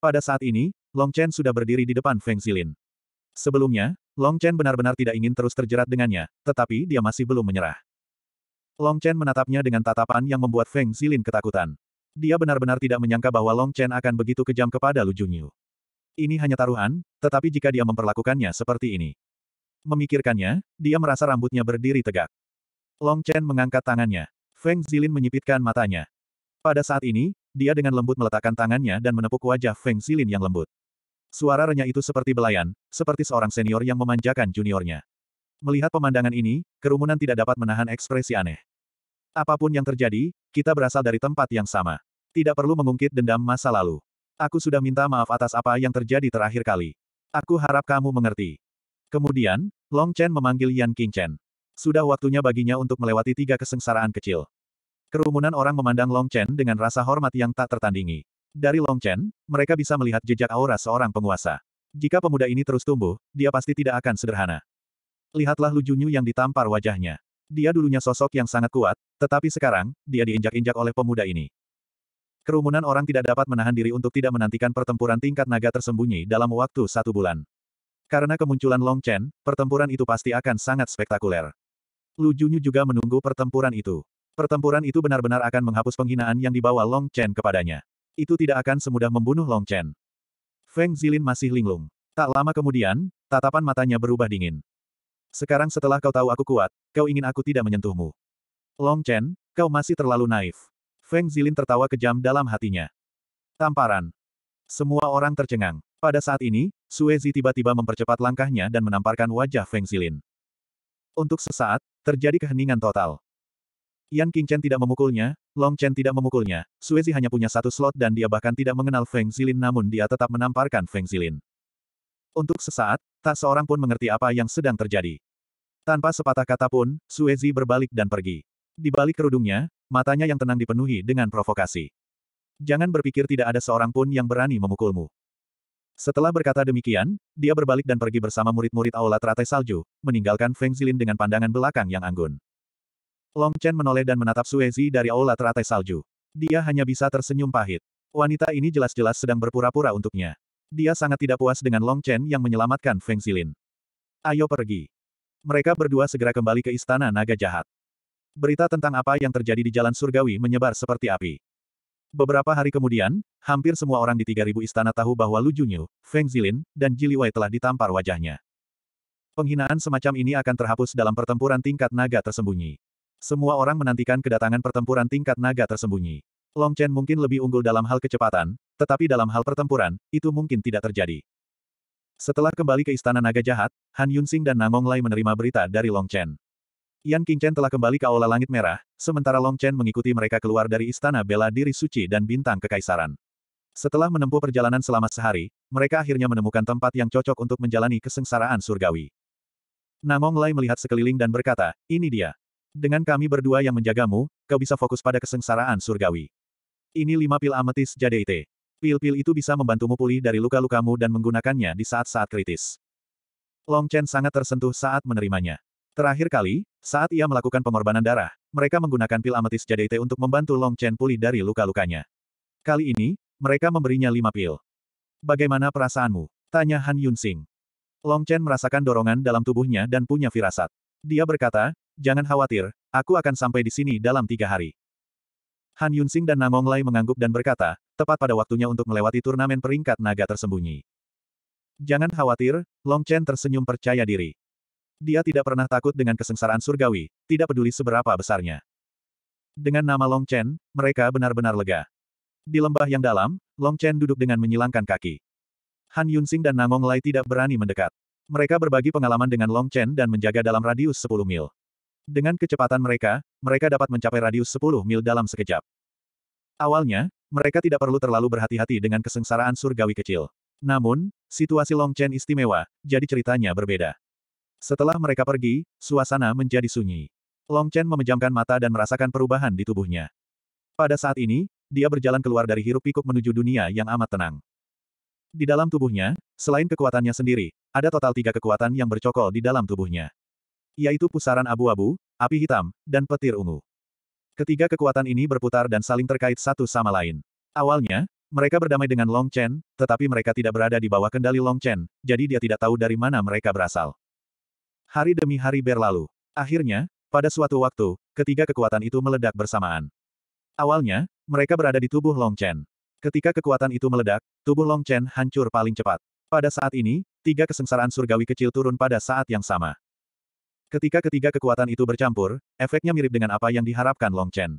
Pada saat ini, Long Chen sudah berdiri di depan Feng Zilin. Sebelumnya, Long Chen benar-benar tidak ingin terus terjerat dengannya, tetapi dia masih belum menyerah. Long Chen menatapnya dengan tatapan yang membuat Feng Zilin ketakutan. Dia benar-benar tidak menyangka bahwa Long Chen akan begitu kejam kepada Lu Junyu. Ini hanya taruhan, tetapi jika dia memperlakukannya seperti ini. Memikirkannya, dia merasa rambutnya berdiri tegak. Long Chen mengangkat tangannya. Feng Zilin menyipitkan matanya. Pada saat ini, dia dengan lembut meletakkan tangannya dan menepuk wajah Feng Xilin yang lembut. Suara renyah itu seperti belayan, seperti seorang senior yang memanjakan juniornya. Melihat pemandangan ini, kerumunan tidak dapat menahan ekspresi aneh. Apapun yang terjadi, kita berasal dari tempat yang sama. Tidak perlu mengungkit dendam masa lalu. Aku sudah minta maaf atas apa yang terjadi terakhir kali. Aku harap kamu mengerti. Kemudian, Long Chen memanggil Yan Chen. Sudah waktunya baginya untuk melewati tiga kesengsaraan kecil. Kerumunan orang memandang Long Chen dengan rasa hormat yang tak tertandingi. Dari Long Chen, mereka bisa melihat jejak aura seorang penguasa. Jika pemuda ini terus tumbuh, dia pasti tidak akan sederhana. Lihatlah Lu Junyu yang ditampar wajahnya. Dia dulunya sosok yang sangat kuat, tetapi sekarang, dia diinjak-injak oleh pemuda ini. Kerumunan orang tidak dapat menahan diri untuk tidak menantikan pertempuran tingkat naga tersembunyi dalam waktu satu bulan. Karena kemunculan Long Chen, pertempuran itu pasti akan sangat spektakuler. Lu Junyu juga menunggu pertempuran itu. Pertempuran itu benar-benar akan menghapus penghinaan yang dibawa Long Chen kepadanya. Itu tidak akan semudah membunuh Long Chen. Feng Zilin masih linglung. Tak lama kemudian, tatapan matanya berubah dingin. Sekarang setelah kau tahu aku kuat, kau ingin aku tidak menyentuhmu. Long Chen, kau masih terlalu naif. Feng Zilin tertawa kejam dalam hatinya. Tamparan. Semua orang tercengang. Pada saat ini, Suezi tiba-tiba mempercepat langkahnya dan menamparkan wajah Feng Zilin. Untuk sesaat, terjadi keheningan total. Yan King Chen tidak memukulnya, Long Chen tidak memukulnya, Suezi hanya punya satu slot dan dia bahkan tidak mengenal Feng Zilin namun dia tetap menamparkan Feng Zilin. Untuk sesaat, tak seorang pun mengerti apa yang sedang terjadi. Tanpa sepatah kata pun, Suezi berbalik dan pergi. Di balik kerudungnya, matanya yang tenang dipenuhi dengan provokasi. Jangan berpikir tidak ada seorang pun yang berani memukulmu. Setelah berkata demikian, dia berbalik dan pergi bersama murid-murid Aula Teratai Salju, meninggalkan Feng Zilin dengan pandangan belakang yang anggun. Long Chen menoleh dan menatap Suezi dari aula teratai salju. Dia hanya bisa tersenyum pahit. Wanita ini jelas-jelas sedang berpura-pura untuknya. Dia sangat tidak puas dengan Long Chen yang menyelamatkan Feng Xilin. Ayo pergi. Mereka berdua segera kembali ke istana naga jahat. Berita tentang apa yang terjadi di Jalan Surgawi menyebar seperti api. Beberapa hari kemudian, hampir semua orang di 3000 istana tahu bahwa Lu Junyu, Feng Zilin, dan Jiliwei telah ditampar wajahnya. Penghinaan semacam ini akan terhapus dalam pertempuran tingkat naga tersembunyi. Semua orang menantikan kedatangan pertempuran tingkat naga tersembunyi. Long Chen mungkin lebih unggul dalam hal kecepatan, tetapi dalam hal pertempuran, itu mungkin tidak terjadi. Setelah kembali ke Istana Naga Jahat, Han Yunsing dan Nangong Lai menerima berita dari Long Chen. Yan King Chen telah kembali ke Aula Langit Merah, sementara Long Chen mengikuti mereka keluar dari Istana Bela Diri Suci dan Bintang Kekaisaran. Setelah menempuh perjalanan selama sehari, mereka akhirnya menemukan tempat yang cocok untuk menjalani kesengsaraan surgawi. Nangong Lai melihat sekeliling dan berkata, ini dia. Dengan kami berdua yang menjagamu, kau bisa fokus pada kesengsaraan surgawi. Ini lima pil ametis jadeite. Pil-pil itu bisa membantumu pulih dari luka-lukamu dan menggunakannya di saat-saat kritis. Long Chen sangat tersentuh saat menerimanya. Terakhir kali, saat ia melakukan pengorbanan darah, mereka menggunakan pil ametis jadeite untuk membantu Long Chen pulih dari luka-lukanya. Kali ini, mereka memberinya lima pil. Bagaimana perasaanmu? Tanya Han Yun Sing. Long Chen merasakan dorongan dalam tubuhnya dan punya firasat. Dia berkata, jangan khawatir, aku akan sampai di sini dalam tiga hari. Han Yunsing dan Nangong Lai mengangguk dan berkata, tepat pada waktunya untuk melewati turnamen peringkat naga tersembunyi. Jangan khawatir, Long Chen tersenyum percaya diri. Dia tidak pernah takut dengan kesengsaraan surgawi, tidak peduli seberapa besarnya. Dengan nama Long Chen, mereka benar-benar lega. Di lembah yang dalam, Long Chen duduk dengan menyilangkan kaki. Han Yunsing dan Nangong Lai tidak berani mendekat. Mereka berbagi pengalaman dengan Long Chen dan menjaga dalam radius 10 mil. Dengan kecepatan mereka, mereka dapat mencapai radius 10 mil dalam sekejap. Awalnya, mereka tidak perlu terlalu berhati-hati dengan kesengsaraan surgawi kecil. Namun, situasi Long Chen istimewa, jadi ceritanya berbeda. Setelah mereka pergi, suasana menjadi sunyi. Long Chen memejamkan mata dan merasakan perubahan di tubuhnya. Pada saat ini, dia berjalan keluar dari hirup pikuk menuju dunia yang amat tenang. Di dalam tubuhnya, selain kekuatannya sendiri, ada total tiga kekuatan yang bercokol di dalam tubuhnya yaitu pusaran abu-abu, api hitam, dan petir ungu. Ketiga kekuatan ini berputar dan saling terkait satu sama lain. Awalnya, mereka berdamai dengan Long Chen, tetapi mereka tidak berada di bawah kendali Long Chen, jadi dia tidak tahu dari mana mereka berasal. Hari demi hari berlalu. Akhirnya, pada suatu waktu, ketiga kekuatan itu meledak bersamaan. Awalnya, mereka berada di tubuh Long Chen. Ketika kekuatan itu meledak, tubuh Long Chen hancur paling cepat. Pada saat ini, tiga kesengsaraan surgawi kecil turun pada saat yang sama. Ketika ketiga kekuatan itu bercampur, efeknya mirip dengan apa yang diharapkan Long Chen.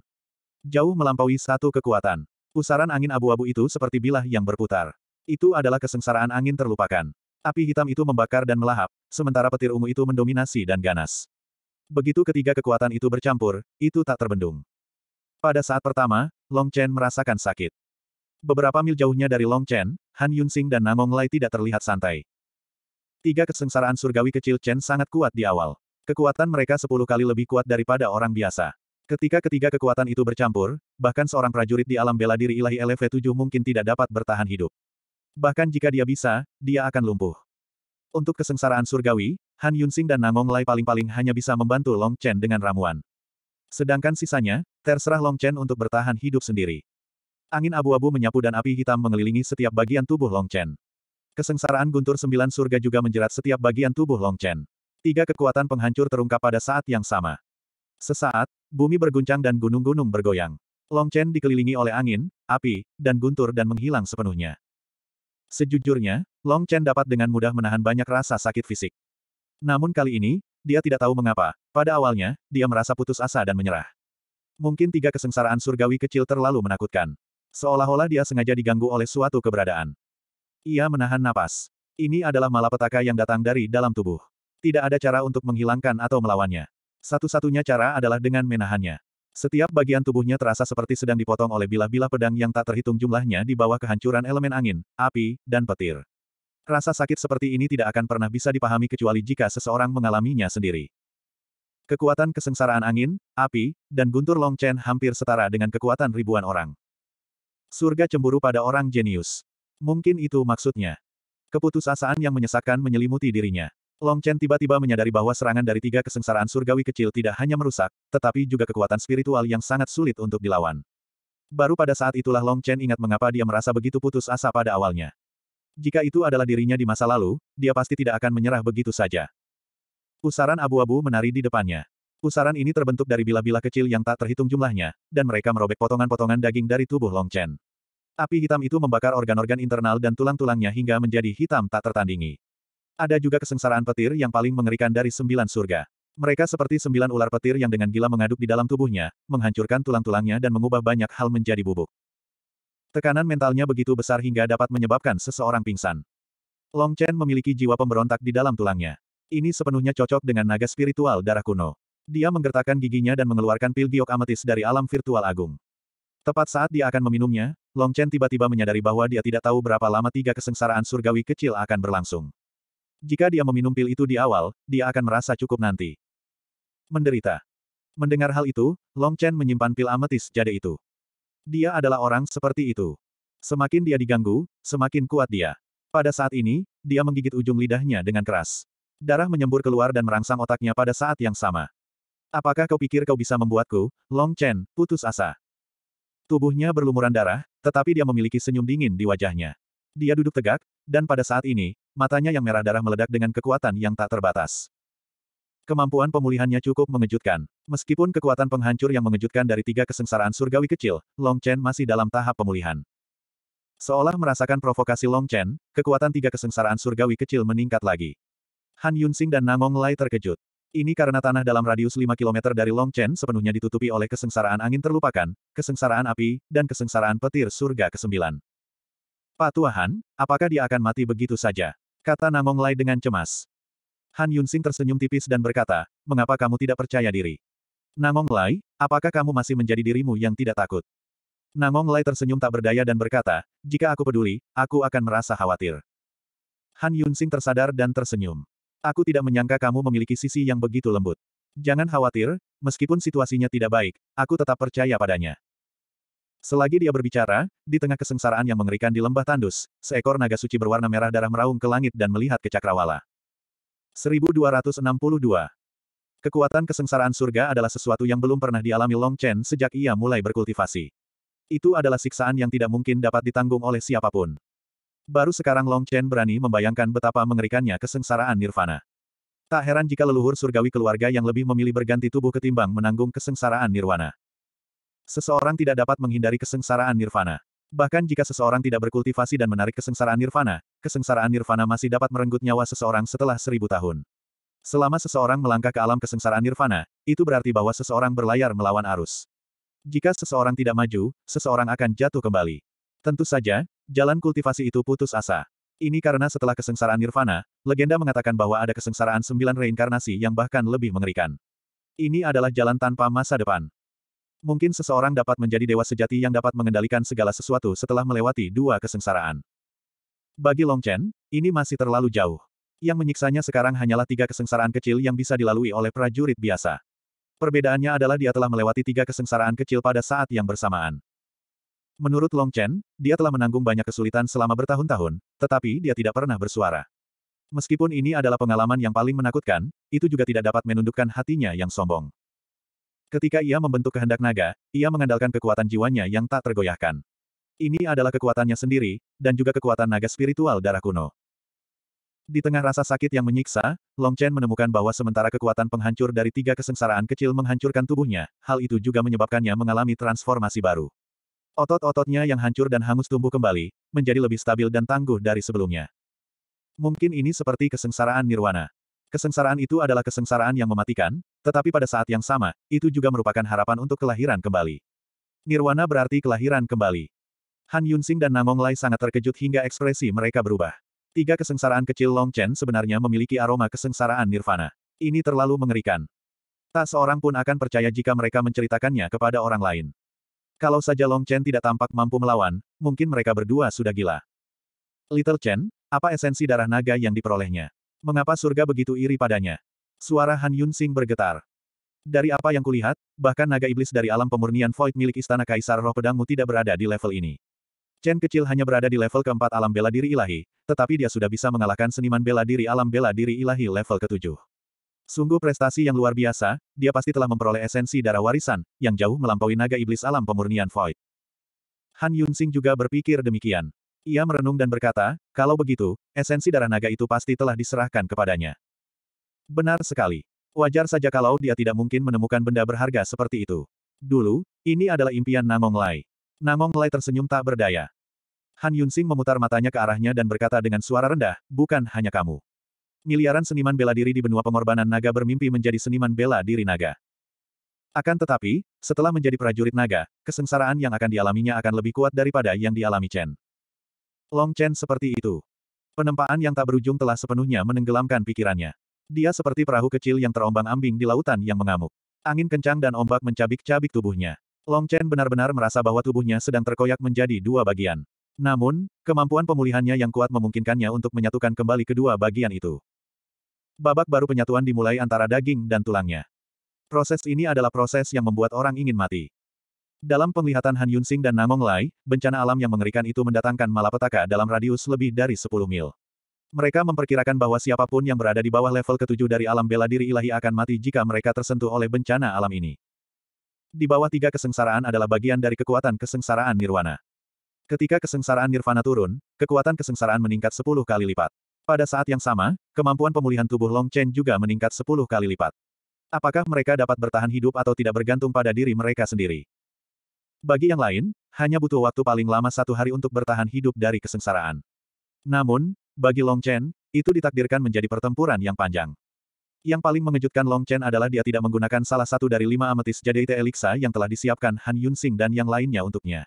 Jauh melampaui satu kekuatan. Pusaran angin abu-abu itu seperti bilah yang berputar. Itu adalah kesengsaraan angin terlupakan. Api hitam itu membakar dan melahap, sementara petir ungu itu mendominasi dan ganas. Begitu ketiga kekuatan itu bercampur, itu tak terbendung. Pada saat pertama, Long Chen merasakan sakit. Beberapa mil jauhnya dari Long Chen, Han Yunxing dan Namong Lai tidak terlihat santai. Tiga kesengsaraan surgawi kecil Chen sangat kuat di awal. Kekuatan mereka sepuluh kali lebih kuat daripada orang biasa. Ketika ketiga kekuatan itu bercampur, bahkan seorang prajurit di alam bela diri ilahi LV7 mungkin tidak dapat bertahan hidup. Bahkan jika dia bisa, dia akan lumpuh. Untuk kesengsaraan surgawi, Han Yunsing dan Nangong Lai paling-paling hanya bisa membantu Long Chen dengan ramuan. Sedangkan sisanya, terserah Long Chen untuk bertahan hidup sendiri. Angin abu-abu menyapu dan api hitam mengelilingi setiap bagian tubuh Long Chen. Kesengsaraan guntur sembilan surga juga menjerat setiap bagian tubuh Long Chen. Tiga kekuatan penghancur terungkap pada saat yang sama. Sesaat, bumi berguncang dan gunung-gunung bergoyang. Long Chen dikelilingi oleh angin, api, dan guntur dan menghilang sepenuhnya. Sejujurnya, Long Chen dapat dengan mudah menahan banyak rasa sakit fisik. Namun kali ini, dia tidak tahu mengapa. Pada awalnya, dia merasa putus asa dan menyerah. Mungkin tiga kesengsaraan surgawi kecil terlalu menakutkan. Seolah-olah dia sengaja diganggu oleh suatu keberadaan. Ia menahan napas. Ini adalah malapetaka yang datang dari dalam tubuh. Tidak ada cara untuk menghilangkan atau melawannya. Satu-satunya cara adalah dengan menahannya. Setiap bagian tubuhnya terasa seperti sedang dipotong oleh bilah-bilah pedang yang tak terhitung jumlahnya di bawah kehancuran elemen angin, api, dan petir. Rasa sakit seperti ini tidak akan pernah bisa dipahami kecuali jika seseorang mengalaminya sendiri. Kekuatan kesengsaraan angin, api, dan guntur Long Chen hampir setara dengan kekuatan ribuan orang. Surga cemburu pada orang jenius. Mungkin itu maksudnya. Keputusasaan yang menyesakkan menyelimuti dirinya. Long Chen tiba-tiba menyadari bahwa serangan dari tiga kesengsaraan surgawi kecil tidak hanya merusak, tetapi juga kekuatan spiritual yang sangat sulit untuk dilawan. Baru pada saat itulah Long Chen ingat mengapa dia merasa begitu putus asa pada awalnya. Jika itu adalah dirinya di masa lalu, dia pasti tidak akan menyerah begitu saja. Pusaran abu-abu menari di depannya. Pusaran ini terbentuk dari bila-bila kecil yang tak terhitung jumlahnya, dan mereka merobek potongan-potongan daging dari tubuh Long Chen. Api hitam itu membakar organ-organ internal dan tulang-tulangnya hingga menjadi hitam tak tertandingi. Ada juga kesengsaraan petir yang paling mengerikan dari sembilan surga. Mereka seperti sembilan ular petir yang dengan gila mengaduk di dalam tubuhnya, menghancurkan tulang-tulangnya dan mengubah banyak hal menjadi bubuk. Tekanan mentalnya begitu besar hingga dapat menyebabkan seseorang pingsan. Long Chen memiliki jiwa pemberontak di dalam tulangnya. Ini sepenuhnya cocok dengan naga spiritual darah kuno. Dia menggertakkan giginya dan mengeluarkan pil giok ametis dari alam virtual agung. Tepat saat dia akan meminumnya, Long Chen tiba-tiba menyadari bahwa dia tidak tahu berapa lama tiga kesengsaraan surgawi kecil akan berlangsung. Jika dia meminum pil itu di awal, dia akan merasa cukup nanti. Menderita. Mendengar hal itu, Long Chen menyimpan pil ametis jade itu. Dia adalah orang seperti itu. Semakin dia diganggu, semakin kuat dia. Pada saat ini, dia menggigit ujung lidahnya dengan keras. Darah menyembur keluar dan merangsang otaknya pada saat yang sama. Apakah kau pikir kau bisa membuatku, Long Chen, putus asa. Tubuhnya berlumuran darah, tetapi dia memiliki senyum dingin di wajahnya. Dia duduk tegak, dan pada saat ini, matanya yang merah darah meledak dengan kekuatan yang tak terbatas. Kemampuan pemulihannya cukup mengejutkan. Meskipun kekuatan penghancur yang mengejutkan dari tiga kesengsaraan surgawi kecil, Long Chen masih dalam tahap pemulihan. Seolah merasakan provokasi Long Chen, kekuatan tiga kesengsaraan surgawi kecil meningkat lagi. Han Yunxing dan Nangong Lai terkejut. Ini karena tanah dalam radius 5 km dari Long Chen sepenuhnya ditutupi oleh kesengsaraan angin terlupakan, kesengsaraan api, dan kesengsaraan petir surga ke-9. Pak Tuahan, apakah dia akan mati begitu saja? Kata Namong Lai dengan cemas. Han Yunsing tersenyum tipis dan berkata, mengapa kamu tidak percaya diri? Namong Lai, apakah kamu masih menjadi dirimu yang tidak takut? Namong Lai tersenyum tak berdaya dan berkata, jika aku peduli, aku akan merasa khawatir. Han Yunsing tersadar dan tersenyum. Aku tidak menyangka kamu memiliki sisi yang begitu lembut. Jangan khawatir, meskipun situasinya tidak baik, aku tetap percaya padanya. Selagi dia berbicara, di tengah kesengsaraan yang mengerikan di lembah tandus, seekor naga suci berwarna merah darah meraung ke langit dan melihat ke cakrawala. 1262. Kekuatan kesengsaraan surga adalah sesuatu yang belum pernah dialami Long Chen sejak ia mulai berkultivasi. Itu adalah siksaan yang tidak mungkin dapat ditanggung oleh siapapun. Baru sekarang Long Chen berani membayangkan betapa mengerikannya kesengsaraan nirvana. Tak heran jika leluhur surgawi keluarga yang lebih memilih berganti tubuh ketimbang menanggung kesengsaraan nirvana. Seseorang tidak dapat menghindari kesengsaraan nirvana. Bahkan jika seseorang tidak berkultivasi dan menarik kesengsaraan nirvana, kesengsaraan nirvana masih dapat merenggut nyawa seseorang setelah seribu tahun. Selama seseorang melangkah ke alam kesengsaraan nirvana, itu berarti bahwa seseorang berlayar melawan arus. Jika seseorang tidak maju, seseorang akan jatuh kembali. Tentu saja, jalan kultivasi itu putus asa. Ini karena setelah kesengsaraan nirvana, legenda mengatakan bahwa ada kesengsaraan sembilan reinkarnasi yang bahkan lebih mengerikan. Ini adalah jalan tanpa masa depan. Mungkin seseorang dapat menjadi dewa sejati yang dapat mengendalikan segala sesuatu setelah melewati dua kesengsaraan. Bagi Long Chen, ini masih terlalu jauh. Yang menyiksanya sekarang hanyalah tiga kesengsaraan kecil yang bisa dilalui oleh prajurit biasa. Perbedaannya adalah dia telah melewati tiga kesengsaraan kecil pada saat yang bersamaan. Menurut Long Chen, dia telah menanggung banyak kesulitan selama bertahun-tahun, tetapi dia tidak pernah bersuara. Meskipun ini adalah pengalaman yang paling menakutkan, itu juga tidak dapat menundukkan hatinya yang sombong. Ketika ia membentuk kehendak naga, ia mengandalkan kekuatan jiwanya yang tak tergoyahkan. Ini adalah kekuatannya sendiri, dan juga kekuatan naga spiritual darah kuno. Di tengah rasa sakit yang menyiksa, Long Chen menemukan bahwa sementara kekuatan penghancur dari tiga kesengsaraan kecil menghancurkan tubuhnya, hal itu juga menyebabkannya mengalami transformasi baru. Otot-ototnya yang hancur dan hangus tumbuh kembali, menjadi lebih stabil dan tangguh dari sebelumnya. Mungkin ini seperti kesengsaraan nirwana. Kesengsaraan itu adalah kesengsaraan yang mematikan, tetapi pada saat yang sama, itu juga merupakan harapan untuk kelahiran kembali. Nirwana berarti kelahiran kembali. Han Yunsing dan Nangong Lai sangat terkejut hingga ekspresi mereka berubah. Tiga kesengsaraan kecil Long Chen sebenarnya memiliki aroma kesengsaraan nirvana. Ini terlalu mengerikan. Tak seorang pun akan percaya jika mereka menceritakannya kepada orang lain. Kalau saja Long Chen tidak tampak mampu melawan, mungkin mereka berdua sudah gila. Little Chen, apa esensi darah naga yang diperolehnya? Mengapa surga begitu iri padanya? Suara Han Yun Sing bergetar. Dari apa yang kulihat, bahkan naga iblis dari alam pemurnian void milik istana kaisar roh pedangmu tidak berada di level ini. Chen kecil hanya berada di level keempat alam bela diri ilahi, tetapi dia sudah bisa mengalahkan seniman bela diri alam bela diri ilahi level ketujuh. Sungguh prestasi yang luar biasa, dia pasti telah memperoleh esensi darah warisan, yang jauh melampaui naga iblis alam pemurnian void. Han Yun Sing juga berpikir demikian. Ia merenung dan berkata, kalau begitu, esensi darah naga itu pasti telah diserahkan kepadanya. Benar sekali. Wajar saja kalau dia tidak mungkin menemukan benda berharga seperti itu. Dulu, ini adalah impian Namong Lai. Namong Lai tersenyum tak berdaya. Han Yunsing memutar matanya ke arahnya dan berkata dengan suara rendah, bukan hanya kamu. Miliaran seniman bela diri di benua pengorbanan naga bermimpi menjadi seniman bela diri naga. Akan tetapi, setelah menjadi prajurit naga, kesengsaraan yang akan dialaminya akan lebih kuat daripada yang dialami Chen. Long Chen seperti itu. Penempaan yang tak berujung telah sepenuhnya menenggelamkan pikirannya. Dia seperti perahu kecil yang terombang-ambing di lautan yang mengamuk. Angin kencang dan ombak mencabik-cabik tubuhnya. Long Chen benar-benar merasa bahwa tubuhnya sedang terkoyak menjadi dua bagian. Namun, kemampuan pemulihannya yang kuat memungkinkannya untuk menyatukan kembali kedua bagian itu. Babak baru penyatuan dimulai antara daging dan tulangnya. Proses ini adalah proses yang membuat orang ingin mati. Dalam penglihatan Han Yunxing dan Nangong Lai, bencana alam yang mengerikan itu mendatangkan malapetaka dalam radius lebih dari 10 mil. Mereka memperkirakan bahwa siapapun yang berada di bawah level ketujuh dari alam bela diri ilahi akan mati jika mereka tersentuh oleh bencana alam ini. Di bawah tiga kesengsaraan adalah bagian dari kekuatan kesengsaraan nirwana. Ketika kesengsaraan nirvana turun, kekuatan kesengsaraan meningkat 10 kali lipat. Pada saat yang sama, kemampuan pemulihan tubuh Long Chen juga meningkat 10 kali lipat. Apakah mereka dapat bertahan hidup atau tidak bergantung pada diri mereka sendiri? Bagi yang lain, hanya butuh waktu paling lama satu hari untuk bertahan hidup dari kesengsaraan. Namun, bagi Long Chen, itu ditakdirkan menjadi pertempuran yang panjang. Yang paling mengejutkan Long Chen adalah dia tidak menggunakan salah satu dari lima ametis jadeite eliksa yang telah disiapkan Han Yunsing dan yang lainnya untuknya.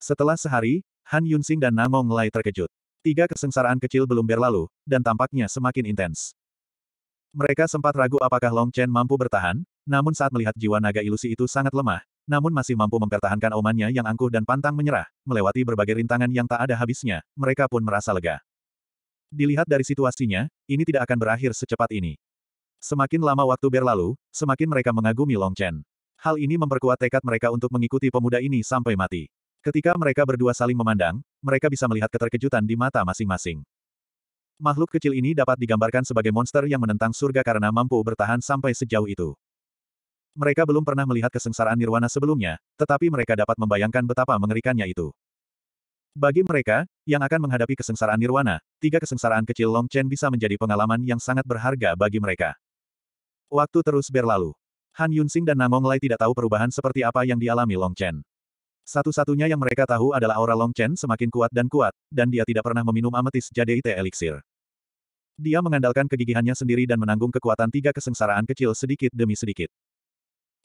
Setelah sehari, Han Yunsing dan Namong mulai terkejut. Tiga kesengsaraan kecil belum berlalu, dan tampaknya semakin intens. Mereka sempat ragu apakah Long Chen mampu bertahan, namun saat melihat jiwa naga ilusi itu sangat lemah, namun masih mampu mempertahankan omannya yang angkuh dan pantang menyerah, melewati berbagai rintangan yang tak ada habisnya, mereka pun merasa lega. Dilihat dari situasinya, ini tidak akan berakhir secepat ini. Semakin lama waktu berlalu, semakin mereka mengagumi Long Chen. Hal ini memperkuat tekad mereka untuk mengikuti pemuda ini sampai mati. Ketika mereka berdua saling memandang, mereka bisa melihat keterkejutan di mata masing-masing. Makhluk kecil ini dapat digambarkan sebagai monster yang menentang surga karena mampu bertahan sampai sejauh itu. Mereka belum pernah melihat kesengsaraan nirwana sebelumnya, tetapi mereka dapat membayangkan betapa mengerikannya itu. Bagi mereka, yang akan menghadapi kesengsaraan nirwana, tiga kesengsaraan kecil Long Chen bisa menjadi pengalaman yang sangat berharga bagi mereka. Waktu terus berlalu. Han Yunsing dan Namong Lai tidak tahu perubahan seperti apa yang dialami Long Chen. Satu-satunya yang mereka tahu adalah aura Long Chen semakin kuat dan kuat, dan dia tidak pernah meminum ametis jadeite elixir. Dia mengandalkan kegigihannya sendiri dan menanggung kekuatan tiga kesengsaraan kecil sedikit demi sedikit.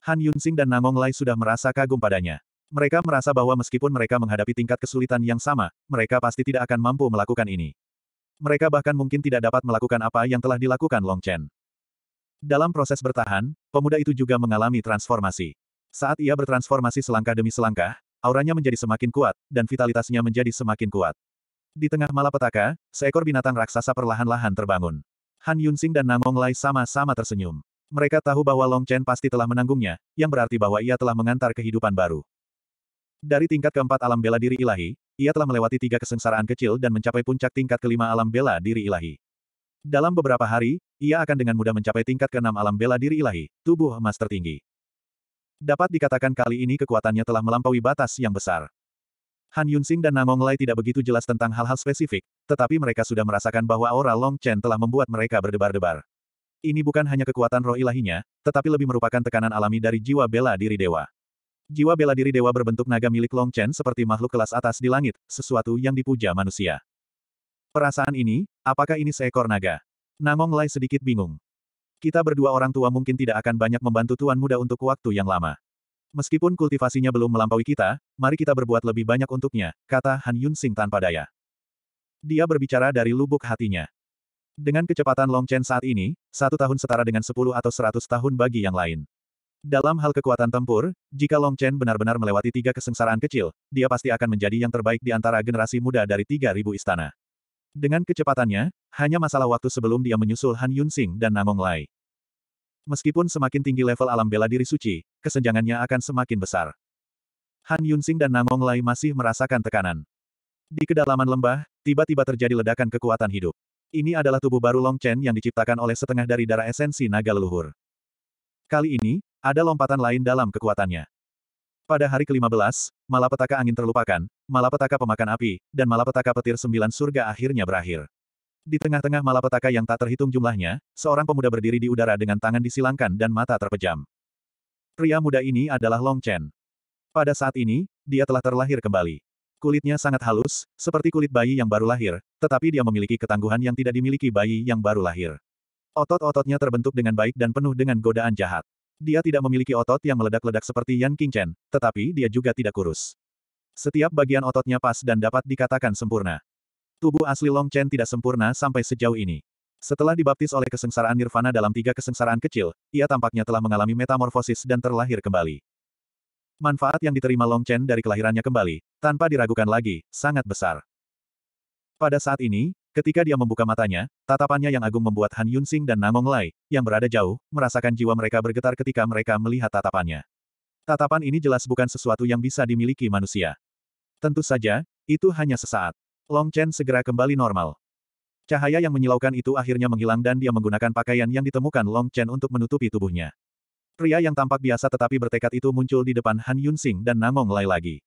Han Yunsing dan Namong Lai sudah merasa kagum padanya. Mereka merasa bahwa meskipun mereka menghadapi tingkat kesulitan yang sama, mereka pasti tidak akan mampu melakukan ini. Mereka bahkan mungkin tidak dapat melakukan apa yang telah dilakukan Long Chen. Dalam proses bertahan, pemuda itu juga mengalami transformasi. Saat ia bertransformasi selangkah demi selangkah, auranya menjadi semakin kuat, dan vitalitasnya menjadi semakin kuat. Di tengah malapetaka, seekor binatang raksasa perlahan-lahan terbangun. Han Yunxing dan Nangong Lai sama-sama tersenyum. Mereka tahu bahwa Long Chen pasti telah menanggungnya, yang berarti bahwa ia telah mengantar kehidupan baru. Dari tingkat keempat alam bela diri ilahi, ia telah melewati tiga kesengsaraan kecil dan mencapai puncak tingkat kelima alam bela diri ilahi. Dalam beberapa hari, ia akan dengan mudah mencapai tingkat keenam alam bela diri ilahi, tubuh emas tertinggi. Dapat dikatakan kali ini kekuatannya telah melampaui batas yang besar. Han Yunsing dan Nangong Lai tidak begitu jelas tentang hal-hal spesifik, tetapi mereka sudah merasakan bahwa aura Long Chen telah membuat mereka berdebar-debar. Ini bukan hanya kekuatan roh ilahinya, tetapi lebih merupakan tekanan alami dari jiwa bela diri dewa. Jiwa bela diri dewa berbentuk naga milik Long Chen seperti makhluk kelas atas di langit, sesuatu yang dipuja manusia. Perasaan ini, apakah ini seekor naga? Namong Lai sedikit bingung. Kita berdua orang tua mungkin tidak akan banyak membantu tuan muda untuk waktu yang lama. Meskipun kultivasinya belum melampaui kita, mari kita berbuat lebih banyak untuknya, kata Han Yun Sing tanpa daya. Dia berbicara dari lubuk hatinya. Dengan kecepatan Long Chen saat ini, satu tahun setara dengan sepuluh atau seratus tahun bagi yang lain. Dalam hal kekuatan tempur, jika Long Chen benar-benar melewati tiga kesengsaraan kecil, dia pasti akan menjadi yang terbaik di antara generasi muda dari 3.000 istana. Dengan kecepatannya, hanya masalah waktu sebelum dia menyusul Han Yunsing dan Namong Lai. Meskipun semakin tinggi level alam bela diri suci, kesenjangannya akan semakin besar. Han Yunsing dan Namong Lai masih merasakan tekanan. Di kedalaman lembah, tiba-tiba terjadi ledakan kekuatan hidup. Ini adalah tubuh baru Long Chen yang diciptakan oleh setengah dari darah esensi naga leluhur. Kali ini, ada lompatan lain dalam kekuatannya. Pada hari ke-15, malapetaka angin terlupakan, malapetaka pemakan api, dan malapetaka petir sembilan surga akhirnya berakhir. Di tengah-tengah malapetaka yang tak terhitung jumlahnya, seorang pemuda berdiri di udara dengan tangan disilangkan dan mata terpejam. Pria muda ini adalah Long Chen. Pada saat ini, dia telah terlahir kembali. Kulitnya sangat halus, seperti kulit bayi yang baru lahir, tetapi dia memiliki ketangguhan yang tidak dimiliki bayi yang baru lahir. Otot-ototnya terbentuk dengan baik dan penuh dengan godaan jahat. Dia tidak memiliki otot yang meledak-ledak seperti Yan Qingchen, tetapi dia juga tidak kurus. Setiap bagian ototnya pas dan dapat dikatakan sempurna. Tubuh asli Long Chen tidak sempurna sampai sejauh ini. Setelah dibaptis oleh kesengsaraan nirvana dalam tiga kesengsaraan kecil, ia tampaknya telah mengalami metamorfosis dan terlahir kembali. Manfaat yang diterima Long Chen dari kelahirannya kembali, tanpa diragukan lagi, sangat besar. Pada saat ini, Ketika dia membuka matanya, tatapannya yang agung membuat Han Yunsing dan Nangong Lai, yang berada jauh, merasakan jiwa mereka bergetar ketika mereka melihat tatapannya. Tatapan ini jelas bukan sesuatu yang bisa dimiliki manusia. Tentu saja, itu hanya sesaat. Long Chen segera kembali normal. Cahaya yang menyilaukan itu akhirnya menghilang dan dia menggunakan pakaian yang ditemukan Long Chen untuk menutupi tubuhnya. Pria yang tampak biasa tetapi bertekad itu muncul di depan Han Yunsing dan Nangong Lai lagi.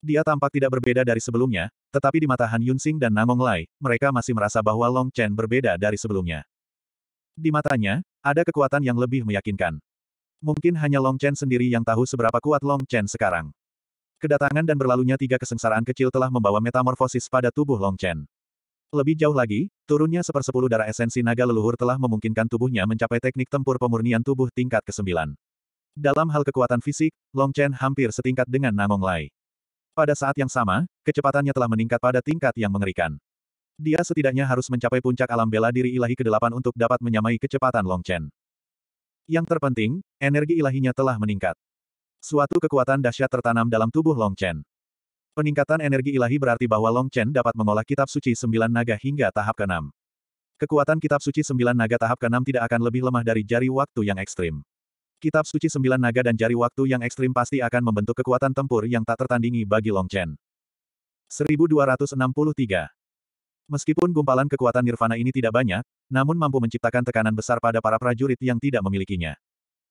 Dia tampak tidak berbeda dari sebelumnya, tetapi di mata Han Yunsing dan Nangong Lai, mereka masih merasa bahwa Long Chen berbeda dari sebelumnya. Di matanya, ada kekuatan yang lebih meyakinkan. Mungkin hanya Long Chen sendiri yang tahu seberapa kuat Long Chen sekarang. Kedatangan dan berlalunya tiga kesengsaraan kecil telah membawa metamorfosis pada tubuh Long Chen. Lebih jauh lagi, turunnya sepersepuluh darah esensi naga leluhur telah memungkinkan tubuhnya mencapai teknik tempur pemurnian tubuh tingkat ke-9. Dalam hal kekuatan fisik, Long Chen hampir setingkat dengan Nangong Lai. Pada saat yang sama, kecepatannya telah meningkat pada tingkat yang mengerikan. Dia setidaknya harus mencapai puncak alam bela diri ilahi ke-8 untuk dapat menyamai kecepatan Long Chen. Yang terpenting, energi ilahinya telah meningkat. Suatu kekuatan dahsyat tertanam dalam tubuh Long Chen. Peningkatan energi ilahi berarti bahwa Long Chen dapat mengolah kitab suci sembilan naga hingga tahap ke-6. Kekuatan kitab suci sembilan naga tahap ke-6 tidak akan lebih lemah dari jari waktu yang ekstrim. Kitab Suci Sembilan Naga dan Jari Waktu yang ekstrim pasti akan membentuk kekuatan tempur yang tak tertandingi bagi Long Chen. 1263 Meskipun gumpalan kekuatan Nirvana ini tidak banyak, namun mampu menciptakan tekanan besar pada para prajurit yang tidak memilikinya.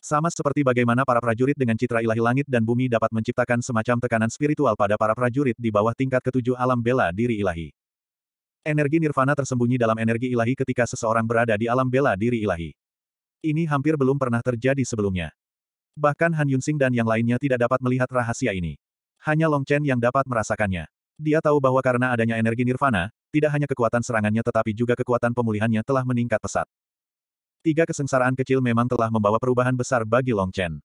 Sama seperti bagaimana para prajurit dengan citra ilahi langit dan bumi dapat menciptakan semacam tekanan spiritual pada para prajurit di bawah tingkat ketujuh alam bela diri ilahi. Energi nirvana tersembunyi dalam energi ilahi ketika seseorang berada di alam bela diri ilahi. Ini hampir belum pernah terjadi sebelumnya. Bahkan Han Yunsing dan yang lainnya tidak dapat melihat rahasia ini. Hanya Long Chen yang dapat merasakannya. Dia tahu bahwa karena adanya energi nirvana, tidak hanya kekuatan serangannya tetapi juga kekuatan pemulihannya telah meningkat pesat. Tiga kesengsaraan kecil memang telah membawa perubahan besar bagi Long Chen.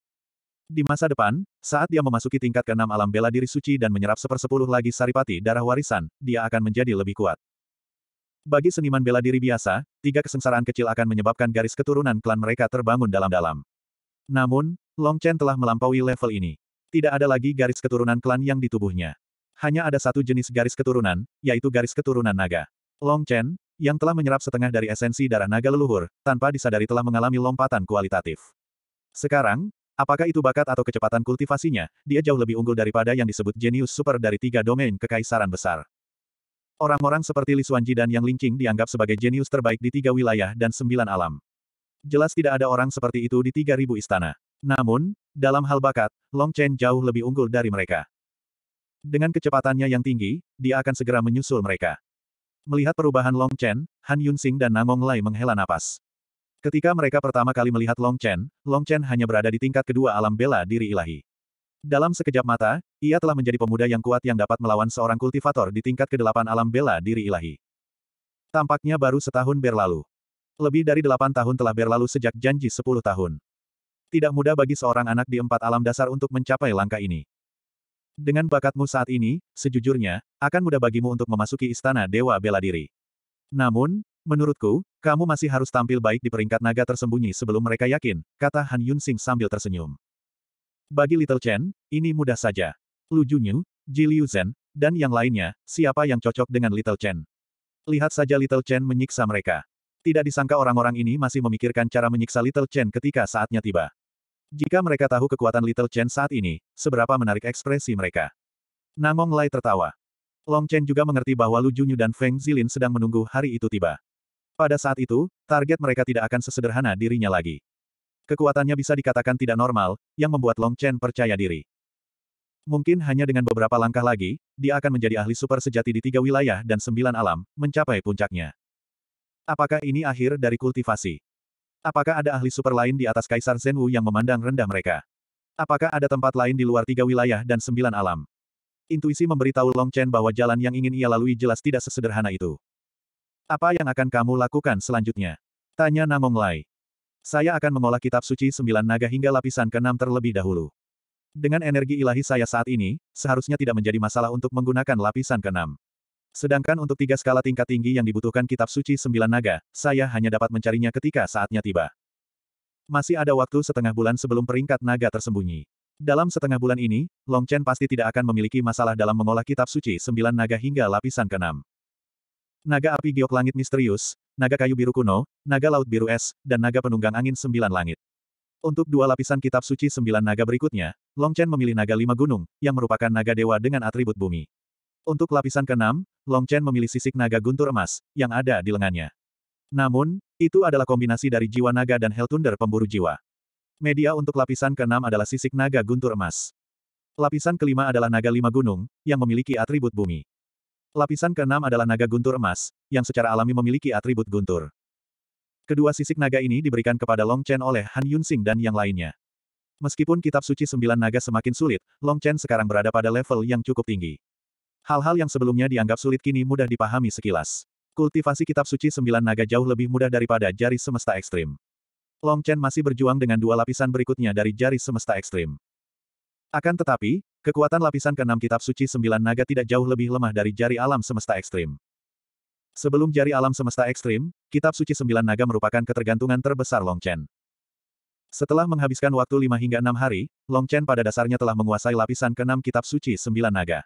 Di masa depan, saat dia memasuki tingkat keenam alam bela diri suci dan menyerap sepersepuluh lagi saripati darah warisan, dia akan menjadi lebih kuat. Bagi seniman bela diri biasa, tiga kesengsaraan kecil akan menyebabkan garis keturunan klan mereka terbangun dalam-dalam. Namun, Long Chen telah melampaui level ini. Tidak ada lagi garis keturunan klan yang di tubuhnya. Hanya ada satu jenis garis keturunan, yaitu garis keturunan naga. Long Chen, yang telah menyerap setengah dari esensi darah naga leluhur, tanpa disadari telah mengalami lompatan kualitatif. Sekarang, Apakah itu bakat atau kecepatan kultivasinya, dia jauh lebih unggul daripada yang disebut jenius super dari tiga domain kekaisaran besar. Orang-orang seperti Li Xuanji dan Yang Lingqing dianggap sebagai jenius terbaik di tiga wilayah dan sembilan alam. Jelas tidak ada orang seperti itu di tiga ribu istana. Namun, dalam hal bakat, Long Chen jauh lebih unggul dari mereka. Dengan kecepatannya yang tinggi, dia akan segera menyusul mereka. Melihat perubahan Long Chen, Han Yunxing dan Nangong Lai menghela napas. Ketika mereka pertama kali melihat Long Chen, Long Chen hanya berada di tingkat kedua alam bela diri ilahi. Dalam sekejap mata, ia telah menjadi pemuda yang kuat yang dapat melawan seorang kultivator di tingkat ke-8 alam bela diri ilahi. Tampaknya baru setahun berlalu. Lebih dari delapan tahun telah berlalu sejak janji sepuluh tahun. Tidak mudah bagi seorang anak di empat alam dasar untuk mencapai langkah ini. Dengan bakatmu saat ini, sejujurnya, akan mudah bagimu untuk memasuki istana Dewa Bela Diri. Namun, menurutku, kamu masih harus tampil baik di peringkat naga tersembunyi sebelum mereka yakin, kata Han Yunsing sambil tersenyum. Bagi Little Chen, ini mudah saja. Lu Junyu, Ji Liu Zhen, dan yang lainnya, siapa yang cocok dengan Little Chen? Lihat saja Little Chen menyiksa mereka. Tidak disangka orang-orang ini masih memikirkan cara menyiksa Little Chen ketika saatnya tiba. Jika mereka tahu kekuatan Little Chen saat ini, seberapa menarik ekspresi mereka. Namong Lai tertawa. Long Chen juga mengerti bahwa Lu Junyu dan Feng Zilin sedang menunggu hari itu tiba. Pada saat itu, target mereka tidak akan sesederhana dirinya lagi. Kekuatannya bisa dikatakan tidak normal, yang membuat Long Chen percaya diri. Mungkin hanya dengan beberapa langkah lagi, dia akan menjadi ahli super sejati di tiga wilayah dan sembilan alam, mencapai puncaknya. Apakah ini akhir dari kultivasi? Apakah ada ahli super lain di atas Kaisar Zenwu yang memandang rendah mereka? Apakah ada tempat lain di luar tiga wilayah dan sembilan alam? Intuisi memberitahu Long Chen bahwa jalan yang ingin ia lalui jelas tidak sesederhana itu. Apa yang akan kamu lakukan selanjutnya? Tanya Namong Lai. Saya akan mengolah kitab suci sembilan naga hingga lapisan keenam terlebih dahulu. Dengan energi ilahi saya saat ini, seharusnya tidak menjadi masalah untuk menggunakan lapisan keenam. Sedangkan untuk tiga skala tingkat tinggi yang dibutuhkan kitab suci sembilan naga, saya hanya dapat mencarinya ketika saatnya tiba. Masih ada waktu setengah bulan sebelum peringkat naga tersembunyi. Dalam setengah bulan ini, Long Chen pasti tidak akan memiliki masalah dalam mengolah kitab suci sembilan naga hingga lapisan keenam. Naga api giok langit misterius, naga kayu biru kuno, naga laut biru es, dan naga penunggang angin sembilan langit. Untuk dua lapisan kitab suci sembilan naga berikutnya, Long Chen memilih naga lima gunung, yang merupakan naga dewa dengan atribut bumi. Untuk lapisan keenam, Long Chen memilih sisik naga guntur emas, yang ada di lengannya. Namun, itu adalah kombinasi dari jiwa naga dan Hell Thunder pemburu jiwa. Media untuk lapisan keenam adalah sisik naga guntur emas. Lapisan kelima adalah naga lima gunung, yang memiliki atribut bumi. Lapisan keenam adalah naga guntur emas, yang secara alami memiliki atribut guntur. Kedua sisik naga ini diberikan kepada Long Chen oleh Han Yunsing dan yang lainnya. Meskipun kitab suci sembilan naga semakin sulit, Long Chen sekarang berada pada level yang cukup tinggi. Hal-hal yang sebelumnya dianggap sulit kini mudah dipahami sekilas. Kultivasi kitab suci sembilan naga jauh lebih mudah daripada jari semesta ekstrim. Long Chen masih berjuang dengan dua lapisan berikutnya dari jari semesta ekstrim. Akan tetapi, Kekuatan lapisan keenam kitab suci sembilan naga tidak jauh lebih lemah dari jari alam semesta ekstrim. Sebelum jari alam semesta ekstrim, kitab suci sembilan naga merupakan ketergantungan terbesar Long Chen. Setelah menghabiskan waktu lima hingga enam hari, Long Chen pada dasarnya telah menguasai lapisan keenam kitab suci sembilan naga.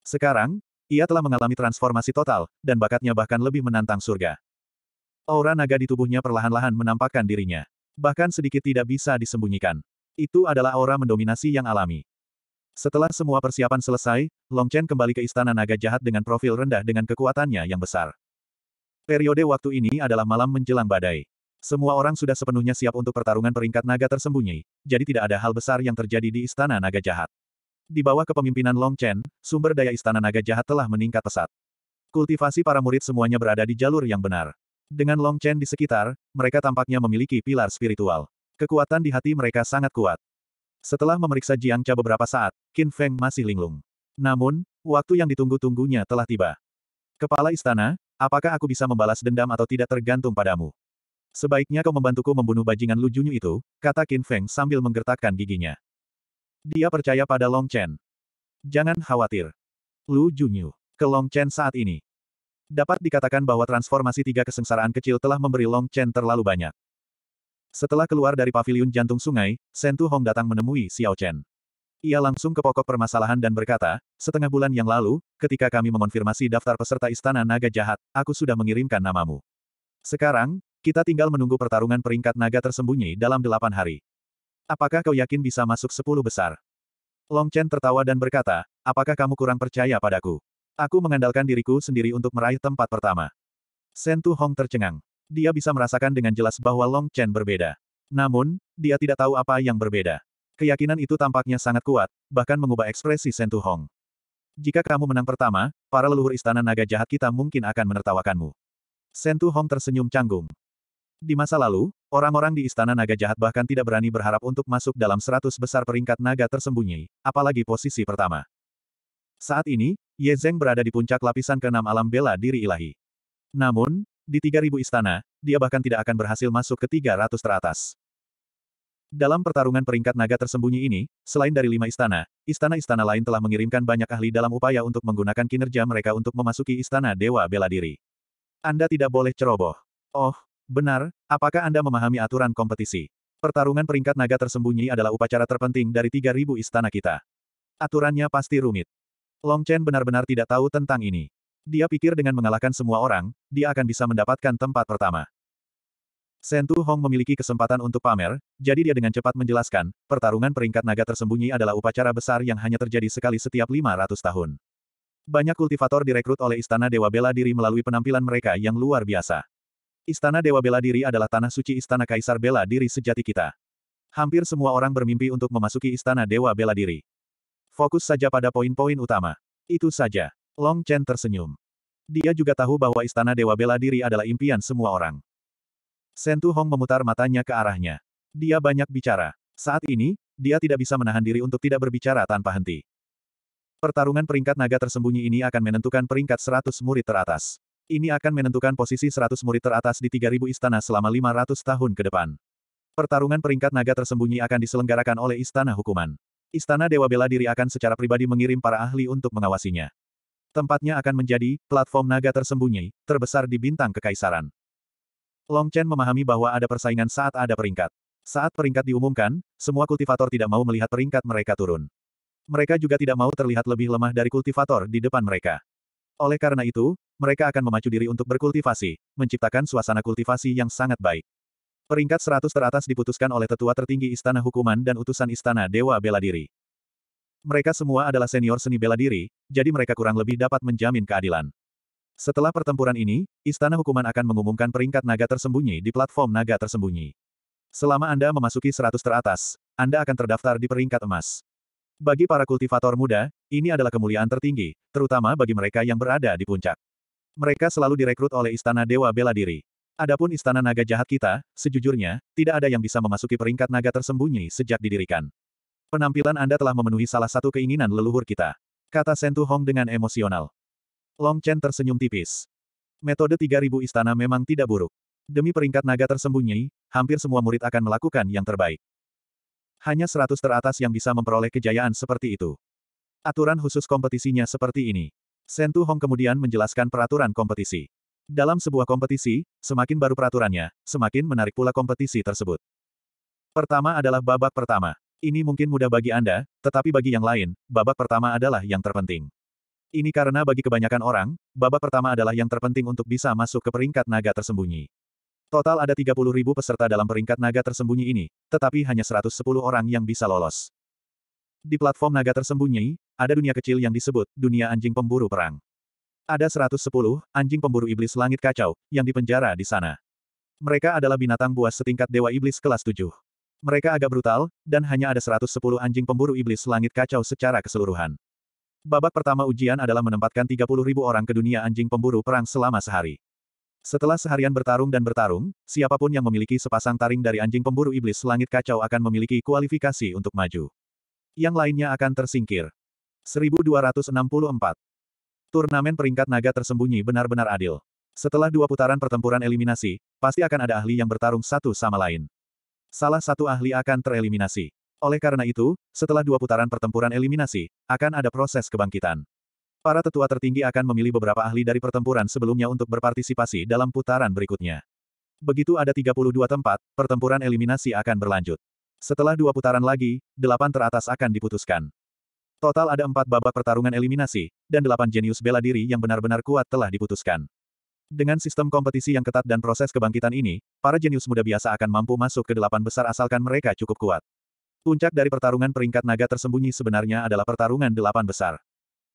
Sekarang, ia telah mengalami transformasi total, dan bakatnya bahkan lebih menantang surga. Aura naga di tubuhnya perlahan-lahan menampakkan dirinya. Bahkan sedikit tidak bisa disembunyikan. Itu adalah aura mendominasi yang alami. Setelah semua persiapan selesai, Long Chen kembali ke Istana Naga Jahat dengan profil rendah dengan kekuatannya yang besar. Periode waktu ini adalah malam menjelang badai. Semua orang sudah sepenuhnya siap untuk pertarungan peringkat naga tersembunyi, jadi tidak ada hal besar yang terjadi di Istana Naga Jahat. Di bawah kepemimpinan Long Chen, sumber daya Istana Naga Jahat telah meningkat pesat. Kultivasi para murid semuanya berada di jalur yang benar. Dengan Long Chen di sekitar, mereka tampaknya memiliki pilar spiritual. Kekuatan di hati mereka sangat kuat. Setelah memeriksa Jiang Cha beberapa saat, Qin Feng masih linglung. Namun, waktu yang ditunggu-tunggunya telah tiba. Kepala istana, apakah aku bisa membalas dendam atau tidak tergantung padamu? Sebaiknya kau membantuku membunuh bajingan Lu Junyu itu, kata Qin Feng sambil menggertakkan giginya. Dia percaya pada Long Chen. Jangan khawatir. Lu Junyu, ke Long Chen saat ini. Dapat dikatakan bahwa transformasi tiga kesengsaraan kecil telah memberi Long Chen terlalu banyak. Setelah keluar dari paviliun jantung sungai, Sentu Hong datang menemui Xiao Chen. Ia langsung ke pokok permasalahan dan berkata, setengah bulan yang lalu, ketika kami mengonfirmasi daftar peserta Istana Naga Jahat, aku sudah mengirimkan namamu. Sekarang, kita tinggal menunggu pertarungan peringkat naga tersembunyi dalam delapan hari. Apakah kau yakin bisa masuk sepuluh besar? Long Chen tertawa dan berkata, apakah kamu kurang percaya padaku? Aku mengandalkan diriku sendiri untuk meraih tempat pertama. Sentu Hong tercengang. Dia bisa merasakan dengan jelas bahwa Long Chen berbeda. Namun, dia tidak tahu apa yang berbeda. Keyakinan itu tampaknya sangat kuat, bahkan mengubah ekspresi Sentu Hong. Jika kamu menang pertama, para leluhur istana naga jahat kita mungkin akan menertawakanmu. Sentu Hong tersenyum canggung. Di masa lalu, orang-orang di istana naga jahat bahkan tidak berani berharap untuk masuk dalam seratus besar peringkat naga tersembunyi, apalagi posisi pertama. Saat ini, Ye Zeng berada di puncak lapisan keenam alam bela diri ilahi. Namun, di 3.000 istana, dia bahkan tidak akan berhasil masuk ke 300 teratas. Dalam pertarungan peringkat naga tersembunyi ini, selain dari lima istana, istana-istana lain telah mengirimkan banyak ahli dalam upaya untuk menggunakan kinerja mereka untuk memasuki istana Dewa Bela Diri. Anda tidak boleh ceroboh. Oh, benar, apakah Anda memahami aturan kompetisi? Pertarungan peringkat naga tersembunyi adalah upacara terpenting dari 3.000 istana kita. Aturannya pasti rumit. Long Chen benar-benar tidak tahu tentang ini. Dia pikir dengan mengalahkan semua orang, dia akan bisa mendapatkan tempat pertama. Sentu Hong memiliki kesempatan untuk pamer, jadi dia dengan cepat menjelaskan, pertarungan peringkat naga tersembunyi adalah upacara besar yang hanya terjadi sekali setiap 500 tahun. Banyak kultivator direkrut oleh Istana Dewa Bela Diri melalui penampilan mereka yang luar biasa. Istana Dewa Bela Diri adalah tanah suci Istana Kaisar Bela Diri sejati kita. Hampir semua orang bermimpi untuk memasuki Istana Dewa Bela Diri. Fokus saja pada poin-poin utama. Itu saja. Long Chen tersenyum. Dia juga tahu bahwa istana Dewa Bela Diri adalah impian semua orang. Sentu Hong memutar matanya ke arahnya. Dia banyak bicara. Saat ini, dia tidak bisa menahan diri untuk tidak berbicara tanpa henti. Pertarungan peringkat naga tersembunyi ini akan menentukan peringkat 100 murid teratas. Ini akan menentukan posisi 100 murid teratas di 3000 istana selama 500 tahun ke depan. Pertarungan peringkat naga tersembunyi akan diselenggarakan oleh Istana Hukuman. Istana Dewa Bela Diri akan secara pribadi mengirim para ahli untuk mengawasinya tempatnya akan menjadi platform naga tersembunyi, terbesar di bintang kekaisaran. Long Chen memahami bahwa ada persaingan saat ada peringkat. Saat peringkat diumumkan, semua kultivator tidak mau melihat peringkat mereka turun. Mereka juga tidak mau terlihat lebih lemah dari kultivator di depan mereka. Oleh karena itu, mereka akan memacu diri untuk berkultivasi, menciptakan suasana kultivasi yang sangat baik. Peringkat 100 teratas diputuskan oleh tetua tertinggi Istana Hukuman dan utusan Istana Dewa Bela Diri. Mereka semua adalah senior seni bela diri, jadi mereka kurang lebih dapat menjamin keadilan. Setelah pertempuran ini, Istana Hukuman akan mengumumkan peringkat naga tersembunyi di platform naga tersembunyi. Selama Anda memasuki 100 teratas, Anda akan terdaftar di peringkat emas. Bagi para kultivator muda, ini adalah kemuliaan tertinggi, terutama bagi mereka yang berada di puncak. Mereka selalu direkrut oleh Istana Dewa Bela Diri. Adapun Istana Naga Jahat kita, sejujurnya, tidak ada yang bisa memasuki peringkat naga tersembunyi sejak didirikan. Penampilan Anda telah memenuhi salah satu keinginan leluhur kita. Kata Sentu Hong dengan emosional. Long Chen tersenyum tipis. Metode 3000 istana memang tidak buruk. Demi peringkat naga tersembunyi, hampir semua murid akan melakukan yang terbaik. Hanya 100 teratas yang bisa memperoleh kejayaan seperti itu. Aturan khusus kompetisinya seperti ini. Sentu Hong kemudian menjelaskan peraturan kompetisi. Dalam sebuah kompetisi, semakin baru peraturannya, semakin menarik pula kompetisi tersebut. Pertama adalah babak pertama. Ini mungkin mudah bagi Anda, tetapi bagi yang lain, babak pertama adalah yang terpenting. Ini karena bagi kebanyakan orang, babak pertama adalah yang terpenting untuk bisa masuk ke peringkat naga tersembunyi. Total ada 30.000 peserta dalam peringkat naga tersembunyi ini, tetapi hanya 110 orang yang bisa lolos. Di platform naga tersembunyi, ada dunia kecil yang disebut dunia anjing pemburu perang. Ada 110 anjing pemburu iblis langit kacau yang dipenjara di sana. Mereka adalah binatang buas setingkat dewa iblis kelas 7. Mereka agak brutal, dan hanya ada 110 anjing pemburu iblis langit kacau secara keseluruhan. Babak pertama ujian adalah menempatkan 30.000 orang ke dunia anjing pemburu perang selama sehari. Setelah seharian bertarung dan bertarung, siapapun yang memiliki sepasang taring dari anjing pemburu iblis langit kacau akan memiliki kualifikasi untuk maju. Yang lainnya akan tersingkir. 1264. Turnamen peringkat naga tersembunyi benar-benar adil. Setelah dua putaran pertempuran eliminasi, pasti akan ada ahli yang bertarung satu sama lain salah satu ahli akan tereliminasi. Oleh karena itu, setelah dua putaran pertempuran eliminasi, akan ada proses kebangkitan. Para tetua tertinggi akan memilih beberapa ahli dari pertempuran sebelumnya untuk berpartisipasi dalam putaran berikutnya. Begitu ada 32 tempat, pertempuran eliminasi akan berlanjut. Setelah dua putaran lagi, delapan teratas akan diputuskan. Total ada empat babak pertarungan eliminasi, dan delapan jenius bela diri yang benar-benar kuat telah diputuskan. Dengan sistem kompetisi yang ketat dan proses kebangkitan ini, para jenius muda biasa akan mampu masuk ke delapan besar asalkan mereka cukup kuat. Puncak dari pertarungan peringkat naga tersembunyi sebenarnya adalah pertarungan delapan besar.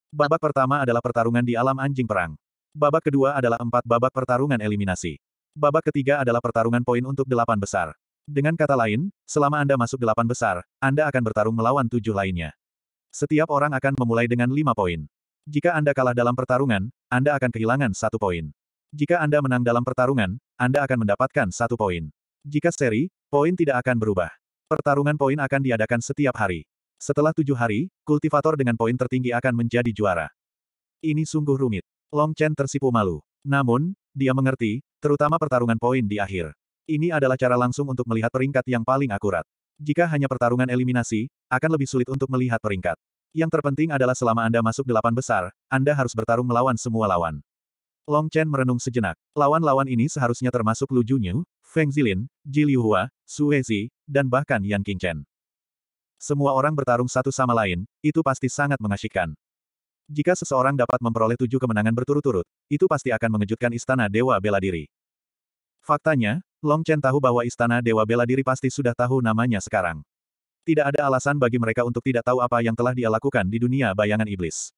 Babak pertama adalah pertarungan di alam anjing perang. Babak kedua adalah empat babak pertarungan eliminasi. Babak ketiga adalah pertarungan poin untuk delapan besar. Dengan kata lain, selama Anda masuk delapan besar, Anda akan bertarung melawan tujuh lainnya. Setiap orang akan memulai dengan lima poin. Jika Anda kalah dalam pertarungan, Anda akan kehilangan satu poin. Jika Anda menang dalam pertarungan, Anda akan mendapatkan satu poin. Jika seri, poin tidak akan berubah. Pertarungan poin akan diadakan setiap hari. Setelah tujuh hari, kultivator dengan poin tertinggi akan menjadi juara. Ini sungguh rumit. Long Chen tersipu malu. Namun, dia mengerti, terutama pertarungan poin di akhir. Ini adalah cara langsung untuk melihat peringkat yang paling akurat. Jika hanya pertarungan eliminasi, akan lebih sulit untuk melihat peringkat. Yang terpenting adalah selama Anda masuk delapan besar, Anda harus bertarung melawan semua lawan. Long Chen merenung sejenak. Lawan-lawan ini seharusnya termasuk Lu Junyu, Feng Zilin, Ji Liuhua, Su Wezi, dan bahkan Yan King Chen. Semua orang bertarung satu sama lain, itu pasti sangat mengasyikkan. Jika seseorang dapat memperoleh tujuh kemenangan berturut-turut, itu pasti akan mengejutkan Istana Dewa Bela Diri. Faktanya, Long Chen tahu bahwa Istana Dewa Bela Diri pasti sudah tahu namanya sekarang. Tidak ada alasan bagi mereka untuk tidak tahu apa yang telah dia lakukan di dunia bayangan iblis.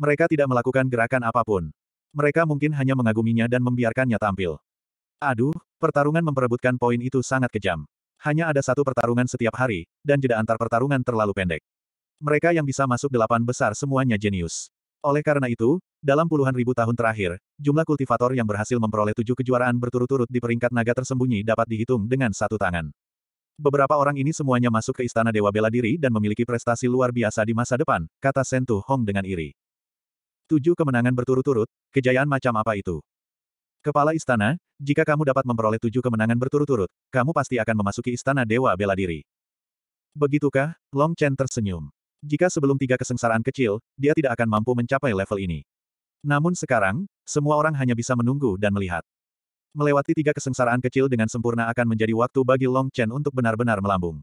Mereka tidak melakukan gerakan apapun. Mereka mungkin hanya mengaguminya dan membiarkannya tampil. Aduh, pertarungan memperebutkan poin itu sangat kejam. Hanya ada satu pertarungan setiap hari, dan jeda antar pertarungan terlalu pendek. Mereka yang bisa masuk delapan besar semuanya jenius. Oleh karena itu, dalam puluhan ribu tahun terakhir, jumlah kultivator yang berhasil memperoleh tujuh kejuaraan berturut-turut di peringkat naga tersembunyi dapat dihitung dengan satu tangan. Beberapa orang ini semuanya masuk ke Istana Dewa Bela Diri dan memiliki prestasi luar biasa di masa depan, kata Sentuh Hong dengan iri. Tujuh kemenangan berturut-turut, kejayaan macam apa itu? Kepala istana, jika kamu dapat memperoleh tujuh kemenangan berturut-turut, kamu pasti akan memasuki istana Dewa Bela Diri. Begitukah? Long Chen tersenyum. Jika sebelum tiga kesengsaraan kecil, dia tidak akan mampu mencapai level ini. Namun sekarang, semua orang hanya bisa menunggu dan melihat. Melewati tiga kesengsaraan kecil dengan sempurna akan menjadi waktu bagi Long Chen untuk benar-benar melambung.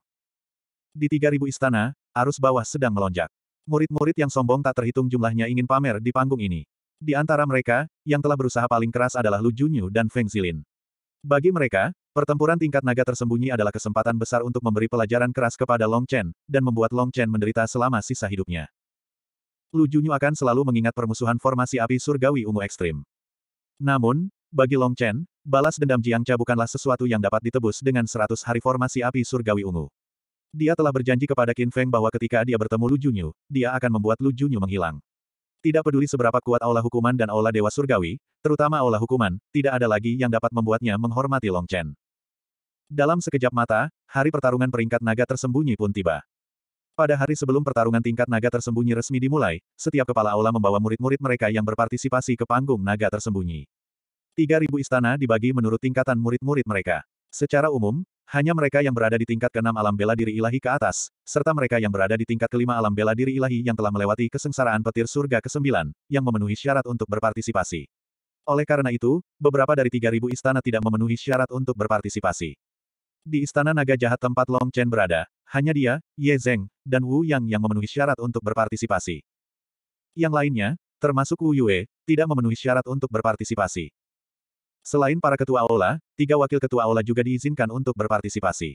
Di tiga ribu istana, arus bawah sedang melonjak. Murid-murid yang sombong tak terhitung jumlahnya ingin pamer di panggung ini. Di antara mereka, yang telah berusaha paling keras adalah Lu Junyu dan Feng Zilin. Bagi mereka, pertempuran tingkat naga tersembunyi adalah kesempatan besar untuk memberi pelajaran keras kepada Long Chen, dan membuat Long Chen menderita selama sisa hidupnya. Lu Junyu akan selalu mengingat permusuhan formasi api surgawi ungu ekstrim. Namun, bagi Long Chen, balas dendam Jiang Cha bukanlah sesuatu yang dapat ditebus dengan 100 hari formasi api surgawi ungu. Dia telah berjanji kepada Qin Feng bahwa ketika dia bertemu Lu Junyu, dia akan membuat Lu Junyu menghilang. Tidak peduli seberapa kuat aula hukuman dan aula dewa surgawi, terutama aula hukuman, tidak ada lagi yang dapat membuatnya menghormati Long Chen. Dalam sekejap mata, hari pertarungan peringkat naga tersembunyi pun tiba. Pada hari sebelum pertarungan tingkat naga tersembunyi resmi dimulai, setiap kepala aula membawa murid-murid mereka yang berpartisipasi ke panggung naga tersembunyi. 3.000 istana dibagi menurut tingkatan murid-murid mereka. Secara umum, hanya mereka yang berada di tingkat keenam alam bela diri ilahi ke atas, serta mereka yang berada di tingkat kelima alam bela diri ilahi yang telah melewati kesengsaraan petir surga ke-9, yang memenuhi syarat untuk berpartisipasi. Oleh karena itu, beberapa dari 3.000 istana tidak memenuhi syarat untuk berpartisipasi. Di istana naga jahat tempat Long Chen berada, hanya dia, Ye Zeng, dan Wu Yang yang memenuhi syarat untuk berpartisipasi. Yang lainnya, termasuk Wu Yue, tidak memenuhi syarat untuk berpartisipasi. Selain para ketua aula, tiga wakil ketua aula juga diizinkan untuk berpartisipasi.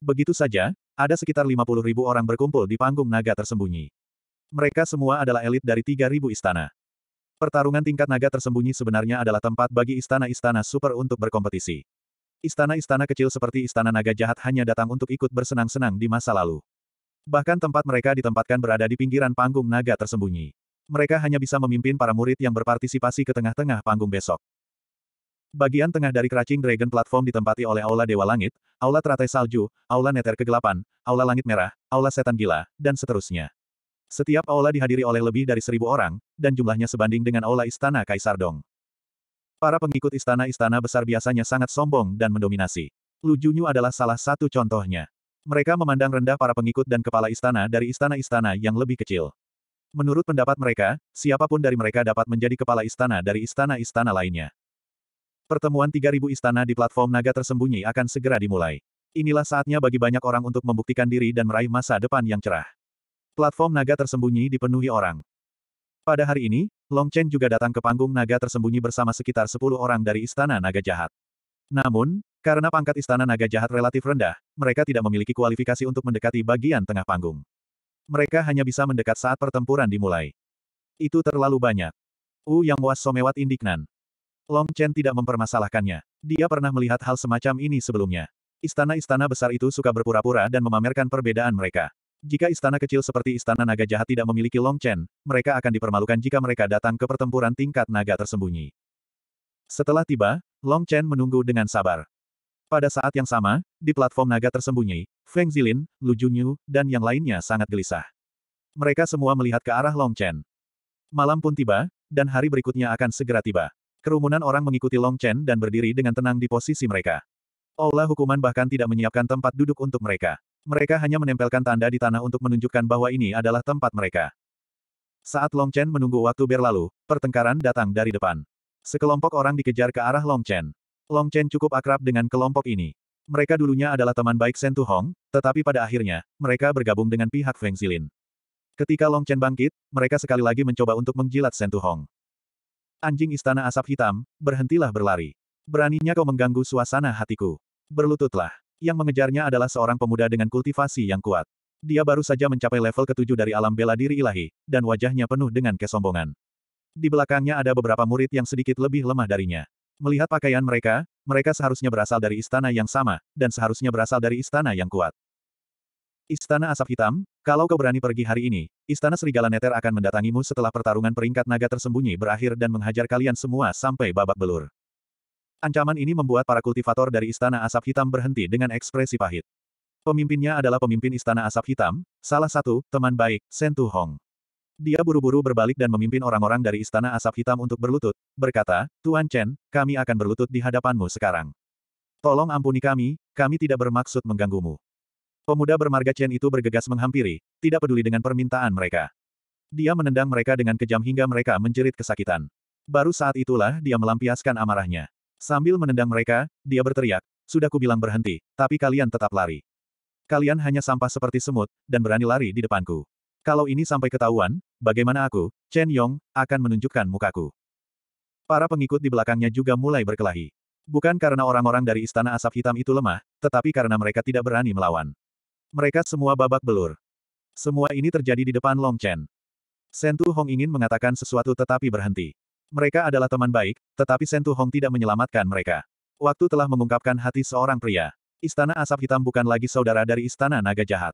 Begitu saja, ada sekitar 50 ribu orang berkumpul di panggung naga tersembunyi. Mereka semua adalah elit dari 3.000 istana. Pertarungan tingkat naga tersembunyi sebenarnya adalah tempat bagi istana-istana super untuk berkompetisi. Istana-istana kecil seperti Istana Naga Jahat hanya datang untuk ikut bersenang-senang di masa lalu. Bahkan tempat mereka ditempatkan berada di pinggiran panggung naga tersembunyi. Mereka hanya bisa memimpin para murid yang berpartisipasi ke tengah-tengah panggung besok. Bagian tengah dari keracing Dragon Platform ditempati oleh Aula Dewa Langit, Aula Teratai Salju, Aula Neter Kegelapan, Aula Langit Merah, Aula Setan Gila, dan seterusnya. Setiap aula dihadiri oleh lebih dari seribu orang, dan jumlahnya sebanding dengan aula Istana Kaisar Dong. Para pengikut istana-istana besar biasanya sangat sombong dan mendominasi. Lu Junyu adalah salah satu contohnya. Mereka memandang rendah para pengikut dan kepala istana dari istana-istana yang lebih kecil. Menurut pendapat mereka, siapapun dari mereka dapat menjadi kepala istana dari istana-istana lainnya. Pertemuan 3000 istana di platform naga tersembunyi akan segera dimulai. Inilah saatnya bagi banyak orang untuk membuktikan diri dan meraih masa depan yang cerah. Platform naga tersembunyi dipenuhi orang. Pada hari ini, Long Chen juga datang ke panggung naga tersembunyi bersama sekitar 10 orang dari istana naga jahat. Namun, karena pangkat istana naga jahat relatif rendah, mereka tidak memiliki kualifikasi untuk mendekati bagian tengah panggung. Mereka hanya bisa mendekat saat pertempuran dimulai. Itu terlalu banyak. U Yang Was somewat Indignan. Long Chen tidak mempermasalahkannya. Dia pernah melihat hal semacam ini sebelumnya. Istana-istana besar itu suka berpura-pura dan memamerkan perbedaan mereka. Jika istana kecil seperti Istana Naga Jahat tidak memiliki Long Chen, mereka akan dipermalukan jika mereka datang ke pertempuran tingkat naga tersembunyi. Setelah tiba, Long Chen menunggu dengan sabar. Pada saat yang sama, di platform naga tersembunyi, Feng Zilin, Lu Junyu, dan yang lainnya sangat gelisah. Mereka semua melihat ke arah Long Chen. Malam pun tiba, dan hari berikutnya akan segera tiba. Kerumunan orang mengikuti Long Chen dan berdiri dengan tenang di posisi mereka. Aula hukuman bahkan tidak menyiapkan tempat duduk untuk mereka. Mereka hanya menempelkan tanda di tanah untuk menunjukkan bahwa ini adalah tempat mereka. Saat Long Chen menunggu waktu berlalu, pertengkaran datang dari depan. Sekelompok orang dikejar ke arah Long Chen. Long Chen cukup akrab dengan kelompok ini. Mereka dulunya adalah teman baik Sen Hong, tetapi pada akhirnya, mereka bergabung dengan pihak Feng Zilin. Ketika Long Chen bangkit, mereka sekali lagi mencoba untuk menjilat Sen Hong. Anjing istana asap hitam, berhentilah berlari. Beraninya kau mengganggu suasana hatiku. Berlututlah. Yang mengejarnya adalah seorang pemuda dengan kultivasi yang kuat. Dia baru saja mencapai level ketujuh dari alam bela diri ilahi, dan wajahnya penuh dengan kesombongan. Di belakangnya ada beberapa murid yang sedikit lebih lemah darinya. Melihat pakaian mereka, mereka seharusnya berasal dari istana yang sama, dan seharusnya berasal dari istana yang kuat. Istana Asap Hitam, kalau kau berani pergi hari ini, Istana Serigala Neter akan mendatangimu setelah pertarungan peringkat naga tersembunyi berakhir dan menghajar kalian semua sampai babak belur. Ancaman ini membuat para kultivator dari Istana Asap Hitam berhenti dengan ekspresi pahit. Pemimpinnya adalah pemimpin Istana Asap Hitam, salah satu, teman baik, Sentu Hong. Dia buru-buru berbalik dan memimpin orang-orang dari Istana Asap Hitam untuk berlutut, berkata, Tuan Chen, kami akan berlutut di hadapanmu sekarang. Tolong ampuni kami, kami tidak bermaksud mengganggumu. Pemuda bermarga Chen itu bergegas menghampiri, tidak peduli dengan permintaan mereka. Dia menendang mereka dengan kejam hingga mereka menjerit kesakitan. Baru saat itulah dia melampiaskan amarahnya. Sambil menendang mereka, dia berteriak, sudah kubilang berhenti, tapi kalian tetap lari. Kalian hanya sampah seperti semut, dan berani lari di depanku. Kalau ini sampai ketahuan, bagaimana aku, Chen Yong, akan menunjukkan mukaku. Para pengikut di belakangnya juga mulai berkelahi. Bukan karena orang-orang dari Istana Asap Hitam itu lemah, tetapi karena mereka tidak berani melawan. Mereka semua babak belur. Semua ini terjadi di depan Long Chen. Sentu Hong ingin mengatakan sesuatu tetapi berhenti. Mereka adalah teman baik, tetapi Sentu Hong tidak menyelamatkan mereka. Waktu telah mengungkapkan hati seorang pria. Istana Asap Hitam bukan lagi saudara dari Istana Naga Jahat.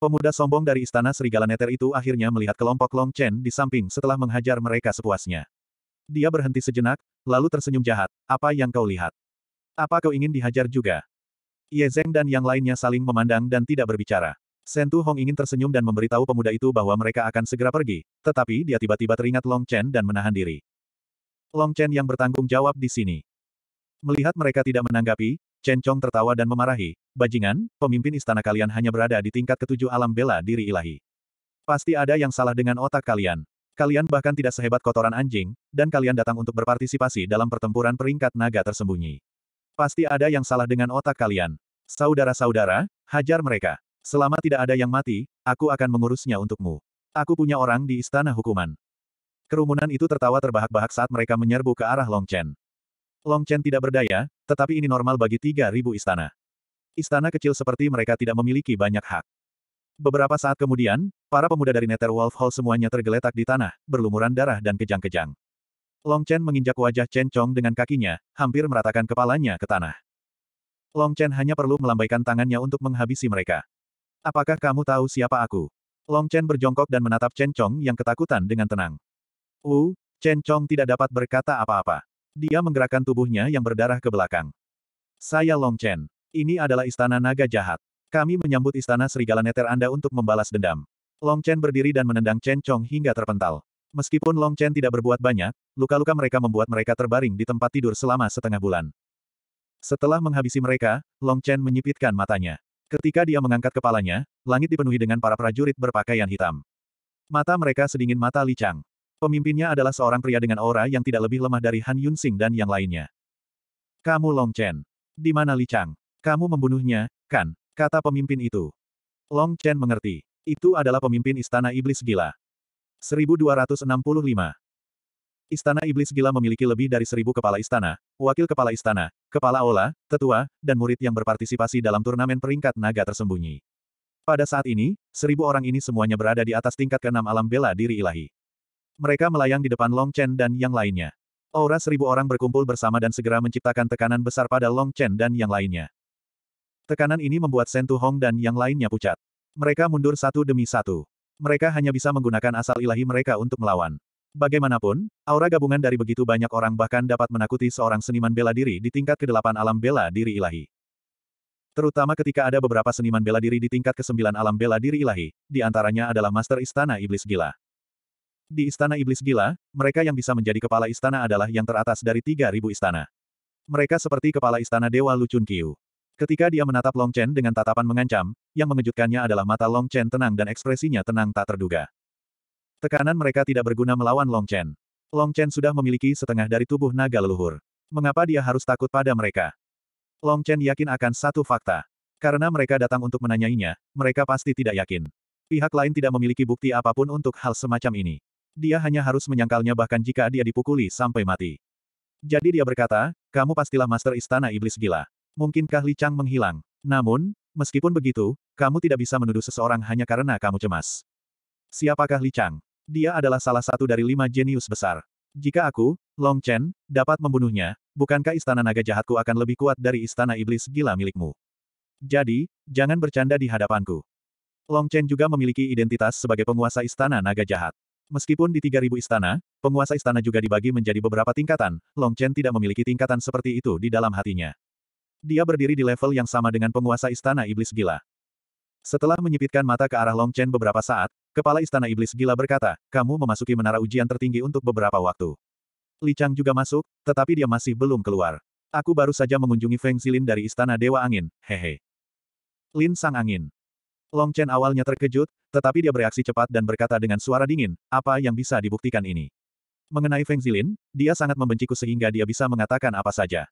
Pemuda sombong dari Istana Serigala Neter itu akhirnya melihat kelompok Long Chen di samping setelah menghajar mereka sepuasnya. Dia berhenti sejenak, lalu tersenyum jahat. Apa yang kau lihat? Apa kau ingin dihajar juga? Ye Zeng dan yang lainnya saling memandang dan tidak berbicara. Shen Tu Hong ingin tersenyum dan memberitahu pemuda itu bahwa mereka akan segera pergi, tetapi dia tiba-tiba teringat Long Chen dan menahan diri. Long Chen yang bertanggung jawab di sini. Melihat mereka tidak menanggapi, Chen Chong tertawa dan memarahi, Bajingan, pemimpin istana kalian hanya berada di tingkat ketujuh alam bela diri ilahi. Pasti ada yang salah dengan otak kalian. Kalian bahkan tidak sehebat kotoran anjing, dan kalian datang untuk berpartisipasi dalam pertempuran peringkat naga tersembunyi. Pasti ada yang salah dengan otak kalian. Saudara-saudara, hajar mereka. Selama tidak ada yang mati, aku akan mengurusnya untukmu. Aku punya orang di istana hukuman. Kerumunan itu tertawa terbahak-bahak saat mereka menyerbu ke arah Long Chen. Long Chen tidak berdaya, tetapi ini normal bagi 3.000 istana. Istana kecil seperti mereka tidak memiliki banyak hak. Beberapa saat kemudian, para pemuda dari Netherwolf Hall semuanya tergeletak di tanah, berlumuran darah dan kejang-kejang. Long Chen menginjak wajah Chen Chong dengan kakinya, hampir meratakan kepalanya ke tanah. Long Chen hanya perlu melambaikan tangannya untuk menghabisi mereka. Apakah kamu tahu siapa aku? Long Chen berjongkok dan menatap Chen Chong yang ketakutan dengan tenang. Wu, Chen Chong tidak dapat berkata apa-apa. Dia menggerakkan tubuhnya yang berdarah ke belakang. Saya Long Chen. Ini adalah istana naga jahat. Kami menyambut istana serigala neter Anda untuk membalas dendam. Long Chen berdiri dan menendang Chen Chong hingga terpental. Meskipun Long Chen tidak berbuat banyak, luka-luka mereka membuat mereka terbaring di tempat tidur selama setengah bulan. Setelah menghabisi mereka, Long Chen menyipitkan matanya. Ketika dia mengangkat kepalanya, langit dipenuhi dengan para prajurit berpakaian hitam. Mata mereka sedingin mata Licang. Pemimpinnya adalah seorang pria dengan aura yang tidak lebih lemah dari Han Yunsing dan yang lainnya. Kamu Long Chen. Di mana Li Chang? Kamu membunuhnya, kan? Kata pemimpin itu. Long Chen mengerti. Itu adalah pemimpin istana iblis gila. 1265. Istana Iblis Gila memiliki lebih dari seribu kepala istana, wakil kepala istana, kepala ola, tetua, dan murid yang berpartisipasi dalam turnamen peringkat naga tersembunyi. Pada saat ini, seribu orang ini semuanya berada di atas tingkat keenam alam bela diri ilahi. Mereka melayang di depan Long Chen dan yang lainnya. Aura seribu orang berkumpul bersama dan segera menciptakan tekanan besar pada Long Chen dan yang lainnya. Tekanan ini membuat Sentu Hong dan yang lainnya pucat. Mereka mundur satu demi satu. Mereka hanya bisa menggunakan asal ilahi mereka untuk melawan. Bagaimanapun, aura gabungan dari begitu banyak orang bahkan dapat menakuti seorang seniman bela diri di tingkat ke-8 alam bela diri ilahi. Terutama ketika ada beberapa seniman bela diri di tingkat ke-9 alam bela diri ilahi, di antaranya adalah Master Istana Iblis Gila. Di Istana Iblis Gila, mereka yang bisa menjadi kepala istana adalah yang teratas dari 3.000 istana. Mereka seperti kepala istana Dewa Lucun Kiu. Ketika dia menatap Long Chen dengan tatapan mengancam, yang mengejutkannya adalah mata Long Chen tenang dan ekspresinya tenang tak terduga. Tekanan mereka tidak berguna melawan Long Chen. Long Chen sudah memiliki setengah dari tubuh naga leluhur. Mengapa dia harus takut pada mereka? Long Chen yakin akan satu fakta. Karena mereka datang untuk menanyainya, mereka pasti tidak yakin. Pihak lain tidak memiliki bukti apapun untuk hal semacam ini. Dia hanya harus menyangkalnya bahkan jika dia dipukuli sampai mati. Jadi dia berkata, kamu pastilah master istana iblis gila. Mungkinkah Li Chang menghilang? Namun, meskipun begitu, kamu tidak bisa menuduh seseorang hanya karena kamu cemas. Siapakah Li Chang? Dia adalah salah satu dari lima jenius besar. Jika aku, Long Chen, dapat membunuhnya, bukankah istana naga jahatku akan lebih kuat dari istana iblis gila milikmu? Jadi, jangan bercanda di hadapanku. Long Chen juga memiliki identitas sebagai penguasa istana naga jahat. Meskipun di 3000 istana, penguasa istana juga dibagi menjadi beberapa tingkatan, Long Chen tidak memiliki tingkatan seperti itu di dalam hatinya. Dia berdiri di level yang sama dengan penguasa istana iblis gila. Setelah menyipitkan mata ke arah Long Chen beberapa saat, kepala istana iblis gila berkata, kamu memasuki menara ujian tertinggi untuk beberapa waktu. Li Chang juga masuk, tetapi dia masih belum keluar. Aku baru saja mengunjungi Feng Xilin dari istana Dewa Angin, hehe. Lin Sang Angin. Long Chen awalnya terkejut, tetapi dia bereaksi cepat dan berkata dengan suara dingin, apa yang bisa dibuktikan ini? Mengenai Feng Zilin, dia sangat membenciku sehingga dia bisa mengatakan apa saja.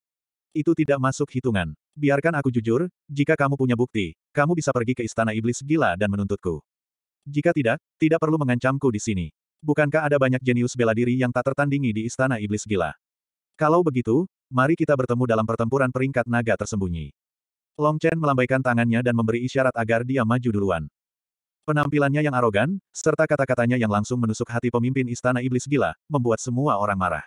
Itu tidak masuk hitungan. Biarkan aku jujur, jika kamu punya bukti, kamu bisa pergi ke istana iblis gila dan menuntutku. Jika tidak, tidak perlu mengancamku di sini. Bukankah ada banyak jenius bela diri yang tak tertandingi di istana iblis gila? Kalau begitu, mari kita bertemu dalam pertempuran peringkat naga tersembunyi. Long Chen melambaikan tangannya dan memberi isyarat agar dia maju duluan. Penampilannya yang arogan, serta kata-katanya yang langsung menusuk hati pemimpin istana iblis gila, membuat semua orang marah.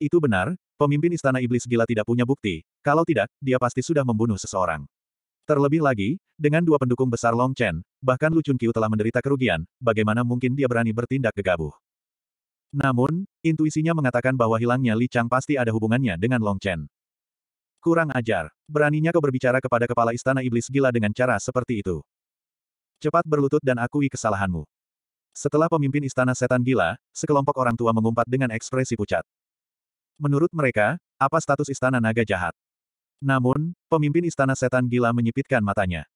Itu benar, pemimpin istana iblis gila tidak punya bukti, kalau tidak, dia pasti sudah membunuh seseorang. Terlebih lagi, dengan dua pendukung besar Long Chen, bahkan Lu Chun Kiu telah menderita kerugian, bagaimana mungkin dia berani bertindak gegabah? Namun, intuisinya mengatakan bahwa hilangnya Li Chang pasti ada hubungannya dengan Long Chen. Kurang ajar, beraninya kau berbicara kepada kepala istana iblis gila dengan cara seperti itu. Cepat berlutut dan akui kesalahanmu. Setelah pemimpin istana setan gila, sekelompok orang tua mengumpat dengan ekspresi pucat. Menurut mereka, apa status istana naga jahat? Namun, pemimpin istana setan gila menyipitkan matanya.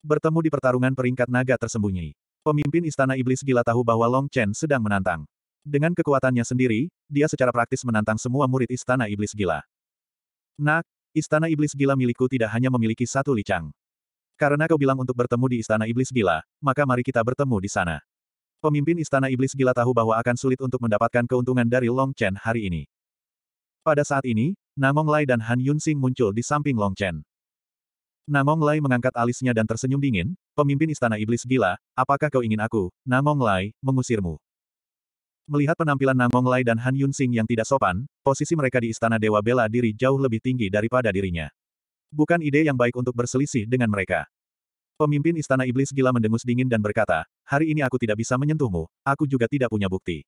Bertemu di pertarungan peringkat naga tersembunyi. Pemimpin istana iblis gila tahu bahwa Long Chen sedang menantang. Dengan kekuatannya sendiri, dia secara praktis menantang semua murid istana iblis gila. Nak, istana iblis gila milikku tidak hanya memiliki satu licang. Karena kau bilang untuk bertemu di istana iblis gila, maka mari kita bertemu di sana. Pemimpin istana iblis gila tahu bahwa akan sulit untuk mendapatkan keuntungan dari Long Chen hari ini. Pada saat ini, Namong Lai dan Han Yunsing muncul di samping Long Chen. Namong Lai mengangkat alisnya dan tersenyum dingin, pemimpin istana iblis gila, apakah kau ingin aku, Namong Lai, mengusirmu? Melihat penampilan Namong Lai dan Han Yunsing yang tidak sopan, posisi mereka di istana dewa bela diri jauh lebih tinggi daripada dirinya. Bukan ide yang baik untuk berselisih dengan mereka. Pemimpin istana iblis gila mendengus dingin dan berkata, hari ini aku tidak bisa menyentuhmu, aku juga tidak punya bukti.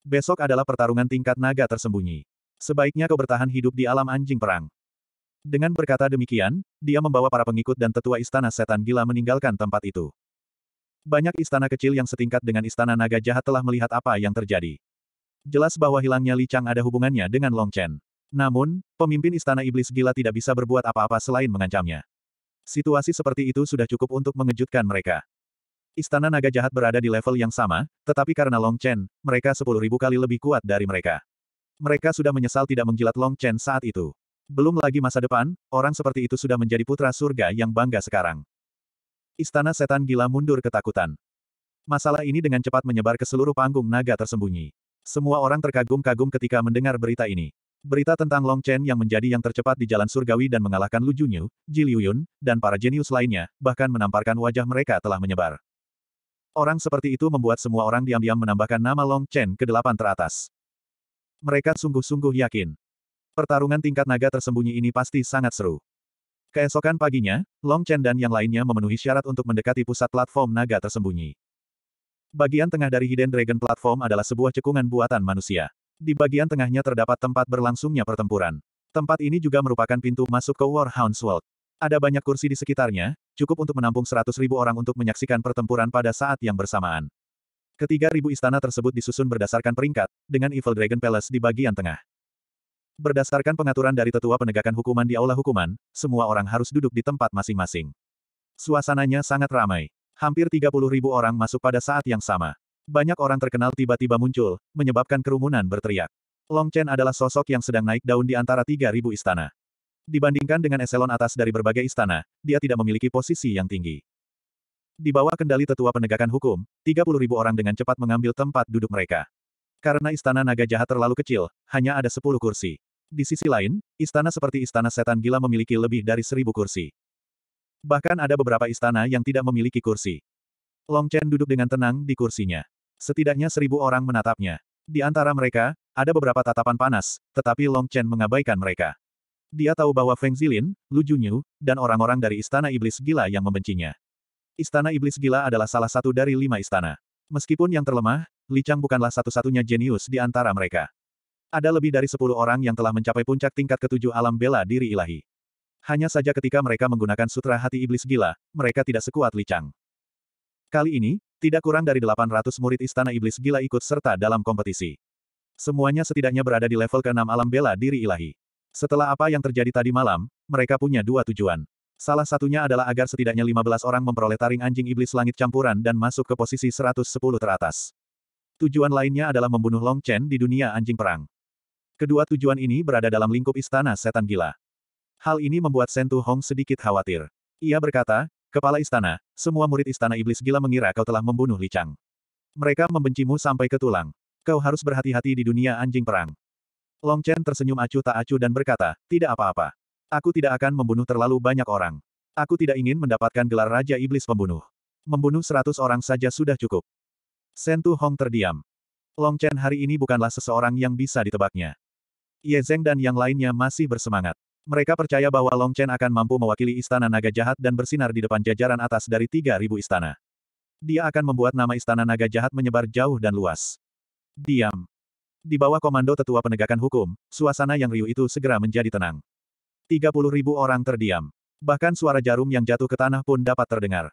Besok adalah pertarungan tingkat naga tersembunyi. Sebaiknya kau bertahan hidup di alam anjing perang. Dengan berkata demikian, dia membawa para pengikut dan tetua istana setan gila meninggalkan tempat itu. Banyak istana kecil yang setingkat dengan istana naga jahat telah melihat apa yang terjadi. Jelas bahwa hilangnya Li Chang ada hubungannya dengan Long Chen. Namun, pemimpin istana iblis gila tidak bisa berbuat apa-apa selain mengancamnya. Situasi seperti itu sudah cukup untuk mengejutkan mereka. Istana naga jahat berada di level yang sama, tetapi karena Long Chen, mereka 10.000 kali lebih kuat dari mereka. Mereka sudah menyesal tidak menggilat Long Chen saat itu. Belum lagi masa depan, orang seperti itu sudah menjadi putra surga yang bangga sekarang. Istana setan gila mundur ketakutan. Masalah ini dengan cepat menyebar ke seluruh panggung naga tersembunyi. Semua orang terkagum-kagum ketika mendengar berita ini. Berita tentang Long Chen yang menjadi yang tercepat di jalan surgawi dan mengalahkan Lu Junyu, Ji Liu Yun, dan para jenius lainnya, bahkan menamparkan wajah mereka telah menyebar. Orang seperti itu membuat semua orang diam-diam menambahkan nama Long Chen ke delapan teratas. Mereka sungguh-sungguh yakin. Pertarungan tingkat naga tersembunyi ini pasti sangat seru. Keesokan paginya, Long Chen dan yang lainnya memenuhi syarat untuk mendekati pusat platform naga tersembunyi. Bagian tengah dari Hidden Dragon Platform adalah sebuah cekungan buatan manusia. Di bagian tengahnya terdapat tempat berlangsungnya pertempuran. Tempat ini juga merupakan pintu masuk ke Warhounds World. Ada banyak kursi di sekitarnya, cukup untuk menampung 100.000 orang untuk menyaksikan pertempuran pada saat yang bersamaan. Ketiga ribu istana tersebut disusun berdasarkan peringkat, dengan Evil Dragon Palace di bagian tengah. Berdasarkan pengaturan dari tetua penegakan hukuman di Aula Hukuman, semua orang harus duduk di tempat masing-masing. Suasananya sangat ramai. Hampir 30 ribu orang masuk pada saat yang sama. Banyak orang terkenal tiba-tiba muncul, menyebabkan kerumunan berteriak. Long Chen adalah sosok yang sedang naik daun di antara 3.000 istana. Dibandingkan dengan eselon atas dari berbagai istana, dia tidak memiliki posisi yang tinggi. Di bawah kendali tetua penegakan hukum, ribu orang dengan cepat mengambil tempat duduk mereka. Karena istana naga jahat terlalu kecil, hanya ada 10 kursi. Di sisi lain, istana seperti istana setan gila memiliki lebih dari 1.000 kursi. Bahkan ada beberapa istana yang tidak memiliki kursi. Long Chen duduk dengan tenang di kursinya. Setidaknya seribu orang menatapnya. Di antara mereka, ada beberapa tatapan panas, tetapi Long Chen mengabaikan mereka. Dia tahu bahwa Feng Zilin, Lu Junyu, dan orang-orang dari Istana Iblis Gila yang membencinya. Istana Iblis Gila adalah salah satu dari lima istana. Meskipun yang terlemah, Li Chang bukanlah satu-satunya jenius di antara mereka. Ada lebih dari sepuluh orang yang telah mencapai puncak tingkat ketujuh alam bela diri ilahi. Hanya saja ketika mereka menggunakan sutra hati iblis gila, mereka tidak sekuat Li Chang. Kali ini, tidak kurang dari 800 murid istana iblis gila ikut serta dalam kompetisi. Semuanya setidaknya berada di level keenam alam bela diri ilahi. Setelah apa yang terjadi tadi malam, mereka punya dua tujuan. Salah satunya adalah agar setidaknya 15 orang memperoleh taring anjing iblis langit campuran dan masuk ke posisi 110 teratas. Tujuan lainnya adalah membunuh Long Chen di dunia anjing perang. Kedua tujuan ini berada dalam lingkup istana setan gila. Hal ini membuat Sentu Hong sedikit khawatir. Ia berkata, Kepala istana, semua murid istana iblis gila mengira kau telah membunuh Li Chang. Mereka membencimu sampai ke tulang. Kau harus berhati-hati di dunia anjing perang. Long Chen tersenyum acuh tak acuh dan berkata, tidak apa-apa. Aku tidak akan membunuh terlalu banyak orang. Aku tidak ingin mendapatkan gelar Raja Iblis Pembunuh. Membunuh seratus orang saja sudah cukup. Sentu Hong terdiam. Long Chen hari ini bukanlah seseorang yang bisa ditebaknya. Ye Zeng dan yang lainnya masih bersemangat. Mereka percaya bahwa Long Chen akan mampu mewakili istana naga jahat dan bersinar di depan jajaran atas dari 3.000 istana. Dia akan membuat nama istana naga jahat menyebar jauh dan luas. Diam. Di bawah komando tetua penegakan hukum, suasana yang riuh itu segera menjadi tenang ribu orang terdiam. Bahkan suara jarum yang jatuh ke tanah pun dapat terdengar.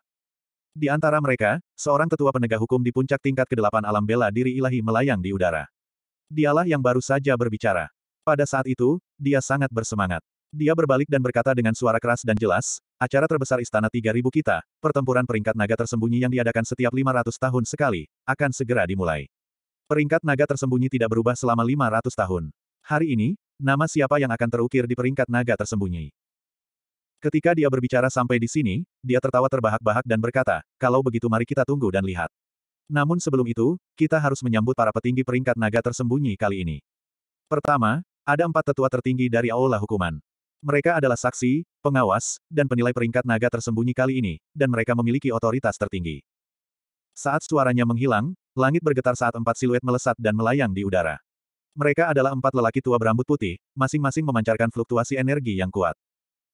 Di antara mereka, seorang tetua penegak hukum di puncak tingkat ke-8 alam bela diri ilahi melayang di udara. Dialah yang baru saja berbicara. Pada saat itu, dia sangat bersemangat. Dia berbalik dan berkata dengan suara keras dan jelas, acara terbesar Istana 3000 kita, pertempuran peringkat naga tersembunyi yang diadakan setiap 500 tahun sekali, akan segera dimulai. Peringkat naga tersembunyi tidak berubah selama 500 tahun. Hari ini, Nama siapa yang akan terukir di peringkat naga tersembunyi? Ketika dia berbicara sampai di sini, dia tertawa terbahak-bahak dan berkata, kalau begitu mari kita tunggu dan lihat. Namun sebelum itu, kita harus menyambut para petinggi peringkat naga tersembunyi kali ini. Pertama, ada empat tetua tertinggi dari Aula Hukuman. Mereka adalah saksi, pengawas, dan penilai peringkat naga tersembunyi kali ini, dan mereka memiliki otoritas tertinggi. Saat suaranya menghilang, langit bergetar saat empat siluet melesat dan melayang di udara. Mereka adalah empat lelaki tua berambut putih, masing-masing memancarkan fluktuasi energi yang kuat.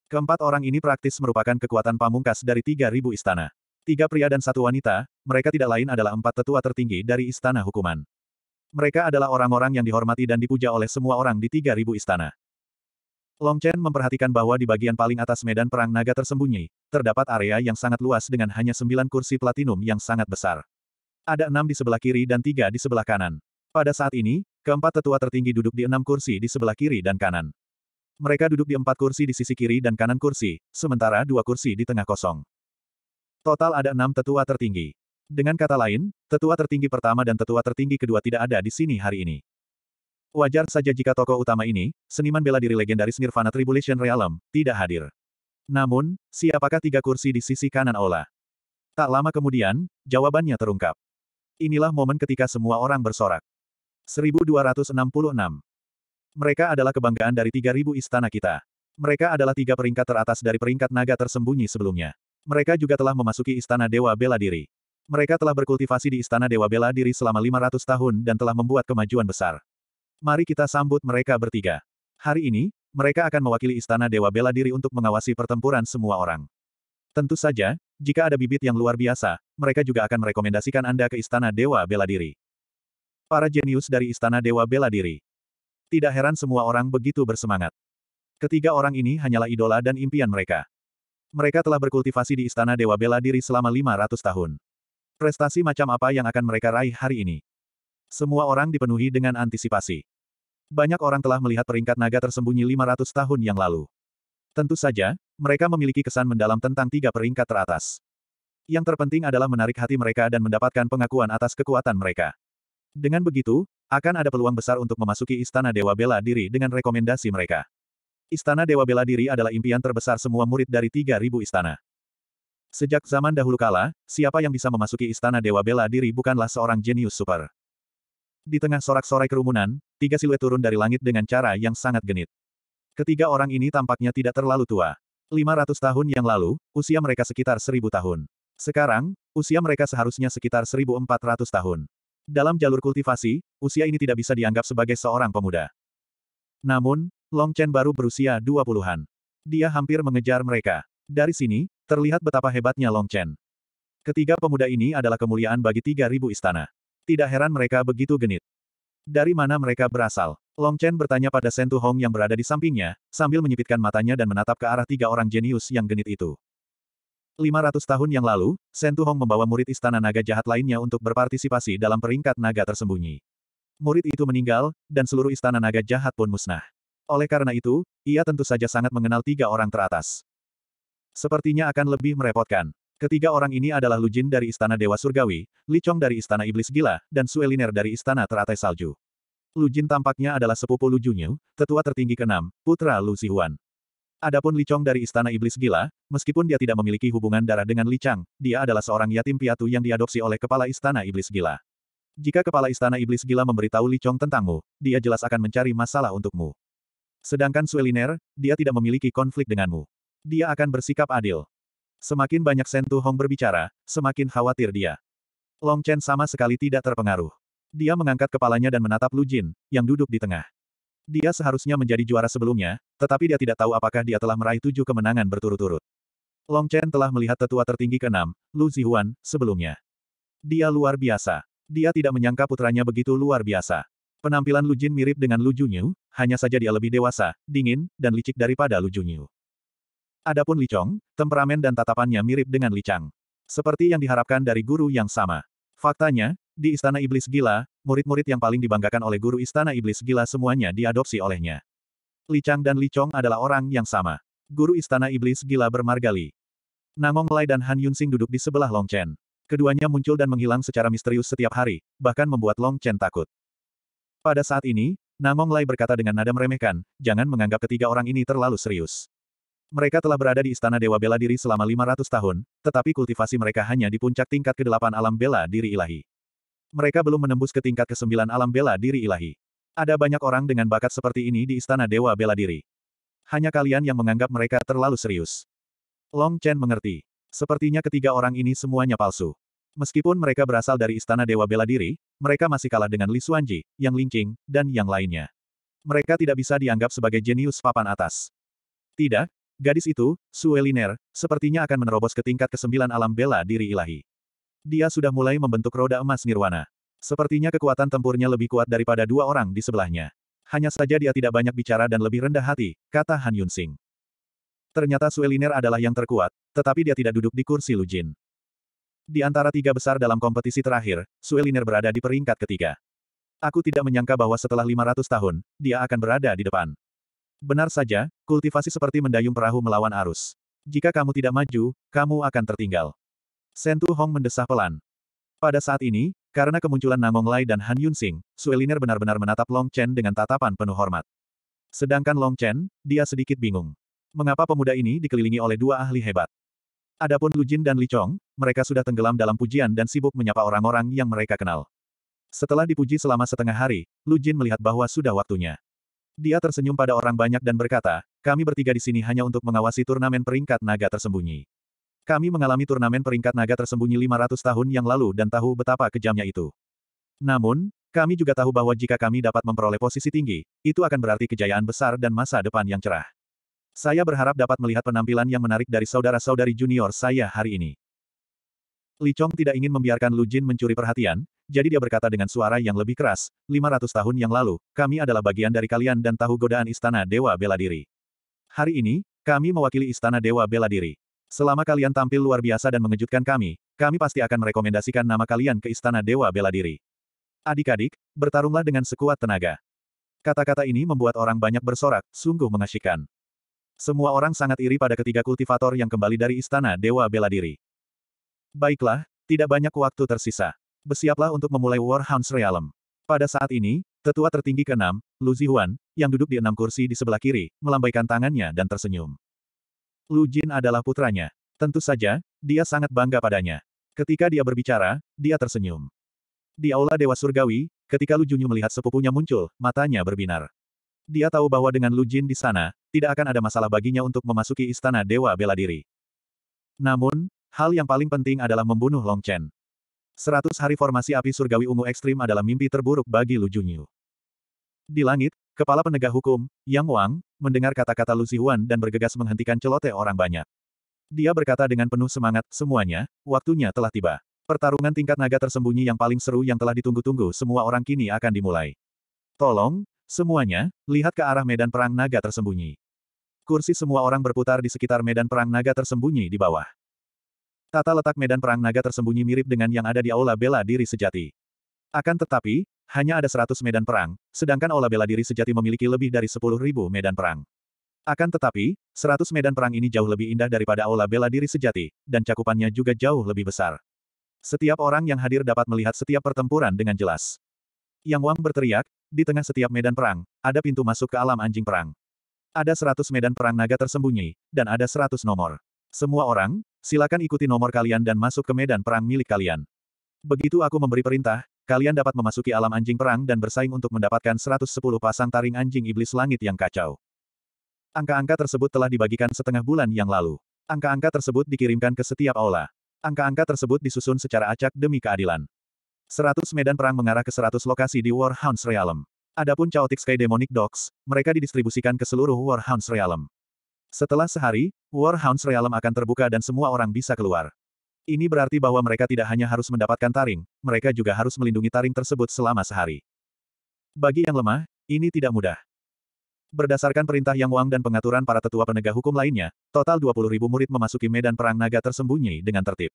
Keempat orang ini praktis merupakan kekuatan pamungkas dari 3.000 istana. Tiga pria dan satu wanita, mereka tidak lain adalah empat tetua tertinggi dari istana hukuman. Mereka adalah orang-orang yang dihormati dan dipuja oleh semua orang di 3.000 istana. Long Chen memperhatikan bahwa di bagian paling atas medan perang naga tersembunyi, terdapat area yang sangat luas dengan hanya sembilan kursi platinum yang sangat besar. Ada enam di sebelah kiri dan tiga di sebelah kanan. Pada saat ini, keempat tetua tertinggi duduk di enam kursi di sebelah kiri dan kanan. Mereka duduk di empat kursi di sisi kiri dan kanan kursi, sementara dua kursi di tengah kosong. Total ada enam tetua tertinggi. Dengan kata lain, tetua tertinggi pertama dan tetua tertinggi kedua tidak ada di sini hari ini. Wajar saja jika tokoh utama ini, seniman bela diri legendaris Nirvana Tribulation Realm, tidak hadir. Namun, siapakah tiga kursi di sisi kanan Ola? Tak lama kemudian, jawabannya terungkap. Inilah momen ketika semua orang bersorak. 1266. Mereka adalah kebanggaan dari 3000 istana kita. Mereka adalah tiga peringkat teratas dari peringkat naga tersembunyi sebelumnya. Mereka juga telah memasuki istana Dewa Bela Diri. Mereka telah berkultivasi di istana Dewa Bela Diri selama 500 tahun dan telah membuat kemajuan besar. Mari kita sambut mereka bertiga. Hari ini, mereka akan mewakili istana Dewa Bela Diri untuk mengawasi pertempuran semua orang. Tentu saja, jika ada bibit yang luar biasa, mereka juga akan merekomendasikan Anda ke istana Dewa Bela Diri. Para jenius dari Istana Dewa bela diri. Tidak heran semua orang begitu bersemangat. Ketiga orang ini hanyalah idola dan impian mereka. Mereka telah berkultivasi di Istana Dewa bela diri selama 500 tahun. Prestasi macam apa yang akan mereka raih hari ini? Semua orang dipenuhi dengan antisipasi. Banyak orang telah melihat peringkat naga tersembunyi 500 tahun yang lalu. Tentu saja, mereka memiliki kesan mendalam tentang tiga peringkat teratas. Yang terpenting adalah menarik hati mereka dan mendapatkan pengakuan atas kekuatan mereka. Dengan begitu, akan ada peluang besar untuk memasuki Istana Dewa Bela Diri dengan rekomendasi mereka. Istana Dewa Bela Diri adalah impian terbesar semua murid dari 3.000 istana. Sejak zaman dahulu kala, siapa yang bisa memasuki Istana Dewa Bela Diri bukanlah seorang jenius super. Di tengah sorak-sorai kerumunan, tiga siluet turun dari langit dengan cara yang sangat genit. Ketiga orang ini tampaknya tidak terlalu tua. 500 tahun yang lalu, usia mereka sekitar 1000 tahun. Sekarang, usia mereka seharusnya sekitar 1400 tahun. Dalam jalur kultivasi, usia ini tidak bisa dianggap sebagai seorang pemuda. Namun, Long Chen baru berusia 20-an. Dia hampir mengejar mereka. Dari sini, terlihat betapa hebatnya Long Chen. Ketiga pemuda ini adalah kemuliaan bagi 3.000 istana. Tidak heran mereka begitu genit. Dari mana mereka berasal? Long Chen bertanya pada Sentu Hong yang berada di sampingnya, sambil menyipitkan matanya dan menatap ke arah tiga orang jenius yang genit itu. 500 tahun yang lalu, Sentuhong membawa murid istana naga jahat lainnya untuk berpartisipasi dalam peringkat naga tersembunyi. Murid itu meninggal, dan seluruh istana naga jahat pun musnah. Oleh karena itu, ia tentu saja sangat mengenal tiga orang teratas. Sepertinya akan lebih merepotkan. Ketiga orang ini adalah Lu Jin dari Istana Dewa Surgawi, Li Chong dari Istana Iblis Gila, dan Sueliner dari Istana Teratai Salju. Lu Jin tampaknya adalah sepupu Lu Junyu, tetua tertinggi keenam, putra Lu Zihuan. Adapun Li Chong dari Istana Iblis Gila, meskipun dia tidak memiliki hubungan darah dengan Li Chang, dia adalah seorang yatim piatu yang diadopsi oleh Kepala Istana Iblis Gila. Jika Kepala Istana Iblis Gila memberitahu Li Chong tentangmu, dia jelas akan mencari masalah untukmu. Sedangkan Sueliner, dia tidak memiliki konflik denganmu. Dia akan bersikap adil. Semakin banyak Sentu Hong berbicara, semakin khawatir dia. Long Chen sama sekali tidak terpengaruh. Dia mengangkat kepalanya dan menatap Lu Jin, yang duduk di tengah. Dia seharusnya menjadi juara sebelumnya, tetapi dia tidak tahu apakah dia telah meraih tujuh kemenangan berturut-turut. Long Chen telah melihat tetua tertinggi ke-6, Lu Zihuan, sebelumnya. Dia luar biasa. Dia tidak menyangka putranya begitu luar biasa. Penampilan Lu Jin mirip dengan Lu Junyu, hanya saja dia lebih dewasa, dingin, dan licik daripada Lu Junyu. Adapun Li Chong, temperamen dan tatapannya mirip dengan Li Chang. Seperti yang diharapkan dari guru yang sama. Faktanya, di Istana Iblis Gila, murid-murid yang paling dibanggakan oleh guru Istana Iblis Gila semuanya diadopsi olehnya. Li Chang dan Li Chong adalah orang yang sama. Guru Istana Iblis Gila bermargali. Namong Lai dan Han Yunsing duduk di sebelah Long Chen. Keduanya muncul dan menghilang secara misterius setiap hari, bahkan membuat Long Chen takut. Pada saat ini, Namong Lai berkata dengan nada meremehkan, jangan menganggap ketiga orang ini terlalu serius. Mereka telah berada di Istana Dewa Bela Diri selama 500 tahun, tetapi kultivasi mereka hanya di puncak tingkat ke-8 alam bela diri ilahi. Mereka belum menembus ke tingkat kesembilan alam bela diri ilahi. Ada banyak orang dengan bakat seperti ini di Istana Dewa Bela Diri. Hanya kalian yang menganggap mereka terlalu serius. Long Chen mengerti. Sepertinya ketiga orang ini semuanya palsu. Meskipun mereka berasal dari Istana Dewa Bela Diri, mereka masih kalah dengan Li Xuanji, Yang Lingqing, dan yang lainnya. Mereka tidak bisa dianggap sebagai jenius papan atas. Tidak, gadis itu, Sueliner, sepertinya akan menerobos ke tingkat kesembilan alam bela diri ilahi. Dia sudah mulai membentuk roda emas Nirwana. Sepertinya kekuatan tempurnya lebih kuat daripada dua orang di sebelahnya. Hanya saja dia tidak banyak bicara dan lebih rendah hati, kata Han Yun Sing. Ternyata Sueliner adalah yang terkuat, tetapi dia tidak duduk di kursi Lu Jin. Di antara tiga besar dalam kompetisi terakhir, Sueliner berada di peringkat ketiga. Aku tidak menyangka bahwa setelah 500 tahun, dia akan berada di depan. Benar saja, kultivasi seperti mendayung perahu melawan arus. Jika kamu tidak maju, kamu akan tertinggal. Sentu Hong mendesah pelan. Pada saat ini, karena kemunculan Namong Lai dan Han Yun Sing, Sueliner benar-benar menatap Long Chen dengan tatapan penuh hormat. Sedangkan Long Chen, dia sedikit bingung. Mengapa pemuda ini dikelilingi oleh dua ahli hebat? Adapun Lu Jin dan Li Chong, mereka sudah tenggelam dalam pujian dan sibuk menyapa orang-orang yang mereka kenal. Setelah dipuji selama setengah hari, Lu Jin melihat bahwa sudah waktunya. Dia tersenyum pada orang banyak dan berkata, kami bertiga di sini hanya untuk mengawasi turnamen peringkat naga tersembunyi. Kami mengalami turnamen peringkat naga tersembunyi 500 tahun yang lalu dan tahu betapa kejamnya itu. Namun, kami juga tahu bahwa jika kami dapat memperoleh posisi tinggi, itu akan berarti kejayaan besar dan masa depan yang cerah. Saya berharap dapat melihat penampilan yang menarik dari saudara-saudari junior saya hari ini. Li Chong tidak ingin membiarkan Lu Jin mencuri perhatian, jadi dia berkata dengan suara yang lebih keras, 500 tahun yang lalu, kami adalah bagian dari kalian dan tahu godaan Istana Dewa Bela Diri. Hari ini, kami mewakili Istana Dewa Bela Diri. Selama kalian tampil luar biasa dan mengejutkan kami, kami pasti akan merekomendasikan nama kalian ke Istana Dewa Bela Diri. Adik-adik, bertarunglah dengan sekuat tenaga. Kata-kata ini membuat orang banyak bersorak, sungguh mengasyikan. Semua orang sangat iri pada ketiga kultivator yang kembali dari Istana Dewa Bela Diri. Baiklah, tidak banyak waktu tersisa. Bersiaplah untuk memulai War Warhounds Realm. Pada saat ini, tetua tertinggi keenam, Lu Zihuan, yang duduk di enam kursi di sebelah kiri, melambaikan tangannya dan tersenyum. Lu Jin adalah putranya. Tentu saja, dia sangat bangga padanya. Ketika dia berbicara, dia tersenyum. Di aula Dewa Surgawi, ketika Lu Junyu melihat sepupunya muncul, matanya berbinar. Dia tahu bahwa dengan Lu Jin di sana, tidak akan ada masalah baginya untuk memasuki istana Dewa Bela Diri. Namun, hal yang paling penting adalah membunuh Long Chen. Seratus hari formasi api surgawi ungu ekstrim adalah mimpi terburuk bagi Lu Junyu. Di langit, kepala penegak hukum, Yang Wang, mendengar kata-kata Lu Zihuan dan bergegas menghentikan celoteh orang banyak. Dia berkata dengan penuh semangat, semuanya, waktunya telah tiba. Pertarungan tingkat naga tersembunyi yang paling seru yang telah ditunggu-tunggu semua orang kini akan dimulai. Tolong, semuanya, lihat ke arah medan perang naga tersembunyi. Kursi semua orang berputar di sekitar medan perang naga tersembunyi di bawah. Tata letak medan perang naga tersembunyi mirip dengan yang ada di Aula Bela Diri Sejati. Akan tetapi, hanya ada 100 medan perang, sedangkan olah bela diri sejati memiliki lebih dari 10.000 medan perang. Akan tetapi, 100 medan perang ini jauh lebih indah daripada olah bela diri sejati, dan cakupannya juga jauh lebih besar. Setiap orang yang hadir dapat melihat setiap pertempuran dengan jelas. Yang Wang berteriak, di tengah setiap medan perang, ada pintu masuk ke alam anjing perang. Ada 100 medan perang naga tersembunyi, dan ada 100 nomor. Semua orang, silakan ikuti nomor kalian dan masuk ke medan perang milik kalian. Begitu aku memberi perintah, kalian dapat memasuki alam anjing perang dan bersaing untuk mendapatkan 110 pasang taring anjing iblis langit yang kacau. Angka-angka tersebut telah dibagikan setengah bulan yang lalu. Angka-angka tersebut dikirimkan ke setiap aula. Angka-angka tersebut disusun secara acak demi keadilan. 100 medan perang mengarah ke 100 lokasi di Warhounds Realm. Adapun Chaotic Sky Demonic Dogs, mereka didistribusikan ke seluruh Warhounds Realm. Setelah sehari, Warhounds Realm akan terbuka dan semua orang bisa keluar. Ini berarti bahwa mereka tidak hanya harus mendapatkan taring, mereka juga harus melindungi taring tersebut selama sehari. Bagi yang lemah, ini tidak mudah. Berdasarkan perintah Yang Wang dan pengaturan para tetua penegak hukum lainnya, total 20.000 murid memasuki medan perang naga tersembunyi dengan tertib.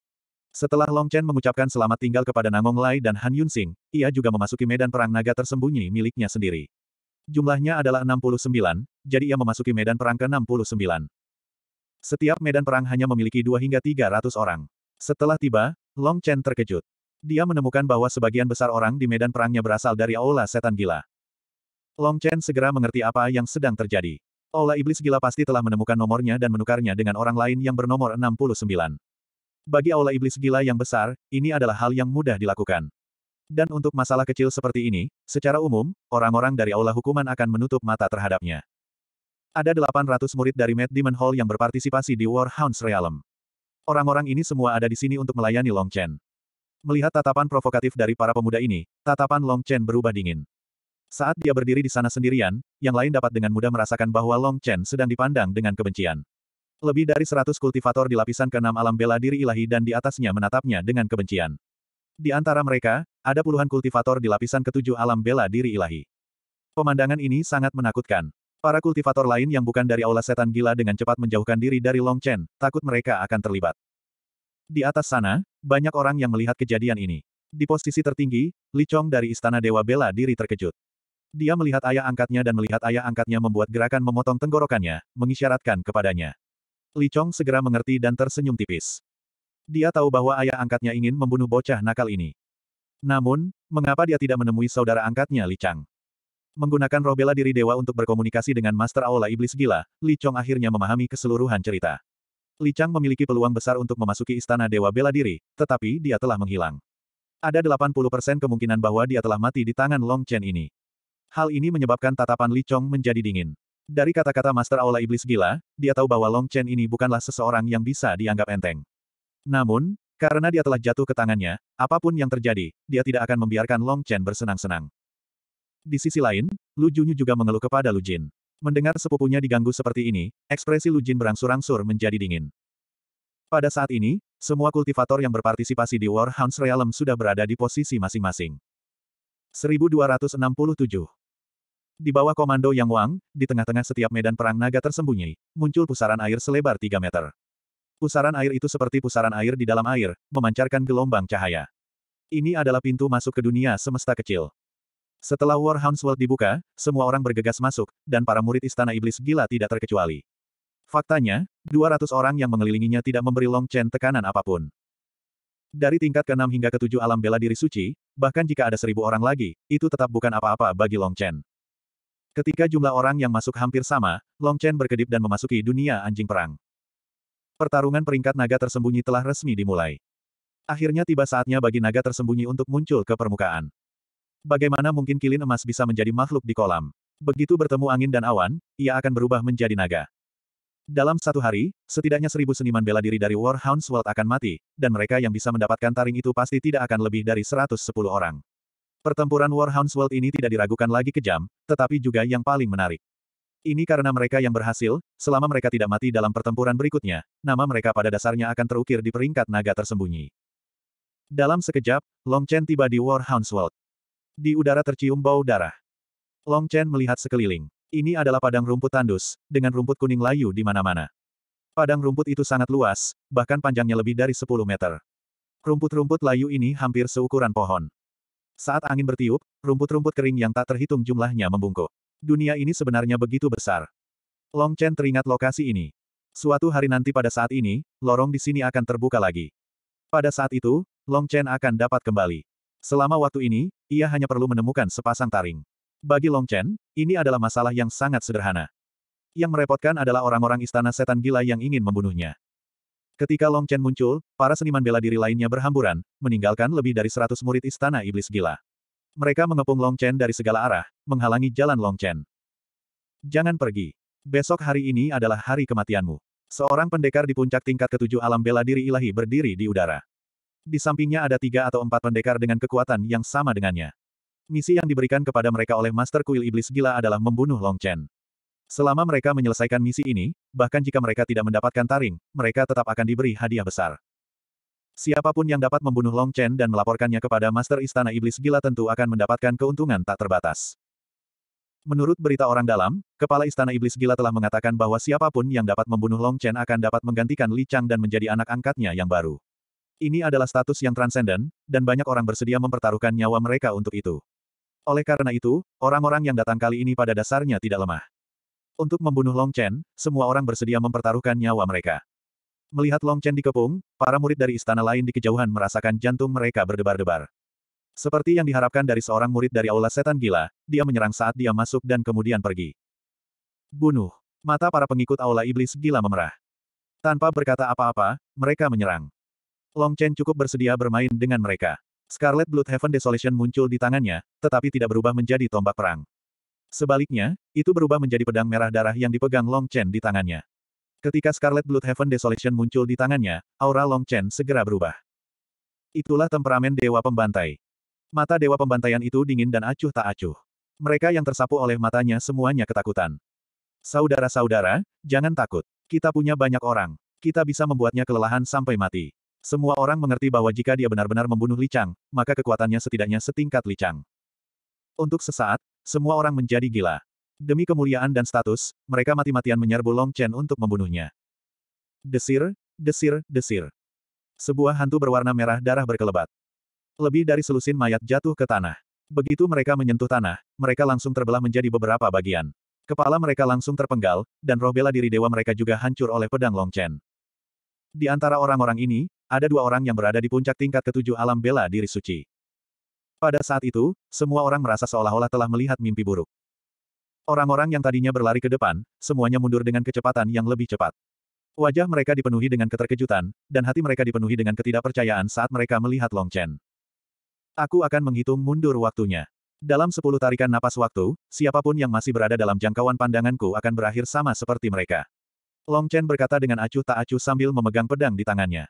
Setelah Long Chen mengucapkan selamat tinggal kepada Nangong Lai dan Han Yun Sing, ia juga memasuki medan perang naga tersembunyi miliknya sendiri. Jumlahnya adalah 69, jadi ia memasuki medan perang ke-69. Setiap medan perang hanya memiliki 2 hingga 300 orang. Setelah tiba, Long Chen terkejut. Dia menemukan bahwa sebagian besar orang di medan perangnya berasal dari Aula Setan Gila. Long Chen segera mengerti apa yang sedang terjadi. Aula Iblis Gila pasti telah menemukan nomornya dan menukarnya dengan orang lain yang bernomor 69. Bagi Aula Iblis Gila yang besar, ini adalah hal yang mudah dilakukan. Dan untuk masalah kecil seperti ini, secara umum, orang-orang dari Aula Hukuman akan menutup mata terhadapnya. Ada 800 murid dari Mad Demon Hall yang berpartisipasi di Hounds Realm. Orang-orang ini semua ada di sini untuk melayani Long Chen. Melihat tatapan provokatif dari para pemuda ini, tatapan Long Chen berubah dingin. Saat dia berdiri di sana sendirian, yang lain dapat dengan mudah merasakan bahwa Long Chen sedang dipandang dengan kebencian. Lebih dari seratus kultivator di lapisan keenam alam bela diri ilahi dan di atasnya menatapnya dengan kebencian. Di antara mereka, ada puluhan kultivator di lapisan ketujuh alam bela diri ilahi. Pemandangan ini sangat menakutkan. Para kultivator lain yang bukan dari aula setan gila dengan cepat menjauhkan diri dari Long Chen, takut mereka akan terlibat. Di atas sana, banyak orang yang melihat kejadian ini. Di posisi tertinggi, Li Chong dari Istana Dewa Bela Diri terkejut. Dia melihat ayah angkatnya dan melihat ayah angkatnya membuat gerakan memotong tenggorokannya, mengisyaratkan kepadanya. Li Chong segera mengerti dan tersenyum tipis. Dia tahu bahwa ayah angkatnya ingin membunuh bocah nakal ini. Namun, mengapa dia tidak menemui saudara angkatnya Li Chang? Menggunakan robela diri dewa untuk berkomunikasi dengan Master Aula Iblis Gila, Li Chong akhirnya memahami keseluruhan cerita. Li Chang memiliki peluang besar untuk memasuki istana dewa bela diri, tetapi dia telah menghilang. Ada 80% kemungkinan bahwa dia telah mati di tangan Long Chen ini. Hal ini menyebabkan tatapan Li Chong menjadi dingin. Dari kata-kata Master Aula Iblis Gila, dia tahu bahwa Long Chen ini bukanlah seseorang yang bisa dianggap enteng. Namun, karena dia telah jatuh ke tangannya, apapun yang terjadi, dia tidak akan membiarkan Long Chen bersenang-senang. Di sisi lain, Lu Junyu juga mengeluh kepada Lu Jin. Mendengar sepupunya diganggu seperti ini, ekspresi Lu Jin berangsur-angsur menjadi dingin. Pada saat ini, semua kultivator yang berpartisipasi di War Hounds Realm sudah berada di posisi masing-masing. 1267 Di bawah komando Yang Wang, di tengah-tengah setiap medan perang naga tersembunyi, muncul pusaran air selebar 3 meter. Pusaran air itu seperti pusaran air di dalam air, memancarkan gelombang cahaya. Ini adalah pintu masuk ke dunia semesta kecil. Setelah Warhounds World dibuka, semua orang bergegas masuk, dan para murid Istana Iblis Gila tidak terkecuali. Faktanya, 200 orang yang mengelilinginya tidak memberi Long Chen tekanan apapun. Dari tingkat ke-6 hingga ke-7 alam bela diri suci, bahkan jika ada seribu orang lagi, itu tetap bukan apa-apa bagi Long Chen. Ketika jumlah orang yang masuk hampir sama, Long Chen berkedip dan memasuki dunia anjing perang. Pertarungan peringkat naga tersembunyi telah resmi dimulai. Akhirnya tiba saatnya bagi naga tersembunyi untuk muncul ke permukaan. Bagaimana mungkin kilin emas bisa menjadi makhluk di kolam? Begitu bertemu angin dan awan, ia akan berubah menjadi naga. Dalam satu hari, setidaknya seribu seniman bela diri dari Warhounds World akan mati, dan mereka yang bisa mendapatkan taring itu pasti tidak akan lebih dari 110 orang. Pertempuran Warhounds World ini tidak diragukan lagi kejam, tetapi juga yang paling menarik. Ini karena mereka yang berhasil, selama mereka tidak mati dalam pertempuran berikutnya, nama mereka pada dasarnya akan terukir di peringkat naga tersembunyi. Dalam sekejap, Long Chen tiba di Warhounds World. Di udara tercium bau darah. Long Chen melihat sekeliling. Ini adalah padang rumput tandus, dengan rumput kuning layu di mana-mana. Padang rumput itu sangat luas, bahkan panjangnya lebih dari 10 meter. Rumput-rumput layu ini hampir seukuran pohon. Saat angin bertiup, rumput-rumput kering yang tak terhitung jumlahnya membungkuk. Dunia ini sebenarnya begitu besar. Long Chen teringat lokasi ini. Suatu hari nanti pada saat ini, lorong di sini akan terbuka lagi. Pada saat itu, Long Chen akan dapat kembali. Selama waktu ini, ia hanya perlu menemukan sepasang taring. Bagi Long Chen, ini adalah masalah yang sangat sederhana. Yang merepotkan adalah orang-orang istana setan gila yang ingin membunuhnya. Ketika Long Chen muncul, para seniman bela diri lainnya berhamburan, meninggalkan lebih dari seratus murid istana iblis gila. Mereka mengepung Long Chen dari segala arah, menghalangi jalan Long Chen. Jangan pergi. Besok hari ini adalah hari kematianmu. Seorang pendekar di puncak tingkat ketujuh alam bela diri ilahi berdiri di udara. Di sampingnya ada tiga atau empat pendekar dengan kekuatan yang sama dengannya. Misi yang diberikan kepada mereka oleh Master Kuil Iblis Gila adalah membunuh Long Chen. Selama mereka menyelesaikan misi ini, bahkan jika mereka tidak mendapatkan taring, mereka tetap akan diberi hadiah besar. Siapapun yang dapat membunuh Long Chen dan melaporkannya kepada Master Istana Iblis Gila tentu akan mendapatkan keuntungan tak terbatas. Menurut berita orang dalam, Kepala Istana Iblis Gila telah mengatakan bahwa siapapun yang dapat membunuh Long Chen akan dapat menggantikan Li Chang dan menjadi anak angkatnya yang baru. Ini adalah status yang transenden, dan banyak orang bersedia mempertaruhkan nyawa mereka untuk itu. Oleh karena itu, orang-orang yang datang kali ini pada dasarnya tidak lemah. Untuk membunuh Long Chen, semua orang bersedia mempertaruhkan nyawa mereka. Melihat Long Chen dikepung, para murid dari istana lain di kejauhan merasakan jantung mereka berdebar-debar. Seperti yang diharapkan dari seorang murid dari Aula Setan Gila, dia menyerang saat dia masuk dan kemudian pergi. Bunuh. Mata para pengikut Aula Iblis Gila memerah. Tanpa berkata apa-apa, mereka menyerang. Long Chen cukup bersedia bermain dengan mereka. Scarlet Blood Heaven Desolation muncul di tangannya, tetapi tidak berubah menjadi tombak perang. Sebaliknya, itu berubah menjadi pedang merah darah yang dipegang Long Chen di tangannya. Ketika Scarlet Blood Heaven Desolation muncul di tangannya, aura Long Chen segera berubah. Itulah temperamen Dewa Pembantai. Mata Dewa Pembantaian itu dingin dan acuh tak acuh. Mereka yang tersapu oleh matanya semuanya ketakutan. Saudara-saudara, jangan takut. Kita punya banyak orang. Kita bisa membuatnya kelelahan sampai mati. Semua orang mengerti bahwa jika dia benar-benar membunuh Li Chang, maka kekuatannya setidaknya setingkat Li Chang. Untuk sesaat, semua orang menjadi gila. Demi kemuliaan dan status, mereka mati-matian menyerbu Long Chen untuk membunuhnya. Desir, desir, desir. Sebuah hantu berwarna merah darah berkelebat. Lebih dari selusin mayat jatuh ke tanah. Begitu mereka menyentuh tanah, mereka langsung terbelah menjadi beberapa bagian. Kepala mereka langsung terpenggal, dan roh bela diri dewa mereka juga hancur oleh pedang Long Chen. Di antara orang-orang ini, ada dua orang yang berada di puncak tingkat ketujuh alam bela diri suci. Pada saat itu, semua orang merasa seolah-olah telah melihat mimpi buruk. Orang-orang yang tadinya berlari ke depan, semuanya mundur dengan kecepatan yang lebih cepat. Wajah mereka dipenuhi dengan keterkejutan, dan hati mereka dipenuhi dengan ketidakpercayaan saat mereka melihat Long Chen. Aku akan menghitung mundur waktunya. Dalam sepuluh tarikan napas waktu, siapapun yang masih berada dalam jangkauan pandanganku akan berakhir sama seperti mereka. Long Chen berkata dengan acuh tak acuh sambil memegang pedang di tangannya.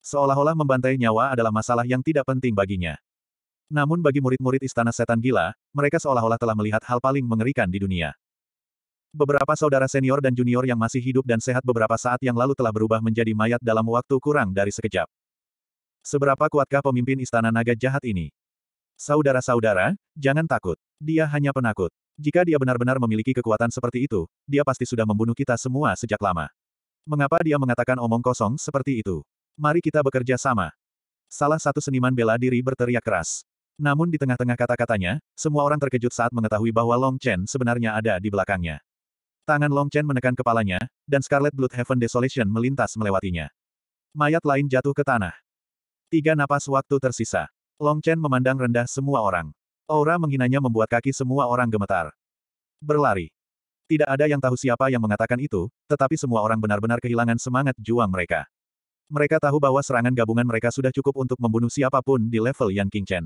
Seolah-olah membantai nyawa adalah masalah yang tidak penting baginya. Namun bagi murid-murid istana setan gila, mereka seolah-olah telah melihat hal paling mengerikan di dunia. Beberapa saudara senior dan junior yang masih hidup dan sehat beberapa saat yang lalu telah berubah menjadi mayat dalam waktu kurang dari sekejap. Seberapa kuatkah pemimpin istana naga jahat ini? Saudara-saudara, jangan takut. Dia hanya penakut. Jika dia benar-benar memiliki kekuatan seperti itu, dia pasti sudah membunuh kita semua sejak lama. Mengapa dia mengatakan omong kosong seperti itu? Mari kita bekerja sama. Salah satu seniman bela diri berteriak keras. Namun di tengah-tengah kata-katanya, semua orang terkejut saat mengetahui bahwa Long Chen sebenarnya ada di belakangnya. Tangan Long Chen menekan kepalanya, dan Scarlet Blood Heaven Desolation melintas melewatinya. Mayat lain jatuh ke tanah. Tiga napas waktu tersisa. Long Chen memandang rendah semua orang. Aura menghinanya membuat kaki semua orang gemetar. Berlari. Tidak ada yang tahu siapa yang mengatakan itu, tetapi semua orang benar-benar kehilangan semangat juang mereka. Mereka tahu bahwa serangan gabungan mereka sudah cukup untuk membunuh siapapun di level Yan King Chen.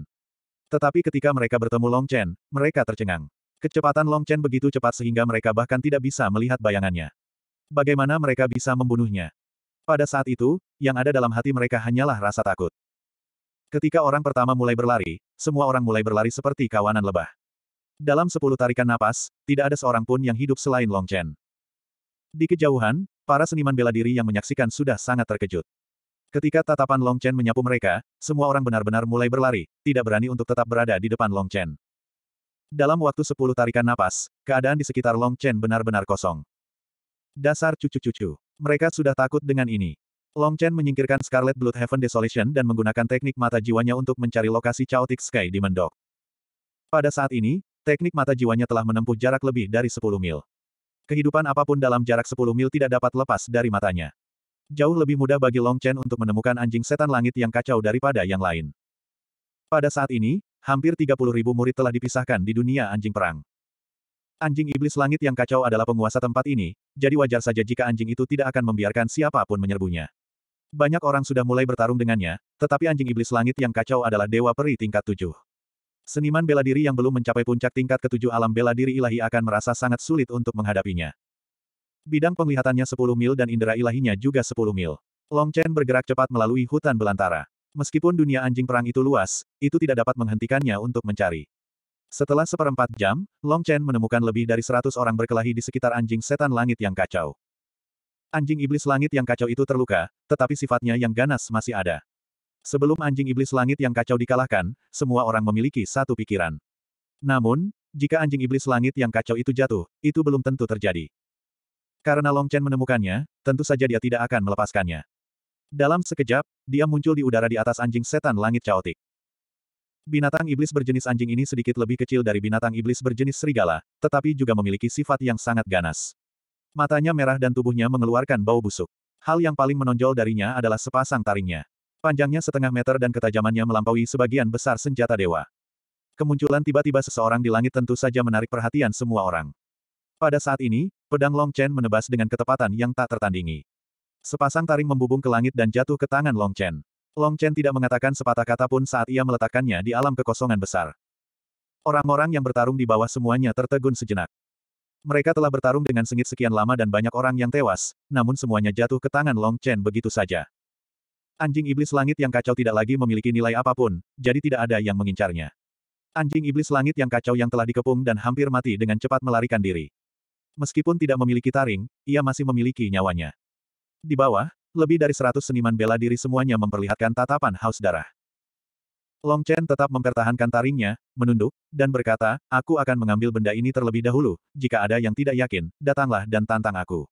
Tetapi ketika mereka bertemu Long Chen, mereka tercengang. Kecepatan Long Chen begitu cepat sehingga mereka bahkan tidak bisa melihat bayangannya. Bagaimana mereka bisa membunuhnya? Pada saat itu, yang ada dalam hati mereka hanyalah rasa takut. Ketika orang pertama mulai berlari, semua orang mulai berlari seperti kawanan lebah. Dalam sepuluh tarikan napas, tidak ada seorang pun yang hidup selain Long Chen. Di kejauhan, para seniman bela diri yang menyaksikan sudah sangat terkejut. Ketika tatapan Long Chen menyapu mereka, semua orang benar-benar mulai berlari, tidak berani untuk tetap berada di depan Long Chen. Dalam waktu sepuluh tarikan napas, keadaan di sekitar Long Chen benar-benar kosong. Dasar cucu-cucu. Mereka sudah takut dengan ini. Long Chen menyingkirkan Scarlet Blood Heaven Desolation dan menggunakan teknik mata jiwanya untuk mencari lokasi Chaotic Sky di Mendok. Pada saat ini, teknik mata jiwanya telah menempuh jarak lebih dari 10 mil. Kehidupan apapun dalam jarak 10 mil tidak dapat lepas dari matanya. Jauh lebih mudah bagi Long Chen untuk menemukan anjing setan langit yang kacau daripada yang lain. Pada saat ini, hampir 30 ribu murid telah dipisahkan di dunia anjing perang. Anjing iblis langit yang kacau adalah penguasa tempat ini, jadi wajar saja jika anjing itu tidak akan membiarkan siapapun menyerbunya. Banyak orang sudah mulai bertarung dengannya, tetapi anjing iblis langit yang kacau adalah dewa peri tingkat tujuh. Seniman bela diri yang belum mencapai puncak tingkat ketujuh alam bela diri ilahi akan merasa sangat sulit untuk menghadapinya. Bidang penglihatannya 10 mil dan indera ilahinya juga 10 mil. Long Chen bergerak cepat melalui hutan belantara. Meskipun dunia anjing perang itu luas, itu tidak dapat menghentikannya untuk mencari. Setelah seperempat jam, Long Chen menemukan lebih dari 100 orang berkelahi di sekitar anjing setan langit yang kacau. Anjing iblis langit yang kacau itu terluka, tetapi sifatnya yang ganas masih ada. Sebelum anjing iblis langit yang kacau dikalahkan, semua orang memiliki satu pikiran. Namun, jika anjing iblis langit yang kacau itu jatuh, itu belum tentu terjadi. Karena Long Chen menemukannya, tentu saja dia tidak akan melepaskannya. Dalam sekejap, dia muncul di udara di atas anjing setan langit caotik. Binatang iblis berjenis anjing ini sedikit lebih kecil dari binatang iblis berjenis serigala, tetapi juga memiliki sifat yang sangat ganas. Matanya merah dan tubuhnya mengeluarkan bau busuk. Hal yang paling menonjol darinya adalah sepasang taringnya. Panjangnya setengah meter dan ketajamannya melampaui sebagian besar senjata dewa. Kemunculan tiba-tiba seseorang di langit tentu saja menarik perhatian semua orang. Pada saat ini, pedang Long Chen menebas dengan ketepatan yang tak tertandingi. Sepasang taring membubung ke langit dan jatuh ke tangan Long Chen. Long Chen tidak mengatakan sepatah kata pun saat ia meletakkannya di alam kekosongan besar. Orang-orang yang bertarung di bawah semuanya tertegun sejenak. Mereka telah bertarung dengan sengit sekian lama dan banyak orang yang tewas, namun semuanya jatuh ke tangan Long Chen begitu saja. Anjing iblis langit yang kacau tidak lagi memiliki nilai apapun, jadi tidak ada yang mengincarnya. Anjing iblis langit yang kacau yang telah dikepung dan hampir mati dengan cepat melarikan diri. Meskipun tidak memiliki taring, ia masih memiliki nyawanya. Di bawah, lebih dari seratus seniman bela diri semuanya memperlihatkan tatapan haus darah. Long Chen tetap mempertahankan taringnya, menunduk, dan berkata, aku akan mengambil benda ini terlebih dahulu, jika ada yang tidak yakin, datanglah dan tantang aku.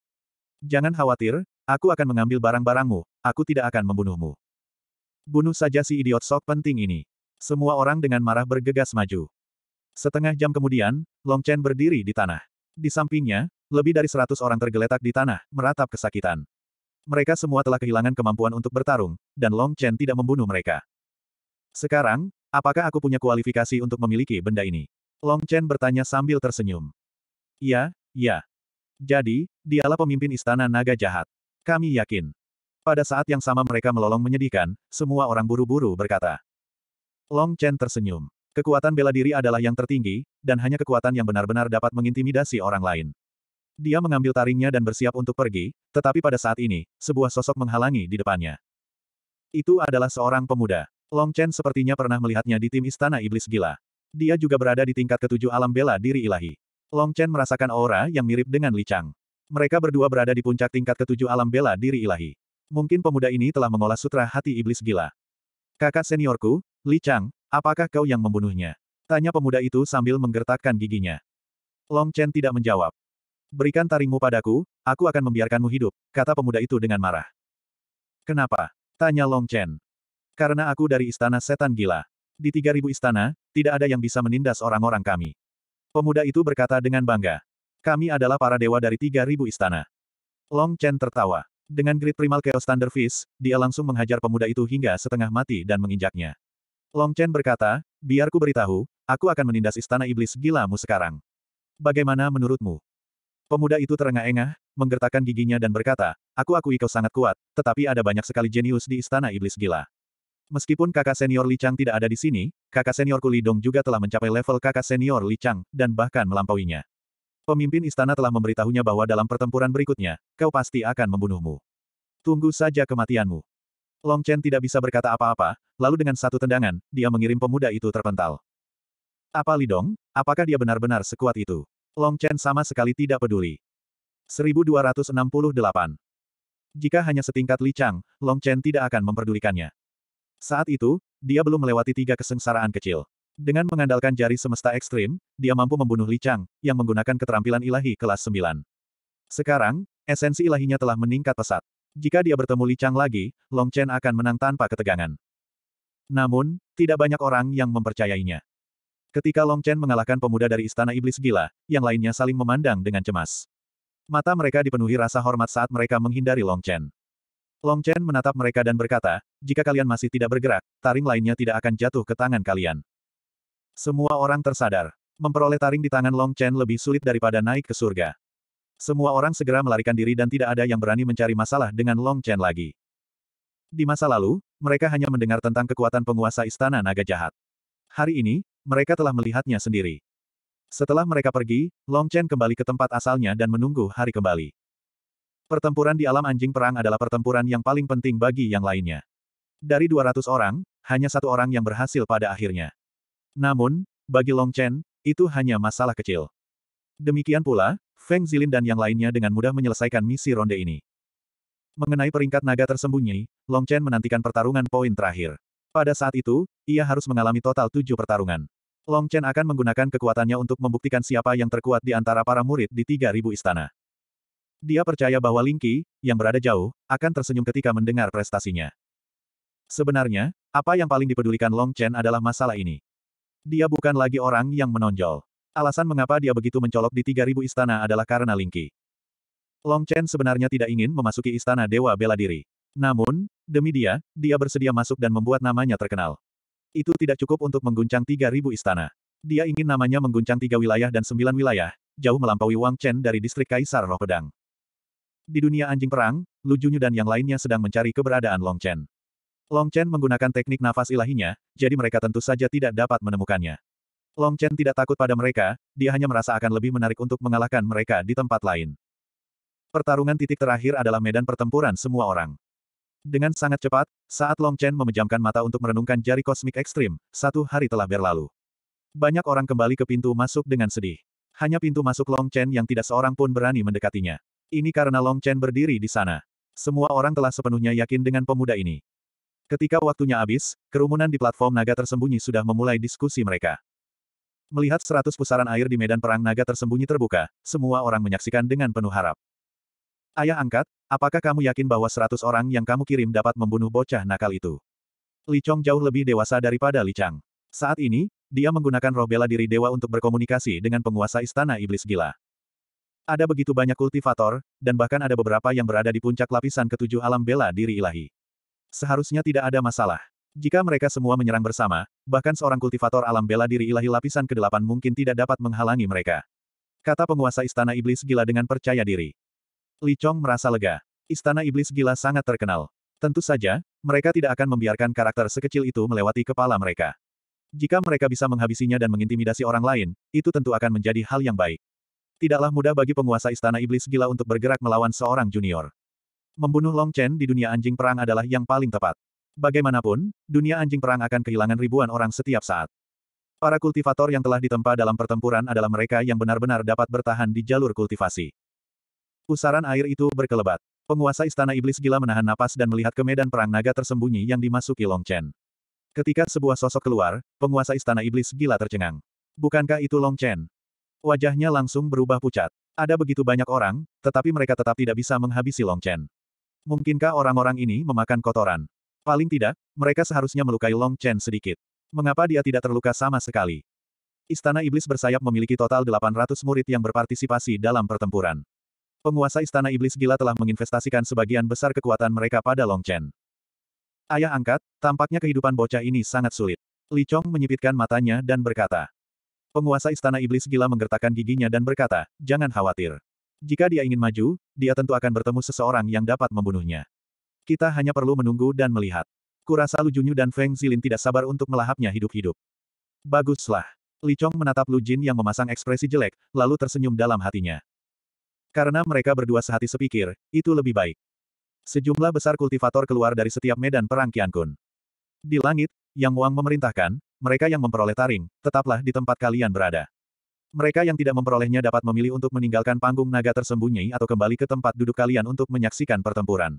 Jangan khawatir, aku akan mengambil barang-barangmu, aku tidak akan membunuhmu. Bunuh saja si idiot sok penting ini. Semua orang dengan marah bergegas maju. Setengah jam kemudian, Long Chen berdiri di tanah. Di sampingnya, lebih dari seratus orang tergeletak di tanah, meratap kesakitan. Mereka semua telah kehilangan kemampuan untuk bertarung, dan Long Chen tidak membunuh mereka. Sekarang, apakah aku punya kualifikasi untuk memiliki benda ini? Long Chen bertanya sambil tersenyum. Ya, ya. Jadi, dialah pemimpin istana naga jahat. Kami yakin. Pada saat yang sama mereka melolong menyedihkan, semua orang buru-buru berkata. Long Chen tersenyum. Kekuatan bela diri adalah yang tertinggi, dan hanya kekuatan yang benar-benar dapat mengintimidasi orang lain. Dia mengambil taringnya dan bersiap untuk pergi, tetapi pada saat ini, sebuah sosok menghalangi di depannya. Itu adalah seorang pemuda. Long Chen sepertinya pernah melihatnya di tim Istana Iblis Gila. Dia juga berada di tingkat ketujuh alam bela diri ilahi. Long Chen merasakan aura yang mirip dengan Li Chang. Mereka berdua berada di puncak tingkat ketujuh alam bela diri ilahi. Mungkin pemuda ini telah mengolah sutra hati iblis gila. Kakak seniorku, Li Chang, Apakah kau yang membunuhnya? Tanya pemuda itu sambil menggertakkan giginya. Long Chen tidak menjawab. Berikan taringmu padaku, aku akan membiarkanmu hidup, kata pemuda itu dengan marah. Kenapa? Tanya Long Chen. Karena aku dari istana setan gila. Di tiga ribu istana, tidak ada yang bisa menindas orang-orang kami. Pemuda itu berkata dengan bangga. Kami adalah para dewa dari tiga ribu istana. Long Chen tertawa. Dengan grit primal Chaos Thunder Fist, dia langsung menghajar pemuda itu hingga setengah mati dan menginjaknya. Long Chen berkata, biar ku beritahu, aku akan menindas istana iblis gilamu sekarang. Bagaimana menurutmu? Pemuda itu terengah-engah, menggertakkan giginya dan berkata, aku akui kau sangat kuat, tetapi ada banyak sekali jenius di istana iblis gila. Meskipun kakak senior Li Chang tidak ada di sini, kakak seniorku Li Dong juga telah mencapai level kakak senior Li Chang, dan bahkan melampauinya. Pemimpin istana telah memberitahunya bahwa dalam pertempuran berikutnya, kau pasti akan membunuhmu. Tunggu saja kematianmu. Long Chen tidak bisa berkata apa-apa, lalu dengan satu tendangan, dia mengirim pemuda itu terpental. Apa Lidong? Apakah dia benar-benar sekuat itu? Long Chen sama sekali tidak peduli. 1268. Jika hanya setingkat Li Chang, Long Chen tidak akan memperdulikannya. Saat itu, dia belum melewati tiga kesengsaraan kecil. Dengan mengandalkan jari semesta ekstrim, dia mampu membunuh Li Chang, yang menggunakan keterampilan ilahi kelas 9. Sekarang, esensi ilahinya telah meningkat pesat. Jika dia bertemu Li Chang lagi, Long Chen akan menang tanpa ketegangan. Namun, tidak banyak orang yang mempercayainya. Ketika Long Chen mengalahkan pemuda dari Istana Iblis Gila, yang lainnya saling memandang dengan cemas. Mata mereka dipenuhi rasa hormat saat mereka menghindari Long Chen. Long Chen menatap mereka dan berkata, jika kalian masih tidak bergerak, taring lainnya tidak akan jatuh ke tangan kalian. Semua orang tersadar. Memperoleh taring di tangan Long Chen lebih sulit daripada naik ke surga. Semua orang segera melarikan diri dan tidak ada yang berani mencari masalah dengan Long Chen lagi. Di masa lalu, mereka hanya mendengar tentang kekuatan penguasa istana naga jahat. Hari ini, mereka telah melihatnya sendiri. Setelah mereka pergi, Long Chen kembali ke tempat asalnya dan menunggu hari kembali. Pertempuran di alam anjing perang adalah pertempuran yang paling penting bagi yang lainnya. Dari 200 orang, hanya satu orang yang berhasil pada akhirnya. Namun, bagi Long Chen, itu hanya masalah kecil. Demikian pula, Feng Zilin dan yang lainnya dengan mudah menyelesaikan misi ronde ini. Mengenai peringkat naga tersembunyi, Long Chen menantikan pertarungan poin terakhir. Pada saat itu, ia harus mengalami total tujuh pertarungan. Long Chen akan menggunakan kekuatannya untuk membuktikan siapa yang terkuat di antara para murid di 3.000 istana. Dia percaya bahwa Ling Qi, yang berada jauh, akan tersenyum ketika mendengar prestasinya. Sebenarnya, apa yang paling dipedulikan Long Chen adalah masalah ini. Dia bukan lagi orang yang menonjol. Alasan mengapa dia begitu mencolok di 3.000 istana adalah karena Ling Qi. Long Chen sebenarnya tidak ingin memasuki istana Dewa Bela Diri. Namun, demi dia, dia bersedia masuk dan membuat namanya terkenal. Itu tidak cukup untuk mengguncang 3.000 istana. Dia ingin namanya mengguncang tiga wilayah dan sembilan wilayah, jauh melampaui Wang Chen dari distrik Kaisar Roh Pedang. Di dunia anjing perang, Lu Junyu dan yang lainnya sedang mencari keberadaan Long Chen. Long Chen menggunakan teknik nafas ilahinya, jadi mereka tentu saja tidak dapat menemukannya. Long Chen tidak takut pada mereka, dia hanya merasa akan lebih menarik untuk mengalahkan mereka di tempat lain. Pertarungan titik terakhir adalah medan pertempuran semua orang. Dengan sangat cepat, saat Long Chen memejamkan mata untuk merenungkan jari kosmik ekstrim, satu hari telah berlalu. Banyak orang kembali ke pintu masuk dengan sedih. Hanya pintu masuk Long Chen yang tidak seorang pun berani mendekatinya. Ini karena Long Chen berdiri di sana. Semua orang telah sepenuhnya yakin dengan pemuda ini. Ketika waktunya habis, kerumunan di platform naga tersembunyi sudah memulai diskusi mereka. Melihat seratus pusaran air di medan perang naga tersembunyi terbuka, semua orang menyaksikan dengan penuh harap. Ayah angkat, apakah kamu yakin bahwa seratus orang yang kamu kirim dapat membunuh bocah nakal itu? Li Chong jauh lebih dewasa daripada Li Chang. Saat ini, dia menggunakan roh bela diri dewa untuk berkomunikasi dengan penguasa istana iblis gila. Ada begitu banyak kultivator, dan bahkan ada beberapa yang berada di puncak lapisan ketujuh alam bela diri ilahi. Seharusnya tidak ada masalah. Jika mereka semua menyerang bersama, bahkan seorang kultivator alam bela diri ilahi lapisan ke-8 mungkin tidak dapat menghalangi mereka. Kata penguasa istana iblis gila dengan percaya diri. Li Chong merasa lega. Istana Iblis Gila sangat terkenal. Tentu saja, mereka tidak akan membiarkan karakter sekecil itu melewati kepala mereka. Jika mereka bisa menghabisinya dan mengintimidasi orang lain, itu tentu akan menjadi hal yang baik. Tidaklah mudah bagi penguasa Istana Iblis Gila untuk bergerak melawan seorang junior. Membunuh Long Chen di dunia anjing perang adalah yang paling tepat. Bagaimanapun, dunia anjing perang akan kehilangan ribuan orang setiap saat. Para kultivator yang telah ditempa dalam pertempuran adalah mereka yang benar-benar dapat bertahan di jalur kultivasi. Pusaran air itu berkelebat. Penguasa istana iblis gila menahan napas dan melihat ke medan perang naga tersembunyi yang dimasuki Long Chen. Ketika sebuah sosok keluar, penguasa istana iblis gila tercengang. Bukankah itu Long Chen? Wajahnya langsung berubah pucat. Ada begitu banyak orang, tetapi mereka tetap tidak bisa menghabisi Long Chen. Mungkinkah orang-orang ini memakan kotoran? Paling tidak, mereka seharusnya melukai Long Chen sedikit. Mengapa dia tidak terluka sama sekali? Istana Iblis bersayap memiliki total 800 murid yang berpartisipasi dalam pertempuran. Penguasa Istana Iblis Gila telah menginvestasikan sebagian besar kekuatan mereka pada Long Chen. Ayah angkat, tampaknya kehidupan bocah ini sangat sulit. Li Chong menyipitkan matanya dan berkata. Penguasa Istana Iblis Gila menggertakkan giginya dan berkata, jangan khawatir. Jika dia ingin maju, dia tentu akan bertemu seseorang yang dapat membunuhnya. Kita hanya perlu menunggu dan melihat. Kurasa Lu Junyu dan Feng Zilin tidak sabar untuk melahapnya hidup-hidup. Baguslah. Li Chong menatap Lu Jin yang memasang ekspresi jelek, lalu tersenyum dalam hatinya. Karena mereka berdua sehati sepikir, itu lebih baik. Sejumlah besar kultivator keluar dari setiap medan perang Kian Kun. Di langit, Yang Wang memerintahkan, mereka yang memperoleh taring, tetaplah di tempat kalian berada. Mereka yang tidak memperolehnya dapat memilih untuk meninggalkan panggung naga tersembunyi atau kembali ke tempat duduk kalian untuk menyaksikan pertempuran.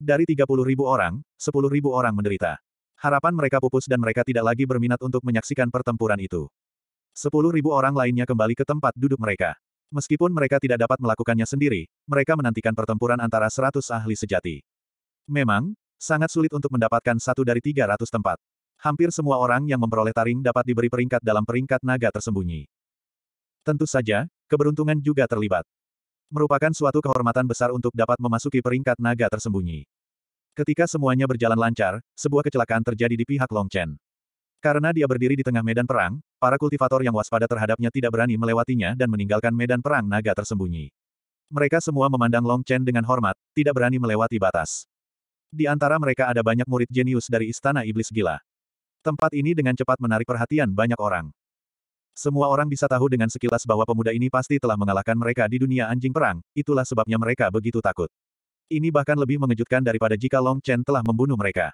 Dari ribu orang, ribu orang menderita. Harapan mereka pupus dan mereka tidak lagi berminat untuk menyaksikan pertempuran itu. ribu orang lainnya kembali ke tempat duduk mereka. Meskipun mereka tidak dapat melakukannya sendiri, mereka menantikan pertempuran antara 100 ahli sejati. Memang, sangat sulit untuk mendapatkan satu dari 300 tempat. Hampir semua orang yang memperoleh taring dapat diberi peringkat dalam peringkat naga tersembunyi. Tentu saja, keberuntungan juga terlibat. Merupakan suatu kehormatan besar untuk dapat memasuki peringkat naga tersembunyi. Ketika semuanya berjalan lancar, sebuah kecelakaan terjadi di pihak Long Chen. Karena dia berdiri di tengah medan perang, Para kultivator yang waspada terhadapnya tidak berani melewatinya dan meninggalkan medan perang naga tersembunyi. Mereka semua memandang Long Chen dengan hormat, tidak berani melewati batas. Di antara mereka ada banyak murid jenius dari Istana Iblis Gila. Tempat ini dengan cepat menarik perhatian banyak orang. Semua orang bisa tahu dengan sekilas bahwa pemuda ini pasti telah mengalahkan mereka di dunia anjing perang, itulah sebabnya mereka begitu takut. Ini bahkan lebih mengejutkan daripada jika Long Chen telah membunuh mereka.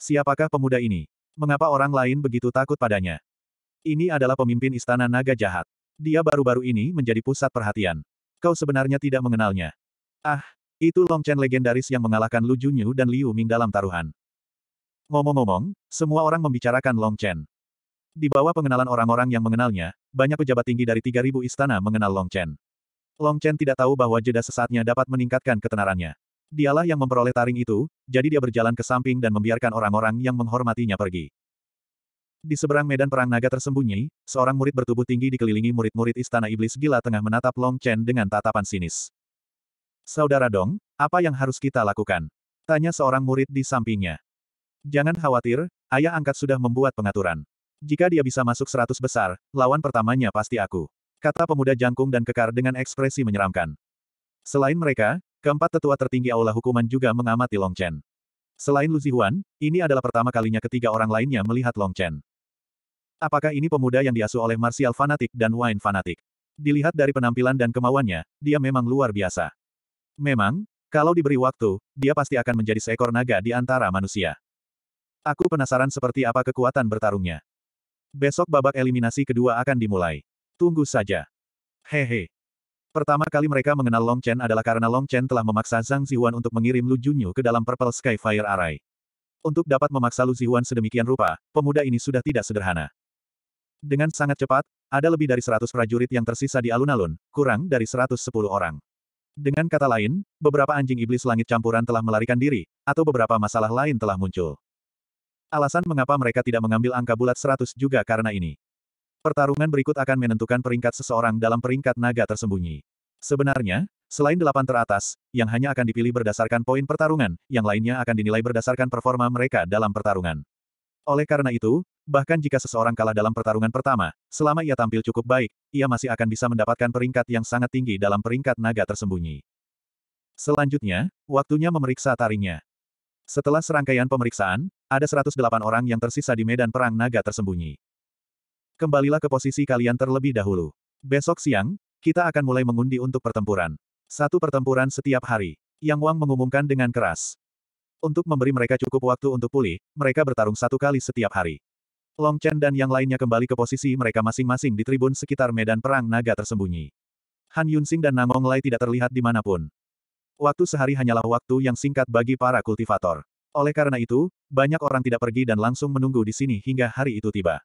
Siapakah pemuda ini? Mengapa orang lain begitu takut padanya? Ini adalah pemimpin istana naga jahat. Dia baru-baru ini menjadi pusat perhatian. Kau sebenarnya tidak mengenalnya. Ah, itu Long Chen legendaris yang mengalahkan Lu Junyu dan Liu Ming dalam taruhan. Ngomong-ngomong, semua orang membicarakan Long Chen. Di bawah pengenalan orang-orang yang mengenalnya, banyak pejabat tinggi dari 3000 istana mengenal Long Chen. Long Chen tidak tahu bahwa jeda sesaatnya dapat meningkatkan ketenarannya. Dialah yang memperoleh taring itu, jadi dia berjalan ke samping dan membiarkan orang-orang yang menghormatinya pergi. Di seberang medan perang naga tersembunyi, seorang murid bertubuh tinggi dikelilingi murid-murid istana iblis gila tengah menatap Long Chen dengan tatapan sinis. Saudara Dong, apa yang harus kita lakukan? Tanya seorang murid di sampingnya. Jangan khawatir, ayah angkat sudah membuat pengaturan. Jika dia bisa masuk seratus besar, lawan pertamanya pasti aku. Kata pemuda jangkung dan kekar dengan ekspresi menyeramkan. Selain mereka, keempat tetua tertinggi aula hukuman juga mengamati Long Chen. Selain Lu Zihuan, ini adalah pertama kalinya ketiga orang lainnya melihat Long Chen. Apakah ini pemuda yang diasuh oleh Martial Fanatik dan Wine Fanatik? Dilihat dari penampilan dan kemauannya, dia memang luar biasa. Memang, kalau diberi waktu, dia pasti akan menjadi seekor naga di antara manusia. Aku penasaran seperti apa kekuatan bertarungnya. Besok babak eliminasi kedua akan dimulai. Tunggu saja. Hehe. Pertama kali mereka mengenal Long Chen adalah karena Long Chen telah memaksa Zhang Zihuan untuk mengirim Lu Junyu ke dalam Purple Sky Fire Array. Untuk dapat memaksa Lu Zihuan sedemikian rupa, pemuda ini sudah tidak sederhana. Dengan sangat cepat, ada lebih dari 100 prajurit yang tersisa di alun-alun, kurang dari 110 orang. Dengan kata lain, beberapa anjing iblis langit campuran telah melarikan diri, atau beberapa masalah lain telah muncul. Alasan mengapa mereka tidak mengambil angka bulat 100 juga karena ini. Pertarungan berikut akan menentukan peringkat seseorang dalam peringkat naga tersembunyi. Sebenarnya, selain delapan teratas, yang hanya akan dipilih berdasarkan poin pertarungan, yang lainnya akan dinilai berdasarkan performa mereka dalam pertarungan. Oleh karena itu, Bahkan jika seseorang kalah dalam pertarungan pertama, selama ia tampil cukup baik, ia masih akan bisa mendapatkan peringkat yang sangat tinggi dalam peringkat naga tersembunyi. Selanjutnya, waktunya memeriksa taringnya. Setelah serangkaian pemeriksaan, ada 108 orang yang tersisa di medan perang naga tersembunyi. Kembalilah ke posisi kalian terlebih dahulu. Besok siang, kita akan mulai mengundi untuk pertempuran. Satu pertempuran setiap hari. Yang Wang mengumumkan dengan keras. Untuk memberi mereka cukup waktu untuk pulih, mereka bertarung satu kali setiap hari. Long Chen dan yang lainnya kembali ke posisi mereka masing-masing di tribun sekitar medan perang naga tersembunyi. Han Yunsing dan Namong Lai tidak terlihat di dimanapun. Waktu sehari hanyalah waktu yang singkat bagi para kultivator. Oleh karena itu, banyak orang tidak pergi dan langsung menunggu di sini hingga hari itu tiba.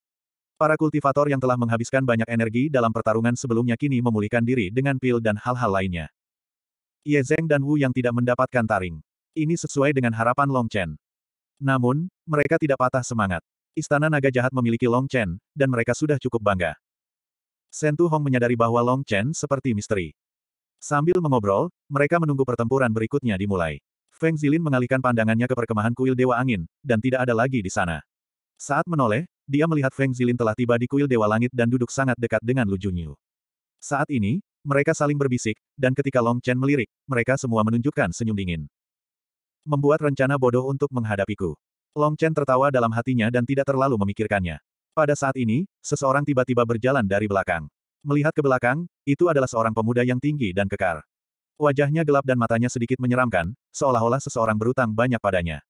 Para kultivator yang telah menghabiskan banyak energi dalam pertarungan sebelumnya kini memulihkan diri dengan pil dan hal-hal lainnya. Ye Zeng dan Wu yang tidak mendapatkan taring. Ini sesuai dengan harapan Long Chen. Namun, mereka tidak patah semangat. Istana Naga Jahat memiliki Long Chen, dan mereka sudah cukup bangga. Sentu Hong menyadari bahwa Long Chen seperti misteri. Sambil mengobrol, mereka menunggu pertempuran berikutnya dimulai. Feng Zilin mengalihkan pandangannya ke perkemahan kuil Dewa Angin, dan tidak ada lagi di sana. Saat menoleh, dia melihat Feng Zilin telah tiba di kuil Dewa Langit dan duduk sangat dekat dengan Lu Junyu. Saat ini, mereka saling berbisik, dan ketika Long Chen melirik, mereka semua menunjukkan senyum dingin. Membuat rencana bodoh untuk menghadapiku. Long Chen tertawa dalam hatinya dan tidak terlalu memikirkannya. Pada saat ini, seseorang tiba-tiba berjalan dari belakang. Melihat ke belakang, itu adalah seorang pemuda yang tinggi dan kekar. Wajahnya gelap dan matanya sedikit menyeramkan, seolah-olah seseorang berutang banyak padanya.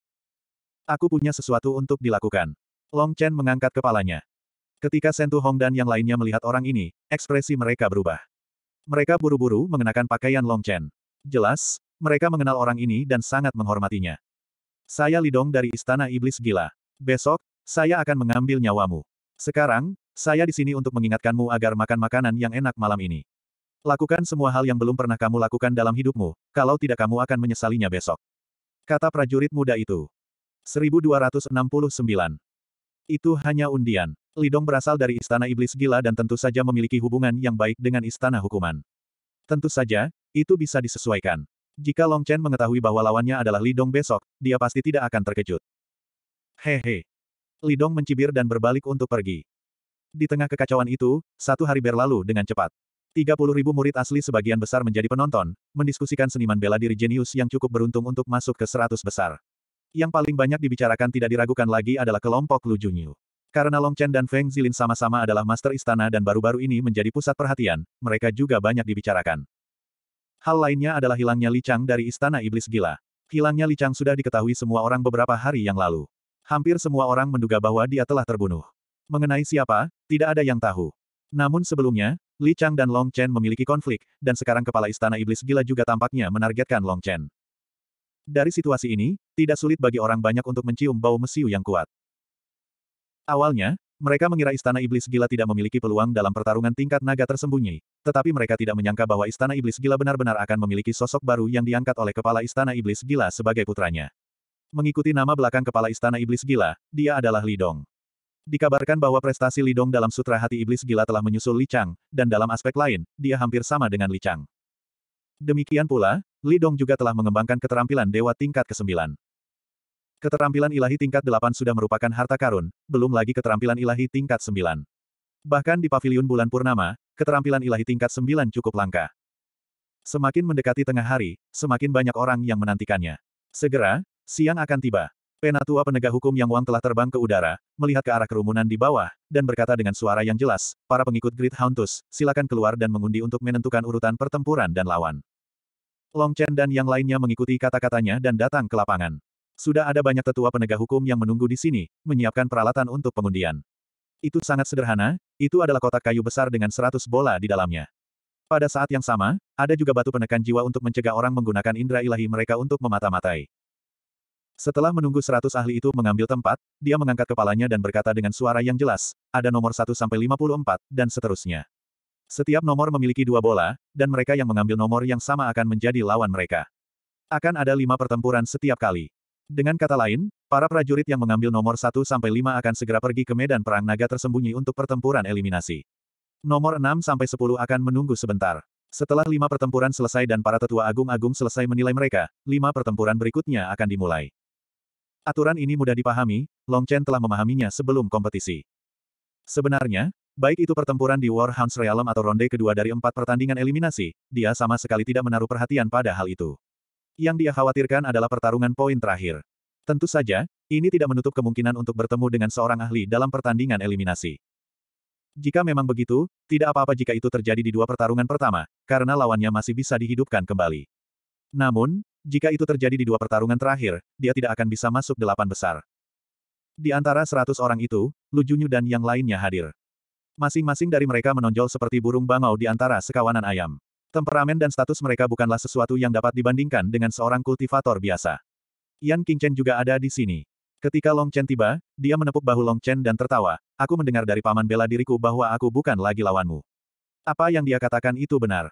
Aku punya sesuatu untuk dilakukan. Long Chen mengangkat kepalanya. Ketika Sentu Hong dan yang lainnya melihat orang ini, ekspresi mereka berubah. Mereka buru-buru mengenakan pakaian Long Chen. Jelas, mereka mengenal orang ini dan sangat menghormatinya. Saya Lidong dari Istana Iblis Gila. Besok, saya akan mengambil nyawamu. Sekarang, saya di sini untuk mengingatkanmu agar makan makanan yang enak malam ini. Lakukan semua hal yang belum pernah kamu lakukan dalam hidupmu, kalau tidak kamu akan menyesalinya besok. Kata prajurit muda itu. 1269. Itu hanya undian. Lidong berasal dari Istana Iblis Gila dan tentu saja memiliki hubungan yang baik dengan Istana Hukuman. Tentu saja, itu bisa disesuaikan. Jika Long Chen mengetahui bahwa lawannya adalah Li Dong besok, dia pasti tidak akan terkejut. Hehe. Dong mencibir dan berbalik untuk pergi. Di tengah kekacauan itu, satu hari berlalu dengan cepat. 30 ribu murid asli sebagian besar menjadi penonton, mendiskusikan seniman bela diri jenius yang cukup beruntung untuk masuk ke seratus besar. Yang paling banyak dibicarakan tidak diragukan lagi adalah kelompok Lu Junyu. Karena Long Chen dan Feng Zilin sama-sama adalah master istana dan baru-baru ini menjadi pusat perhatian, mereka juga banyak dibicarakan. Hal lainnya adalah hilangnya Licang dari Istana Iblis Gila. Hilangnya Licang sudah diketahui semua orang beberapa hari yang lalu. Hampir semua orang menduga bahwa dia telah terbunuh. Mengenai siapa, tidak ada yang tahu. Namun sebelumnya, Li Chang dan Long Chen memiliki konflik, dan sekarang kepala Istana Iblis Gila juga tampaknya menargetkan Long Chen. Dari situasi ini, tidak sulit bagi orang banyak untuk mencium bau mesiu yang kuat. Awalnya, mereka mengira istana iblis gila tidak memiliki peluang dalam pertarungan tingkat naga tersembunyi, tetapi mereka tidak menyangka bahwa istana iblis gila benar-benar akan memiliki sosok baru yang diangkat oleh kepala istana iblis gila sebagai putranya. Mengikuti nama belakang kepala istana iblis gila, dia adalah Lidong. Dikabarkan bahwa prestasi Lidong dalam sutra hati iblis gila telah menyusul Li Chang, dan dalam aspek lain, dia hampir sama dengan Li Chang. Demikian pula, Lidong juga telah mengembangkan keterampilan dewa tingkat ke-9. Keterampilan ilahi tingkat 8 sudah merupakan harta karun, belum lagi keterampilan ilahi tingkat 9. Bahkan di pavilion bulan purnama, keterampilan ilahi tingkat 9 cukup langka. Semakin mendekati tengah hari, semakin banyak orang yang menantikannya. Segera, siang akan tiba. Penatua penegak hukum Yang Wang telah terbang ke udara, melihat ke arah kerumunan di bawah, dan berkata dengan suara yang jelas, para pengikut Great Hauntus, silakan keluar dan mengundi untuk menentukan urutan pertempuran dan lawan. Long Chen dan yang lainnya mengikuti kata-katanya dan datang ke lapangan. Sudah ada banyak tetua penegak hukum yang menunggu di sini, menyiapkan peralatan untuk pengundian. Itu sangat sederhana, itu adalah kotak kayu besar dengan 100 bola di dalamnya. Pada saat yang sama, ada juga batu penekan jiwa untuk mencegah orang menggunakan indera ilahi mereka untuk memata-matai. Setelah menunggu seratus ahli itu mengambil tempat, dia mengangkat kepalanya dan berkata dengan suara yang jelas, ada nomor 1 sampai 54, dan seterusnya. Setiap nomor memiliki dua bola, dan mereka yang mengambil nomor yang sama akan menjadi lawan mereka. Akan ada lima pertempuran setiap kali. Dengan kata lain, para prajurit yang mengambil nomor 1 sampai 5 akan segera pergi ke medan perang naga tersembunyi untuk pertempuran eliminasi. Nomor 6 sampai 10 akan menunggu sebentar. Setelah lima pertempuran selesai dan para tetua agung-agung selesai menilai mereka, lima pertempuran berikutnya akan dimulai. Aturan ini mudah dipahami, Long Chen telah memahaminya sebelum kompetisi. Sebenarnya, baik itu pertempuran di Warhounds Realm atau ronde kedua dari empat pertandingan eliminasi, dia sama sekali tidak menaruh perhatian pada hal itu. Yang dia khawatirkan adalah pertarungan poin terakhir. Tentu saja, ini tidak menutup kemungkinan untuk bertemu dengan seorang ahli dalam pertandingan eliminasi. Jika memang begitu, tidak apa-apa jika itu terjadi di dua pertarungan pertama, karena lawannya masih bisa dihidupkan kembali. Namun, jika itu terjadi di dua pertarungan terakhir, dia tidak akan bisa masuk delapan besar. Di antara seratus orang itu, Lu Junyu dan yang lainnya hadir. Masing-masing dari mereka menonjol seperti burung bangau di antara sekawanan ayam. Temperamen dan status mereka bukanlah sesuatu yang dapat dibandingkan dengan seorang kultivator biasa. Yan Qingchen juga ada di sini. Ketika Long Chen tiba, dia menepuk bahu Long Chen dan tertawa, aku mendengar dari paman bela diriku bahwa aku bukan lagi lawanmu. Apa yang dia katakan itu benar.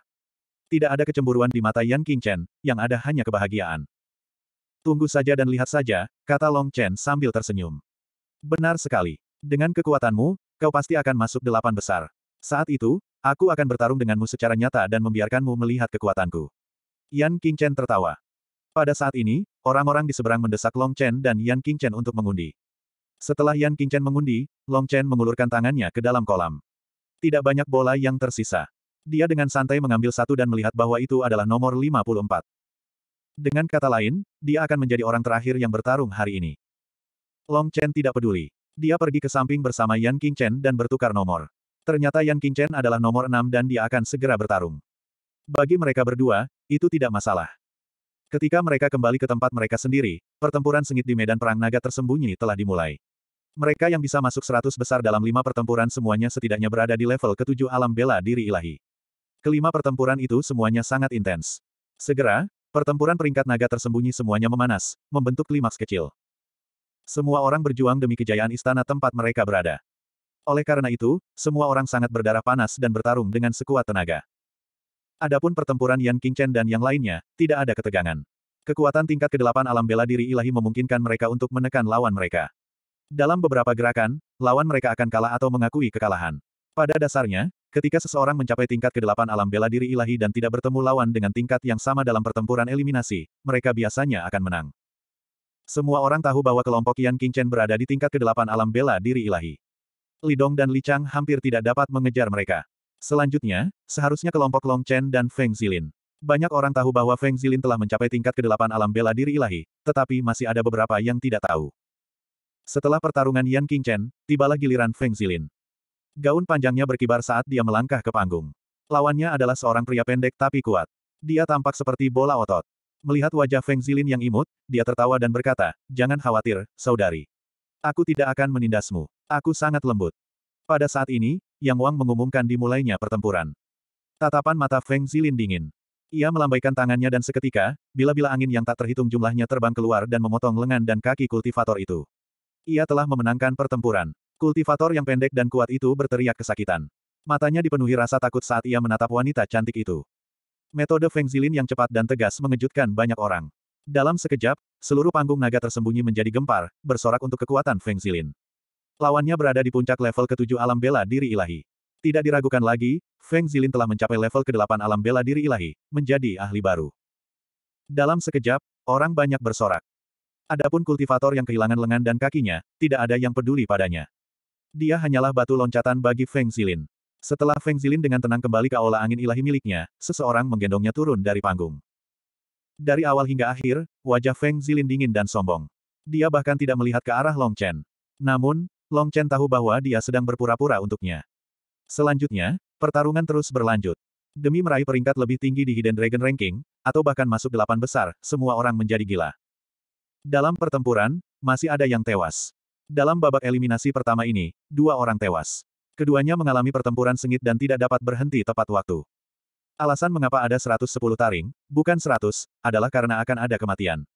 Tidak ada kecemburuan di mata Yan Qingchen, yang ada hanya kebahagiaan. Tunggu saja dan lihat saja, kata Long Chen sambil tersenyum. Benar sekali. Dengan kekuatanmu, kau pasti akan masuk delapan besar. Saat itu, Aku akan bertarung denganmu secara nyata dan membiarkanmu melihat kekuatanku. Yan King Chen tertawa. Pada saat ini, orang-orang di seberang mendesak Long Chen dan Yan King Chen untuk mengundi. Setelah Yan King Chen mengundi, Long Chen mengulurkan tangannya ke dalam kolam. Tidak banyak bola yang tersisa. Dia dengan santai mengambil satu dan melihat bahwa itu adalah nomor 54. Dengan kata lain, dia akan menjadi orang terakhir yang bertarung hari ini. Long Chen tidak peduli. Dia pergi ke samping bersama Yan King Chen dan bertukar nomor. Ternyata Yan Qingchen adalah nomor enam dan dia akan segera bertarung. Bagi mereka berdua, itu tidak masalah. Ketika mereka kembali ke tempat mereka sendiri, pertempuran sengit di medan perang naga tersembunyi telah dimulai. Mereka yang bisa masuk seratus besar dalam lima pertempuran semuanya setidaknya berada di level ketujuh alam bela diri ilahi. Kelima pertempuran itu semuanya sangat intens. Segera, pertempuran peringkat naga tersembunyi semuanya memanas, membentuk klimaks kecil. Semua orang berjuang demi kejayaan istana tempat mereka berada. Oleh karena itu, semua orang sangat berdarah panas dan bertarung dengan sekuat tenaga. Adapun pertempuran Yan Qingchen dan yang lainnya, tidak ada ketegangan. Kekuatan tingkat kedelapan alam bela diri ilahi memungkinkan mereka untuk menekan lawan mereka. Dalam beberapa gerakan, lawan mereka akan kalah atau mengakui kekalahan. Pada dasarnya, ketika seseorang mencapai tingkat kedelapan alam bela diri ilahi dan tidak bertemu lawan dengan tingkat yang sama dalam pertempuran eliminasi, mereka biasanya akan menang. Semua orang tahu bahwa kelompok Yan Qingchen berada di tingkat kedelapan alam bela diri ilahi. Lidong dan Lichang hampir tidak dapat mengejar mereka. Selanjutnya, seharusnya kelompok Long Chen dan Feng Zilin. Banyak orang tahu bahwa Feng Zilin telah mencapai tingkat kedelapan alam bela diri ilahi, tetapi masih ada beberapa yang tidak tahu. Setelah pertarungan Yan King Chen, tibalah giliran Feng Zilin. Gaun panjangnya berkibar saat dia melangkah ke panggung. Lawannya adalah seorang pria pendek tapi kuat. Dia tampak seperti bola otot. Melihat wajah Feng Zilin yang imut, dia tertawa dan berkata, Jangan khawatir, saudari. Aku tidak akan menindasmu. Aku sangat lembut. Pada saat ini, Yang Wang mengumumkan dimulainya pertempuran. Tatapan mata Feng Zilin dingin. Ia melambaikan tangannya dan seketika, bila-bila angin yang tak terhitung jumlahnya terbang keluar dan memotong lengan dan kaki kultivator itu. Ia telah memenangkan pertempuran. Kultivator yang pendek dan kuat itu berteriak kesakitan. Matanya dipenuhi rasa takut saat ia menatap wanita cantik itu. Metode Feng Zilin yang cepat dan tegas mengejutkan banyak orang. Dalam sekejap, seluruh panggung naga tersembunyi menjadi gempar, bersorak untuk kekuatan Feng Zilin. Lawannya berada di puncak level ke-7 alam bela diri ilahi. Tidak diragukan lagi, Feng Zilin telah mencapai level ke-8 alam bela diri ilahi, menjadi ahli baru. Dalam sekejap, orang banyak bersorak. Adapun kultivator yang kehilangan lengan dan kakinya, tidak ada yang peduli padanya. Dia hanyalah batu loncatan bagi Feng Zilin. Setelah Feng Zilin dengan tenang kembali ke aula angin ilahi miliknya, seseorang menggendongnya turun dari panggung. Dari awal hingga akhir, wajah Feng Zilin dingin dan sombong. Dia bahkan tidak melihat ke arah Long Chen. Namun, Long Chen tahu bahwa dia sedang berpura-pura untuknya. Selanjutnya, pertarungan terus berlanjut. Demi meraih peringkat lebih tinggi di Hidden Dragon Ranking, atau bahkan masuk delapan besar, semua orang menjadi gila. Dalam pertempuran, masih ada yang tewas. Dalam babak eliminasi pertama ini, dua orang tewas. Keduanya mengalami pertempuran sengit dan tidak dapat berhenti tepat waktu. Alasan mengapa ada 110 taring, bukan 100, adalah karena akan ada kematian.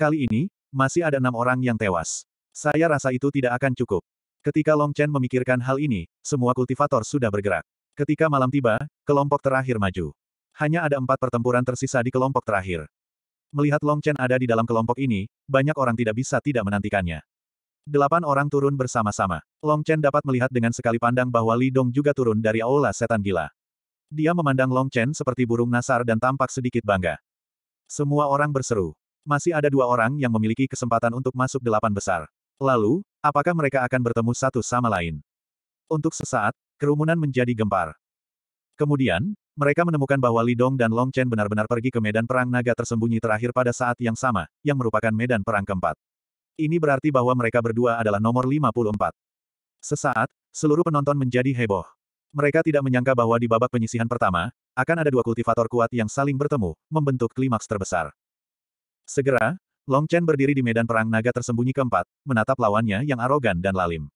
Kali ini, masih ada enam orang yang tewas. Saya rasa itu tidak akan cukup. Ketika Long Chen memikirkan hal ini, semua kultivator sudah bergerak. Ketika malam tiba, kelompok terakhir maju. Hanya ada empat pertempuran tersisa di kelompok terakhir. Melihat Long Chen ada di dalam kelompok ini, banyak orang tidak bisa tidak menantikannya. Delapan orang turun bersama-sama. Long Chen dapat melihat dengan sekali pandang bahwa Li Dong juga turun dari aula setan gila. Dia memandang Long Chen seperti burung nasar dan tampak sedikit bangga. Semua orang berseru. Masih ada dua orang yang memiliki kesempatan untuk masuk delapan besar. Lalu, apakah mereka akan bertemu satu sama lain? Untuk sesaat, kerumunan menjadi gempar. Kemudian, mereka menemukan bahwa Lidong dan Long Chen benar-benar pergi ke medan perang naga tersembunyi terakhir pada saat yang sama, yang merupakan medan perang keempat. Ini berarti bahwa mereka berdua adalah nomor 54. Sesaat, seluruh penonton menjadi heboh. Mereka tidak menyangka bahwa di babak penyisihan pertama, akan ada dua kultivator kuat yang saling bertemu, membentuk klimaks terbesar. Segera, Long Chen berdiri di medan perang naga tersembunyi keempat, menatap lawannya yang arogan dan lalim.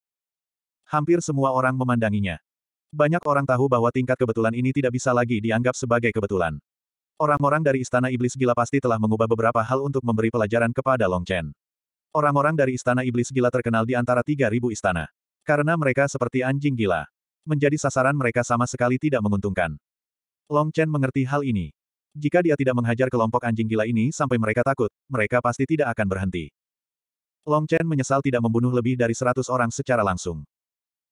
Hampir semua orang memandanginya. Banyak orang tahu bahwa tingkat kebetulan ini tidak bisa lagi dianggap sebagai kebetulan. Orang-orang dari Istana Iblis Gila pasti telah mengubah beberapa hal untuk memberi pelajaran kepada Long Chen. Orang-orang dari Istana Iblis Gila terkenal di antara 3.000 istana. Karena mereka seperti anjing gila. Menjadi sasaran mereka sama sekali tidak menguntungkan. Long Chen mengerti hal ini. Jika dia tidak menghajar kelompok anjing gila ini sampai mereka takut, mereka pasti tidak akan berhenti. Long Chen menyesal tidak membunuh lebih dari seratus orang secara langsung.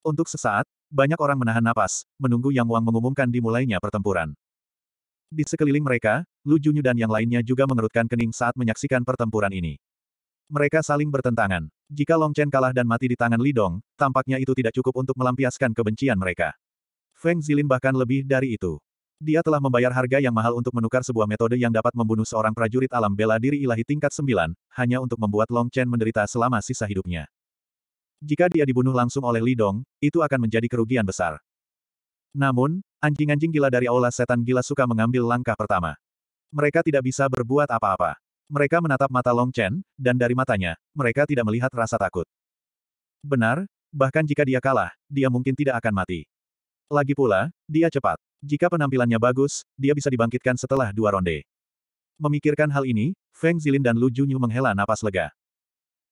Untuk sesaat, banyak orang menahan napas, menunggu Yang Wang mengumumkan dimulainya pertempuran. Di sekeliling mereka, Lu Junyu dan yang lainnya juga mengerutkan kening saat menyaksikan pertempuran ini. Mereka saling bertentangan. Jika Long Chen kalah dan mati di tangan Li Dong, tampaknya itu tidak cukup untuk melampiaskan kebencian mereka. Feng Zilin bahkan lebih dari itu. Dia telah membayar harga yang mahal untuk menukar sebuah metode yang dapat membunuh seorang prajurit alam bela diri ilahi tingkat 9, hanya untuk membuat Long Chen menderita selama sisa hidupnya. Jika dia dibunuh langsung oleh Lidong, itu akan menjadi kerugian besar. Namun, anjing-anjing gila dari aula setan gila suka mengambil langkah pertama. Mereka tidak bisa berbuat apa-apa. Mereka menatap mata Long Chen, dan dari matanya, mereka tidak melihat rasa takut. Benar, bahkan jika dia kalah, dia mungkin tidak akan mati. Lagi pula, dia cepat. Jika penampilannya bagus, dia bisa dibangkitkan setelah dua ronde. Memikirkan hal ini, Feng Zilin dan Lu Junyu menghela napas lega.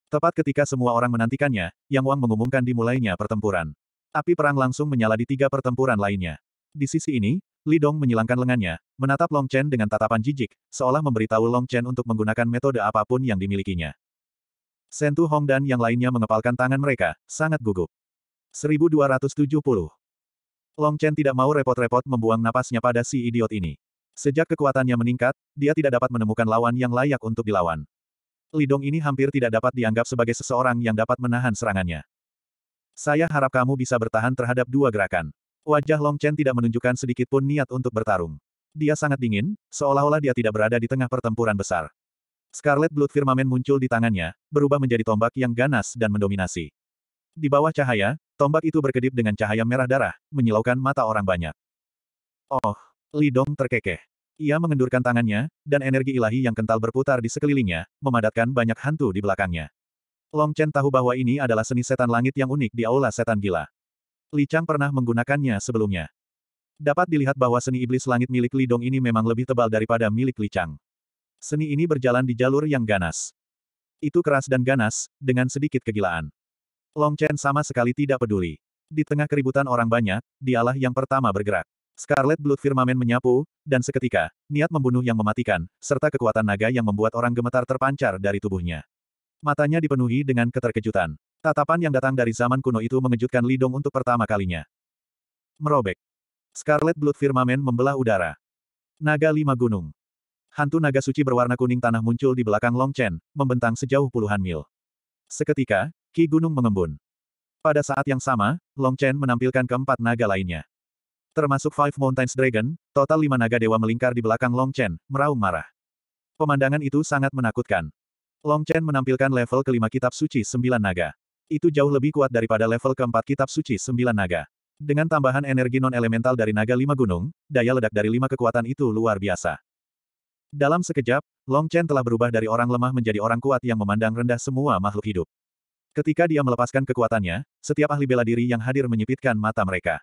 Tepat ketika semua orang menantikannya, Yang Wang mengumumkan dimulainya pertempuran. Api perang langsung menyala di tiga pertempuran lainnya. Di sisi ini, Li Dong menyilangkan lengannya, menatap Long Chen dengan tatapan jijik, seolah memberitahu Long Chen untuk menggunakan metode apapun yang dimilikinya. Sentu Hong dan yang lainnya mengepalkan tangan mereka, sangat gugup. 1270 Long Chen tidak mau repot-repot membuang napasnya pada si idiot ini. Sejak kekuatannya meningkat, dia tidak dapat menemukan lawan yang layak untuk dilawan. Lidong ini hampir tidak dapat dianggap sebagai seseorang yang dapat menahan serangannya. Saya harap kamu bisa bertahan terhadap dua gerakan. Wajah Long Chen tidak menunjukkan sedikit pun niat untuk bertarung. Dia sangat dingin, seolah-olah dia tidak berada di tengah pertempuran besar. Scarlet Blood Firmament muncul di tangannya, berubah menjadi tombak yang ganas dan mendominasi. Di bawah cahaya, Tombak itu berkedip dengan cahaya merah darah, menyilaukan mata orang banyak. Oh, Li Dong terkekeh. Ia mengendurkan tangannya, dan energi ilahi yang kental berputar di sekelilingnya, memadatkan banyak hantu di belakangnya. Long Chen tahu bahwa ini adalah seni setan langit yang unik di aula setan gila. Li Chang pernah menggunakannya sebelumnya. Dapat dilihat bahwa seni iblis langit milik Li Dong ini memang lebih tebal daripada milik Li Chang. Seni ini berjalan di jalur yang ganas. Itu keras dan ganas, dengan sedikit kegilaan. Long Chen sama sekali tidak peduli. Di tengah keributan orang banyak, dialah yang pertama bergerak. Scarlet Blood Firmament menyapu, dan seketika, niat membunuh yang mematikan, serta kekuatan naga yang membuat orang gemetar terpancar dari tubuhnya. Matanya dipenuhi dengan keterkejutan. Tatapan yang datang dari zaman kuno itu mengejutkan Lidong untuk pertama kalinya. Merobek. Scarlet Blood Firmament membelah udara. Naga Lima Gunung. Hantu naga suci berwarna kuning tanah muncul di belakang Long Chen, membentang sejauh puluhan mil. Seketika, Ki Gunung mengembun. Pada saat yang sama, Long Chen menampilkan keempat naga lainnya. Termasuk Five Mountains Dragon, total lima naga dewa melingkar di belakang Long Chen, meraung marah. Pemandangan itu sangat menakutkan. Long Chen menampilkan level kelima kitab suci sembilan naga. Itu jauh lebih kuat daripada level keempat kitab suci sembilan naga. Dengan tambahan energi non-elemental dari naga lima gunung, daya ledak dari lima kekuatan itu luar biasa. Dalam sekejap, Long Chen telah berubah dari orang lemah menjadi orang kuat yang memandang rendah semua makhluk hidup. Ketika dia melepaskan kekuatannya, setiap ahli bela diri yang hadir menyipitkan mata mereka.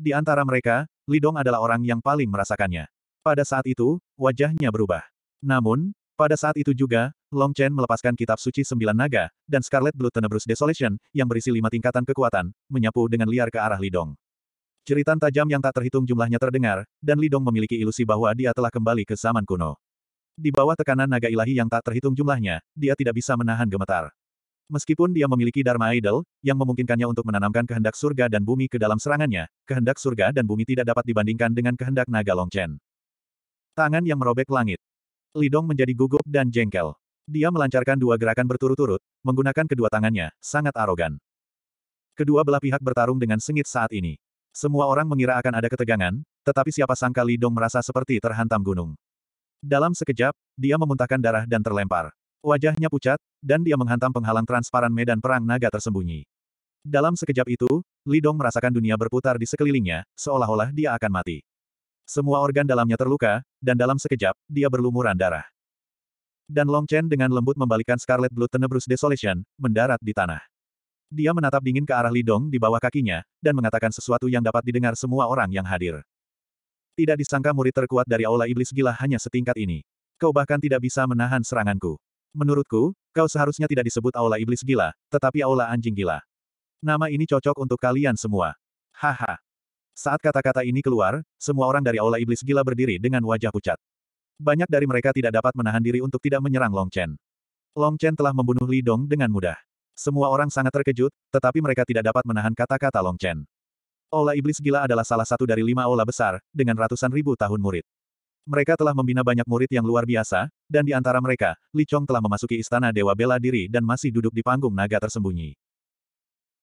Di antara mereka, Lidong adalah orang yang paling merasakannya. Pada saat itu, wajahnya berubah. Namun, pada saat itu juga, Long Chen melepaskan kitab suci sembilan naga, dan Scarlet Blood Tenebrous Desolation, yang berisi lima tingkatan kekuatan, menyapu dengan liar ke arah Lidong. cerita tajam yang tak terhitung jumlahnya terdengar, dan Lidong memiliki ilusi bahwa dia telah kembali ke zaman kuno. Di bawah tekanan naga ilahi yang tak terhitung jumlahnya, dia tidak bisa menahan gemetar. Meskipun dia memiliki Dharma Idol, yang memungkinkannya untuk menanamkan kehendak surga dan bumi ke dalam serangannya, kehendak surga dan bumi tidak dapat dibandingkan dengan kehendak naga Longchen. Tangan yang merobek langit. Lidong menjadi gugup dan jengkel. Dia melancarkan dua gerakan berturut-turut, menggunakan kedua tangannya, sangat arogan. Kedua belah pihak bertarung dengan sengit saat ini. Semua orang mengira akan ada ketegangan, tetapi siapa sangka Lidong merasa seperti terhantam gunung. Dalam sekejap, dia memuntahkan darah dan terlempar. Wajahnya pucat, dan dia menghantam penghalang transparan medan perang naga tersembunyi. Dalam sekejap itu, Lidong merasakan dunia berputar di sekelilingnya, seolah-olah dia akan mati. Semua organ dalamnya terluka, dan dalam sekejap, dia berlumuran darah. Dan Long Chen dengan lembut membalikan Scarlet Blood Tenebrous Desolation, mendarat di tanah. Dia menatap dingin ke arah Lidong di bawah kakinya, dan mengatakan sesuatu yang dapat didengar semua orang yang hadir. Tidak disangka murid terkuat dari Aula Iblis Gila hanya setingkat ini. Kau bahkan tidak bisa menahan seranganku. Menurutku, kau seharusnya tidak disebut aula iblis gila, tetapi aula anjing gila. Nama ini cocok untuk kalian semua. Haha. Saat kata-kata ini keluar, semua orang dari aula iblis gila berdiri dengan wajah pucat. Banyak dari mereka tidak dapat menahan diri untuk tidak menyerang Long Chen. Long Chen telah membunuh Li Dong dengan mudah. Semua orang sangat terkejut, tetapi mereka tidak dapat menahan kata-kata Long Chen. Aula Iblis Gila adalah salah satu dari lima aula besar, dengan ratusan ribu tahun murid. Mereka telah membina banyak murid yang luar biasa, dan di antara mereka, Li Chong telah memasuki istana Dewa Bela Diri dan masih duduk di panggung naga tersembunyi.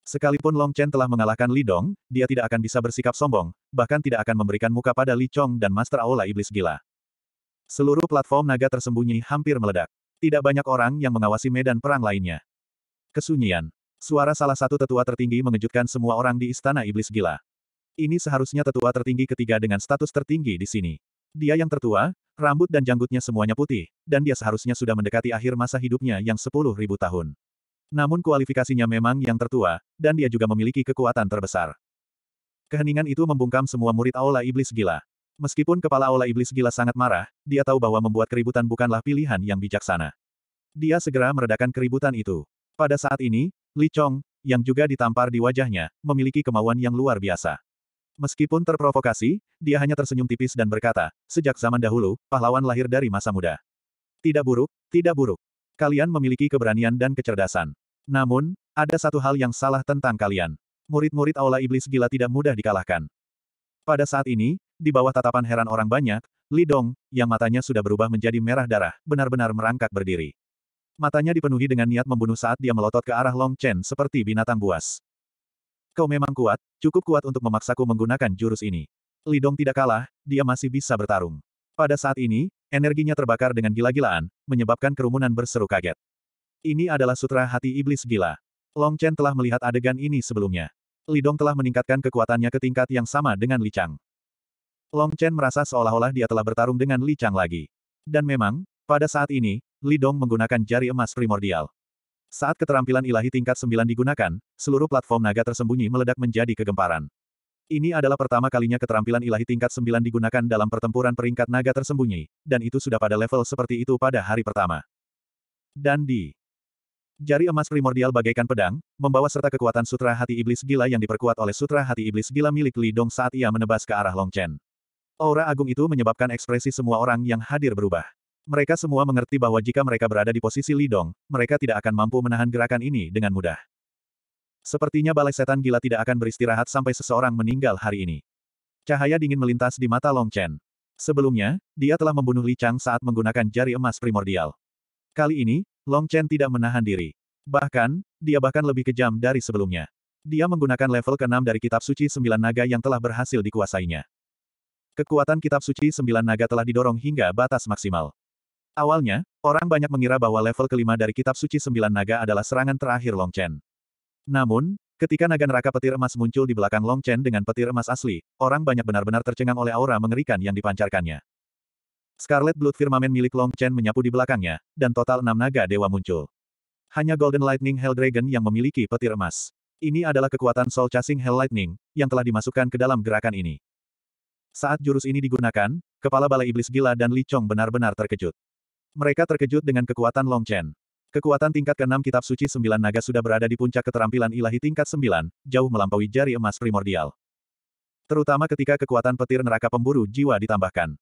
Sekalipun Long Chen telah mengalahkan Li Dong, dia tidak akan bisa bersikap sombong, bahkan tidak akan memberikan muka pada Li Chong dan Master Aula Iblis Gila. Seluruh platform naga tersembunyi hampir meledak. Tidak banyak orang yang mengawasi medan perang lainnya. Kesunyian. Suara salah satu tetua tertinggi mengejutkan semua orang di Istana Iblis Gila. Ini seharusnya tetua tertinggi ketiga dengan status tertinggi di sini. Dia yang tertua, rambut dan janggutnya semuanya putih, dan dia seharusnya sudah mendekati akhir masa hidupnya yang sepuluh ribu tahun. Namun kualifikasinya memang yang tertua, dan dia juga memiliki kekuatan terbesar. Keheningan itu membungkam semua murid Aula Iblis Gila. Meskipun kepala Aula Iblis Gila sangat marah, dia tahu bahwa membuat keributan bukanlah pilihan yang bijaksana. Dia segera meredakan keributan itu. Pada saat ini, Li Chong, yang juga ditampar di wajahnya, memiliki kemauan yang luar biasa. Meskipun terprovokasi, dia hanya tersenyum tipis dan berkata, sejak zaman dahulu, pahlawan lahir dari masa muda. Tidak buruk, tidak buruk. Kalian memiliki keberanian dan kecerdasan. Namun, ada satu hal yang salah tentang kalian. Murid-murid aula iblis gila tidak mudah dikalahkan. Pada saat ini, di bawah tatapan heran orang banyak, Li Dong, yang matanya sudah berubah menjadi merah darah, benar-benar merangkak berdiri. Matanya dipenuhi dengan niat membunuh saat dia melotot ke arah Long Chen seperti binatang buas. Kau memang kuat, cukup kuat untuk memaksaku menggunakan jurus ini. Lidong tidak kalah, dia masih bisa bertarung. Pada saat ini, energinya terbakar dengan gila-gilaan, menyebabkan kerumunan berseru kaget. Ini adalah sutra hati iblis gila. Long Chen telah melihat adegan ini sebelumnya. Lidong telah meningkatkan kekuatannya ke tingkat yang sama dengan Li Chang. Long Chen merasa seolah-olah dia telah bertarung dengan Li Chang lagi. Dan memang, pada saat ini, Lidong menggunakan jari emas primordial. Saat keterampilan ilahi tingkat 9 digunakan, seluruh platform naga tersembunyi meledak menjadi kegemparan. Ini adalah pertama kalinya keterampilan ilahi tingkat 9 digunakan dalam pertempuran peringkat naga tersembunyi, dan itu sudah pada level seperti itu pada hari pertama. Dan di Jari emas primordial bagaikan pedang, membawa serta kekuatan sutra hati iblis gila yang diperkuat oleh sutra hati iblis gila milik Li Dong saat ia menebas ke arah Long Chen. Aura agung itu menyebabkan ekspresi semua orang yang hadir berubah. Mereka semua mengerti bahwa jika mereka berada di posisi Lidong, mereka tidak akan mampu menahan gerakan ini dengan mudah. Sepertinya balai setan gila tidak akan beristirahat sampai seseorang meninggal hari ini. Cahaya dingin melintas di mata Long Chen. Sebelumnya, dia telah membunuh Li Chang saat menggunakan jari emas primordial. Kali ini, Long Chen tidak menahan diri. Bahkan, dia bahkan lebih kejam dari sebelumnya. Dia menggunakan level ke-6 dari Kitab Suci Sembilan Naga yang telah berhasil dikuasainya. Kekuatan Kitab Suci Sembilan Naga telah didorong hingga batas maksimal. Awalnya, orang banyak mengira bahwa level kelima dari kitab suci sembilan naga adalah serangan terakhir Long Chen. Namun, ketika naga neraka petir emas muncul di belakang Long Chen dengan petir emas asli, orang banyak benar-benar tercengang oleh aura mengerikan yang dipancarkannya. Scarlet Blood Firmamen milik Long Chen menyapu di belakangnya, dan total enam naga dewa muncul. Hanya Golden Lightning Hell Dragon yang memiliki petir emas. Ini adalah kekuatan Soul Chasing Hell Lightning, yang telah dimasukkan ke dalam gerakan ini. Saat jurus ini digunakan, kepala balai iblis gila dan Li Chong benar-benar terkejut. Mereka terkejut dengan kekuatan Long Chen. Kekuatan tingkat ke-6 kitab suci sembilan naga sudah berada di puncak keterampilan ilahi tingkat sembilan, jauh melampaui jari emas primordial. Terutama ketika kekuatan petir neraka pemburu jiwa ditambahkan.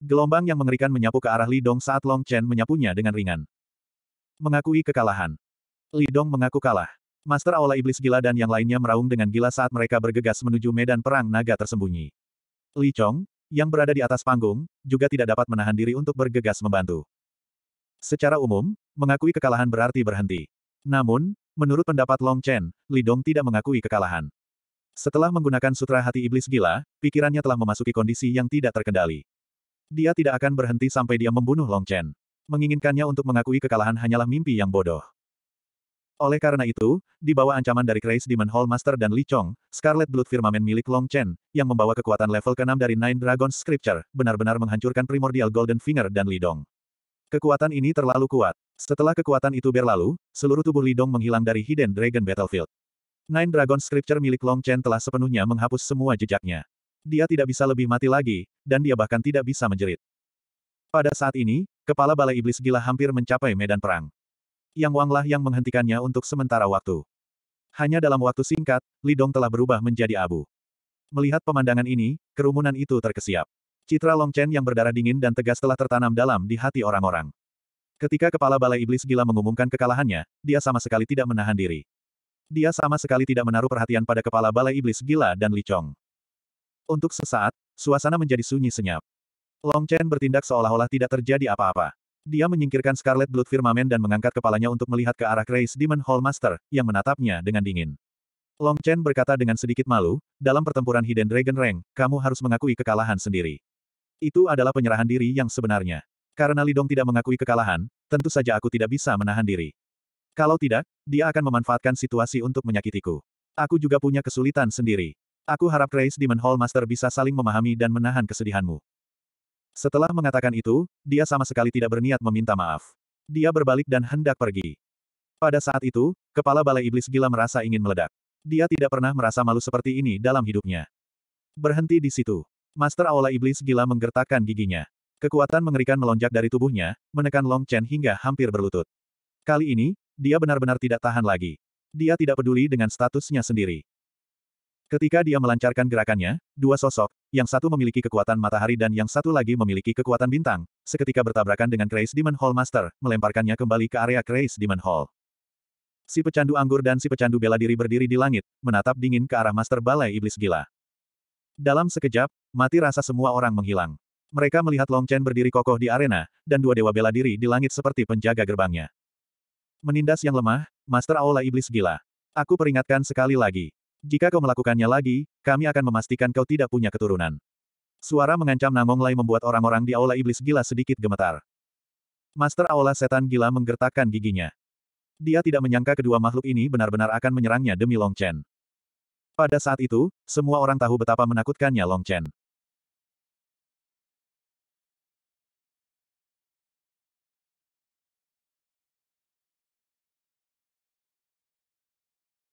Gelombang yang mengerikan menyapu ke arah Lidong saat Long Chen menyapunya dengan ringan. Mengakui kekalahan. Lidong mengaku kalah. Master Aula Iblis Gila dan yang lainnya meraung dengan gila saat mereka bergegas menuju medan perang naga tersembunyi. Li Chong, yang berada di atas panggung, juga tidak dapat menahan diri untuk bergegas membantu. Secara umum, mengakui kekalahan berarti berhenti. Namun, menurut pendapat Long Chen, Lidong tidak mengakui kekalahan. Setelah menggunakan sutra hati iblis gila, pikirannya telah memasuki kondisi yang tidak terkendali. Dia tidak akan berhenti sampai dia membunuh Long Chen. Menginginkannya untuk mengakui kekalahan hanyalah mimpi yang bodoh. Oleh karena itu, di bawah ancaman dari Grace Demon Hall Master dan Li Chong, Scarlet Blood Firmament milik Long Chen, yang membawa kekuatan level ke-6 dari Nine Dragons Scripture, benar-benar menghancurkan primordial Golden Finger dan Lidong. Kekuatan ini terlalu kuat. Setelah kekuatan itu berlalu, seluruh tubuh Lidong menghilang dari Hidden Dragon Battlefield. Nine Dragon Scripture milik Long Chen telah sepenuhnya menghapus semua jejaknya. Dia tidak bisa lebih mati lagi, dan dia bahkan tidak bisa menjerit. Pada saat ini, kepala balai iblis gila hampir mencapai medan perang. Yang Wanglah yang menghentikannya untuk sementara waktu. Hanya dalam waktu singkat, Lidong telah berubah menjadi abu. Melihat pemandangan ini, kerumunan itu terkesiap. Citra Long Chen yang berdarah dingin dan tegas telah tertanam dalam di hati orang-orang. Ketika kepala balai iblis gila mengumumkan kekalahannya, dia sama sekali tidak menahan diri. Dia sama sekali tidak menaruh perhatian pada kepala balai iblis gila dan Li Chong. Untuk sesaat, suasana menjadi sunyi senyap. Long Chen bertindak seolah-olah tidak terjadi apa-apa. Dia menyingkirkan Scarlet Blood Firmament dan mengangkat kepalanya untuk melihat ke arah Grace Demon Hall Master, yang menatapnya dengan dingin. Long Chen berkata dengan sedikit malu, dalam pertempuran Hidden Dragon Rank, kamu harus mengakui kekalahan sendiri. Itu adalah penyerahan diri yang sebenarnya. Karena Lidong tidak mengakui kekalahan, tentu saja aku tidak bisa menahan diri. Kalau tidak, dia akan memanfaatkan situasi untuk menyakitiku. Aku juga punya kesulitan sendiri. Aku harap Grace Demon Hall Master bisa saling memahami dan menahan kesedihanmu. Setelah mengatakan itu, dia sama sekali tidak berniat meminta maaf. Dia berbalik dan hendak pergi. Pada saat itu, kepala balai iblis gila merasa ingin meledak. Dia tidak pernah merasa malu seperti ini dalam hidupnya. Berhenti di situ. Master Aula Iblis gila menggertakkan giginya. Kekuatan mengerikan melonjak dari tubuhnya, menekan Long Chen hingga hampir berlutut. Kali ini, dia benar-benar tidak tahan lagi. Dia tidak peduli dengan statusnya sendiri. Ketika dia melancarkan gerakannya, dua sosok, yang satu memiliki kekuatan matahari dan yang satu lagi memiliki kekuatan bintang, seketika bertabrakan dengan Grace Demon Hall Master, melemparkannya kembali ke area Grace Demon Hall. Si pecandu anggur dan si pecandu bela diri berdiri di langit, menatap dingin ke arah Master Balai Iblis Gila. Dalam sekejap, mati rasa semua orang menghilang. Mereka melihat Long Chen berdiri kokoh di arena, dan dua dewa bela diri di langit seperti penjaga gerbangnya. Menindas yang lemah, Master Aula Iblis Gila. Aku peringatkan sekali lagi. Jika kau melakukannya lagi, kami akan memastikan kau tidak punya keturunan. Suara mengancam Nangong Lai membuat orang-orang di Aula Iblis Gila sedikit gemetar. Master Aula Setan Gila menggertakkan giginya. Dia tidak menyangka kedua makhluk ini benar-benar akan menyerangnya demi Long Chen. Pada saat itu, semua orang tahu betapa menakutkannya Long Chen.